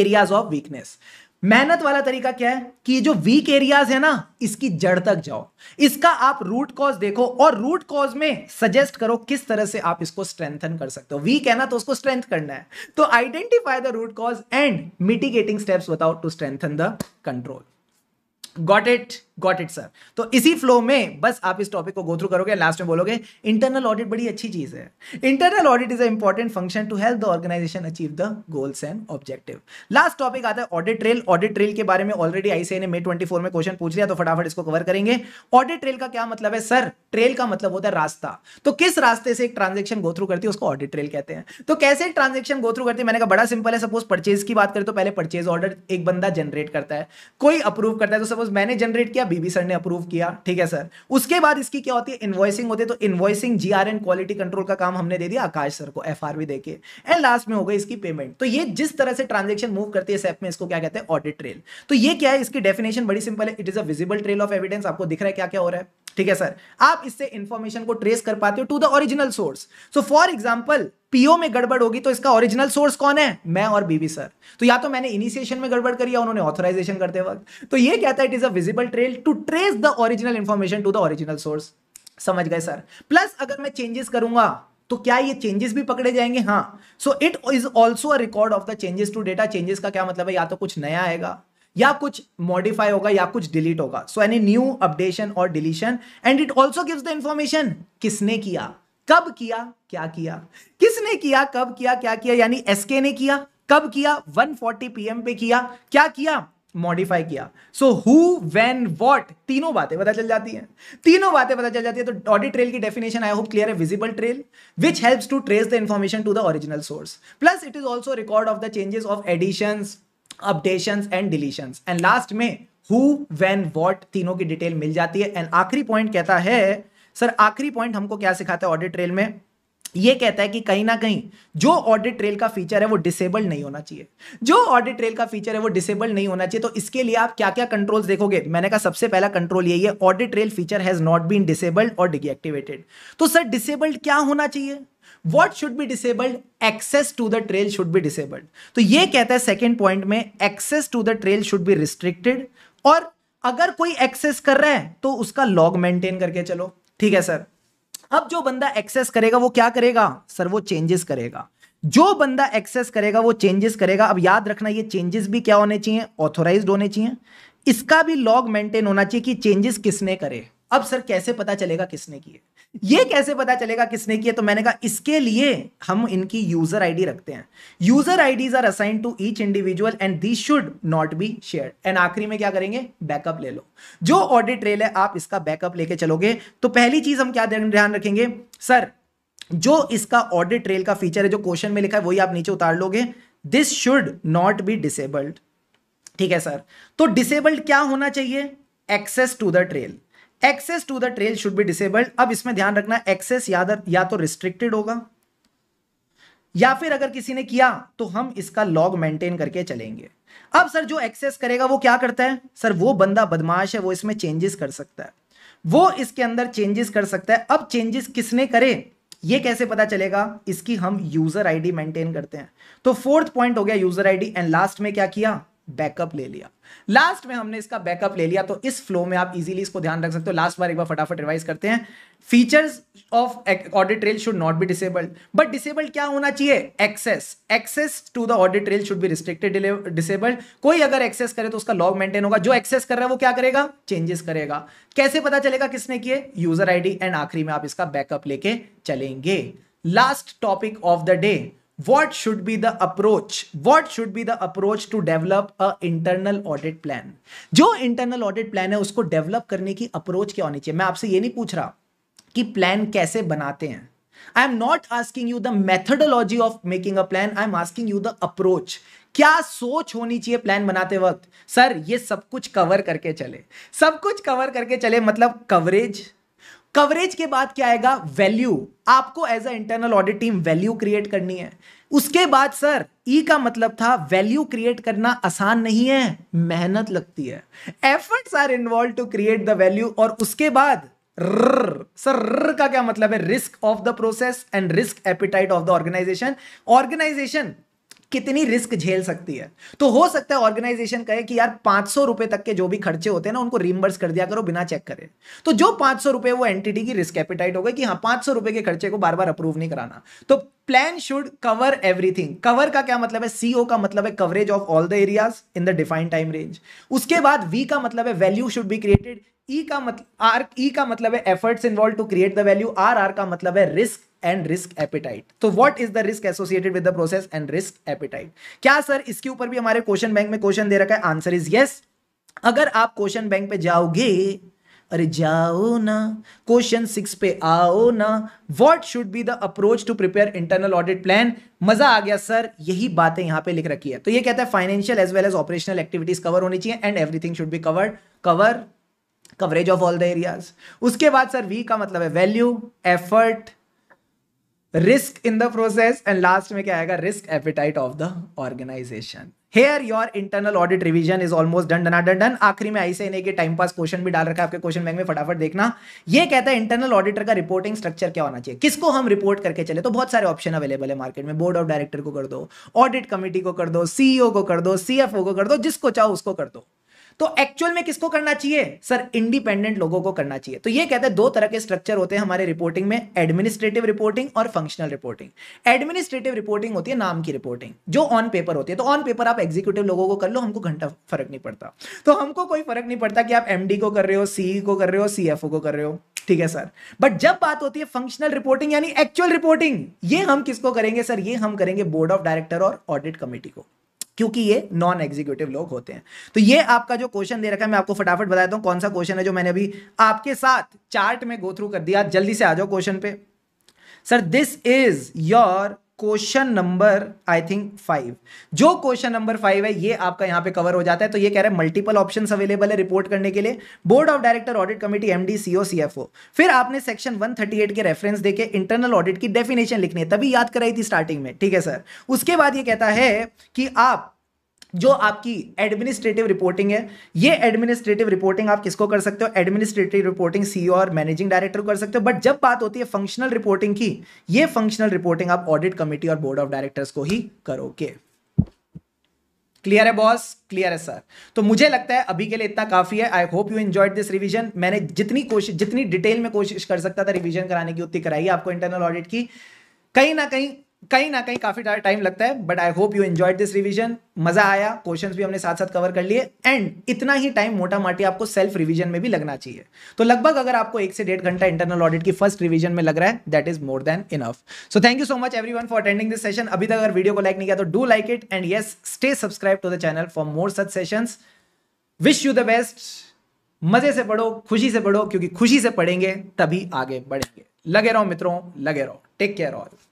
एरियाज ऑफ वीकनेस मेहनत वाला तरीका क्या है कि जो वीक एरियाज है ना इसकी जड़ तक जाओ इसका आप रूट कॉज देखो और रूट कॉज में सजेस्ट करो किस तरह से आप इसको स्ट्रेंथन कर सकते हो वीक है ना तो उसको स्ट्रेंथ करना है तो identify the root cause and mitigating steps बताओ to strengthen the control got it got it sir तो इसी फ्लो में बस आप इस टॉपिक को गो थ्रू करोगे लास्ट में बोलोगे इंटरनल ऑडिट बड़ी अच्छी चीज़ है internal audit is a important function to help the organisation achieve the goals and objective last topic आता है ऑडिट ट्रेल ऑडिट ट्रेल के बारे में ऑलरेडी आईसीए ने मे ट्वेंटी में क्वेश्चन पूछ लिया तो फटाफट इसको कवर करेंगे ऑडिट ट्रेल का क्या मतलब है सर ट्रेल का मतलब होता है रास्ता तो किस रास्ते से एक ट्रांजेक्शन गो थ्रू करती है उसको ऑडिट ट्रेल कहते हैं तो कैसे एक ट्रांजेक्शन गो थ्रू करती है मैंने कहा बड़ा सिंपल है सपोज परचेज की बात करें तो पहले परचेज ऑर्डर एक बंदा जनरेट करता है कोई अप्रूव करता है तो सपोज मैंने जनरेट किया बीबी सर ने अप्रूव किया ठीक है सर उसके बाद इसकी क्या होती है इन्वॉइसिंग होती है तो invoicing G R and quality control का काम हमने दे दिया आकाश सर को एफ आर बी देके एंड लास्ट में हो गई इसकी पेमेंट तो ये जिस तरह से ट्रांजेक्शन मूव करती है सेफ में इसको क्या कहते हैं ऑडिट ट्रेल तो ये क्या है इसकी डेफिनेशन बड़ी सिंपल है it is a visible trail of evidence आपको दिख रहा है क्या क्या हो रहा है ठीक है सर आप इससे इंफॉर्मेशन को ट्रेस कर पाते हो to the original source so for example P O गड़बड़ होगी तो इसका ओरिजिनल सोर्स कौन है मैं और बीबी सर तो या तो मैंने इनिशिएशन में गड़बड़ करी या उन्होंने ऑथराइजेशन करते वक्त तो ये कहता है it is a visible trail to trace the original information to the original source समझ गए सर प्लस अगर मैं चेंजेस करूंगा तो क्या ये चेंजेस भी पकड़े जाएंगे हाँ so it is also a record of the changes to data changes का क्या मतलब है या तो कुछ नया आएगा या कुछ मॉडिफाई होगा या कुछ डिलीट होगा सो एनी न्यू अपडेशन और deletion and it also gives the information किसने किया कब किया क्या किया किसने किया कब किया क्या किया यानी एसके ने किया कब किया 140 पीएम पे किया क्या किया मॉडिफाई किया सो हु वेन वॉट तीनों बातें पता चल जाती हैं तीनों बातें पता चल जाती तो है तो ऑडिट ट्रेल की डेफिनेशन आई होप क्लियर है visible trail which helps to trace the information to the original source plus it is also record of the changes of additions updations and deletions and last में who when what तीनों की detail मिल जाती है and आखिरी point कहता है sir आखिरी point हमको क्या सिखाता है ऑडिट ट्रेल में ये कहता है कि कहीं ना कहीं जो ऑडिट ट्रेल का फीचर है वो डिसेबल नहीं होना चाहिए जो ऑडिट ट्रेल का फीचर है वो डिसेबल नहीं होना चाहिए तो इसके लिए आप क्या क्या कंट्रोल्स देखोगे मैंने कहा सबसे पहला कंट्रोल यही है audit trail feature has not been disabled और डिएक्टिवेटेड तो सर डिसेबल्ड क्या होना चाहिए what should be disabled access to the trail should be disabled तो ये कहता है सेकेंड पॉइंट में access to the trail should be restricted और अगर कोई एक्सेस कर रहा है तो उसका लॉग मेंटेन करके चलो ठीक है सर अब जो बंदा एक्सेस करेगा वो क्या करेगा सर वो चेंजेस करेगा जो बंदा एक्सेस करेगा वो चेंजेस करेगा अब याद रखना ये चेंजेस भी क्या होने चाहिए ऑथोराइज होने चाहिए इसका भी लॉग मेंटेन होना चाहिए कि चेंजेस किसने करे अब सर कैसे पता चलेगा किसने किए ये कैसे पता चलेगा किसने किया तो मैंने कहा इसके लिए हम इनकी यूजर आईडी रखते हैं user IDs are assign to each individual and they should not be share and आखिरी में क्या करेंगे बैकअप ले लो जो ऑडिट ट्रेल है आप इसका बैकअप लेके चलोगे तो पहली चीज हम क्या ध्यान रखेंगे सर जो इसका ऑडिट ट्रेल का फीचर है जो क्वेश्चन में लिखा है वही आप नीचे उतार लोगे this should not be disabled ठीक है सर तो डिसेबल्ड क्या होना चाहिए access to the trail access to the trail should be disabled अब इसमें ध्यान रखना एक्सेस या, या तो रिस्ट्रिक्टेड तो होगा या फिर अगर किसी ने किया तो हम इसका लॉग मेंटेन करके चलेंगे अब सर जो एक्सेस करेगा वो क्या करता है सर वो बंदा बदमाश है वो इसमें चेंजेस कर सकता है वो इसके अंदर चेंजेस कर सकता है अब चेंजेस किसने करे ये कैसे पता चलेगा इसकी हम यूजर आईडी मेंटेन करते हैं तो फोर्थ पॉइंट हो गया यूजर आईडी एंड लास्ट में क्या किया बैकअप ले लिया लास्ट में हमने इसका बैकअप ले लिया तो इस फ्लो में आप इजीली इसको ध्यान रख सकते हो लास्ट बार एक बार फटाफट रिवाइज करते हैं features of audit trail should not be disabled but disabled क्या होना चाहिए access access to the audit trail should be restricted disabled कोई अगर एक्सेस करे तो उसका लॉग मेंटेन होगा जो एक्सेस कर रहा है वो क्या करेगा चेंजेस करेगा कैसे पता चलेगा किसने किए यूजर आईडी एंड आखिरी में आप इसका बैकअप लेके चलेंगे last topic of the day what should be the approach what should be the approach to develop a internal audit plan जो internal audit plan है उसको develop करने की approach क्या होनी चाहिए मैं आपसे ये नहीं पूछ रहा कि plan कैसे बनाते हैं I am not asking you the methodology of making a plan I am asking you the approach क्या सोच होनी चाहिए प्लान बनाते वक्त सर ये सब कुछ कवर करके चले सब कुछ कवर करके चले मतलब कवरेज कवरेज के बाद क्या आएगा वैल्यू आपको as a internal audit team value create करनी है उसके बाद सर ई e का मतलब था वैल्यू क्रिएट करना आसान नहीं है मेहनत लगती है efforts are involve to create the value और उसके बाद रर, सर रर का क्या मतलब है risk of the process and risk appetite of the organisation organisation कितनी रिस्क झेल सकती है तो हो सकता है ऑर्गेनाइजेशन कहे कि यार पांच रुपए तक के जो भी खर्चे होते हैं ना उनको रिमबर्स कर दिया करो बिना चेक करे तो जो पांच रुपए वो एंटिटी की रिस्क एपिटाइट हो गई कि हाँ पांच रुपए के खर्चे को बार बार अप्रूव नहीं कराना तो plan should cover everything cover का क्या मतलब है सीओ का मतलब है coverage of all the areas in the define time range उसके बाद वी का मतलब है value should be created E का मतलब आर ई e का मतलब है efforts involve to create the value R R का मतलब है रिस्क एंड रिस्क एपिटाइट तो what is the risk associated with the process and risk appetite क्या सर इसके ऊपर भी हमारे क्वेश्चन बैंक में क्वेश्चन दे रखा है आंसर इज यस अगर आप क्वेश्चन बैंक पे जाओगे अरे जाओ ना क्वेश्चन सिक्स पे आओ ना what should be the approach to prepare internal audit plan मजा आ गया सर यही बातें यहां पे लिख रखी है तो ये कहता है financial as well as operational activities cover होनी चाहिए and everything should be covered cover coverage of all the areas उसके बाद सर वी का मतलब है value effort risk in the process and last में क्या आएगा risk appetite of the organisation here your internal audit revision is almost done डना done done आखिरी में ऐसे नहीं टाइम पास क्वेश्चन भी डाल रखा है आपके क्वेश्चन बैंक में फटाफट देखना ये कहता है इंटरनल ऑडिटर का रिपोर्टिंग स्ट्रक्चर क्या होना चाहिए किसको हम रिपोर्ट करके चले तो बहुत सारे ऑप्शन अवेलेबल है मार्केट में बोर्ड ऑफ डायरेक्टर को कर दो ऑडिट कमेटी को कर दो सीईओ को कर दो सीएफओ को कर दो जिसको चाहो उसको कर दो तो एक्चुअल में किसको करना चाहिए सर इंडिपेंडेंट लोगों को करना चाहिए तो ये कहते हैं दो तरह के स्ट्रक्चर होते हैं हमारे रिपोर्टिंग में एडमिनिस्ट्रेटिव रिपोर्टिंग और फंक्शनल रिपोर्टिंग एडमिनिस्ट्रेटिव रिपोर्टिंग होती है नाम की रिपोर्टिंग जो ऑन पेपर होती है तो ऑन पेपर आप एग्जीक्यूटिव लोगों को कर लो हमको घंटा फर्क नहीं पड़ता तो हमको कोई फर्क नहीं पड़ता कि आप एमडी को कर रहे हो सीई e को कर रहे हो सीएफओ को कर रहे हो ठीक है सर बट जब बात होती है फंक्शनल रिपोर्टिंग यानी एक्चुअल रिपोर्टिंग ये हम किसको करेंगे सर ये हम करेंगे बोर्ड ऑफ डायरेक्टर और ऑडिट कमेटी को क्योंकि ये नॉन एग्जीक्यूटिव लोग होते हैं तो ये आपका जो क्वेश्चन दे रखा है मैं आपको फटाफट बता देता कौन सा क्वेश्चन है जो मैंने अभी आपके साथ चार्ट में गो थ्रू कर दिया जल्दी से आ जाओ क्वेश्चन पे sir this is your question number I think five जो क्वेश्चन नंबर फाइव है ये आपका यहाँ पे कवर हो जाता है तो ये कह रहा है मल्टीपल ऑप्शन अवेलेबल है रिपोर्ट करने के लिए board of director audit committee डी सीओ ओ फिर आपने सेक्शन 138 के रेफरेंस देके इंटरनल ऑडिट की डेफिनेशन लिखनी है तभी याद कराई थी स्टार्टिंग में ठीक है सर उसके बाद ये कहता है कि आप जो आपकी एडमिनिस्ट्रेटिव रिपोर्टिंग है ये एडमिनिस्ट्रेटिव रिपोर्टिंग आप किसको कर सकते हो एडमिनिस्ट्रेटिव रिपोर्टिंग सीईओ और मैनेजिंग डायरेक्टर कर सकते हो बट जब बात होती है फंक्शनल रिपोर्टिंग की ये फंक्शनल रिपोर्टिंग आप ऑडिट कमेटी और बोर्ड ऑफ डायरेक्टर्स को ही करोगे क्लियर है बॉस क्लियर है सर तो मुझे लगता है अभी के लिए इतना काफी है I hope you enjoyed this revision मैंने जितनी कोशिश जितनी डिटेल में कोशिश कर सकता था रिवीजन कराने की उतनी कराई आपको इंटरनल ऑडिट की कहीं ना कहीं कहीं ना कहीं काफी टाइम लगता है but I hope you enjoyed this revision मजा आया क्वेश्चंस भी हमने साथ साथ कवर कर लिए एंड इतना ही टाइम मोटा माटी आपको सेल्फ रिवीजन में भी लगना चाहिए तो लगभग अगर आपको एक से डेढ़ घंटा इंटरनल ऑडिट की फर्स्ट रिवीजन में लग रहा है that is more than enough so thank you so much everyone for attending this session अभी तक अगर वीडियो को लाइक नहीं किया तो do like it and yes stay subscribe to the channel for more such session wish you the best मजे से पढ़ो खुशी से पढ़ो क्योंकि खुशी से पढ़ेंगे तभी आगे बढ़ेंगे लगे रहो मित्रों लगे रहो टेक केयर ऑल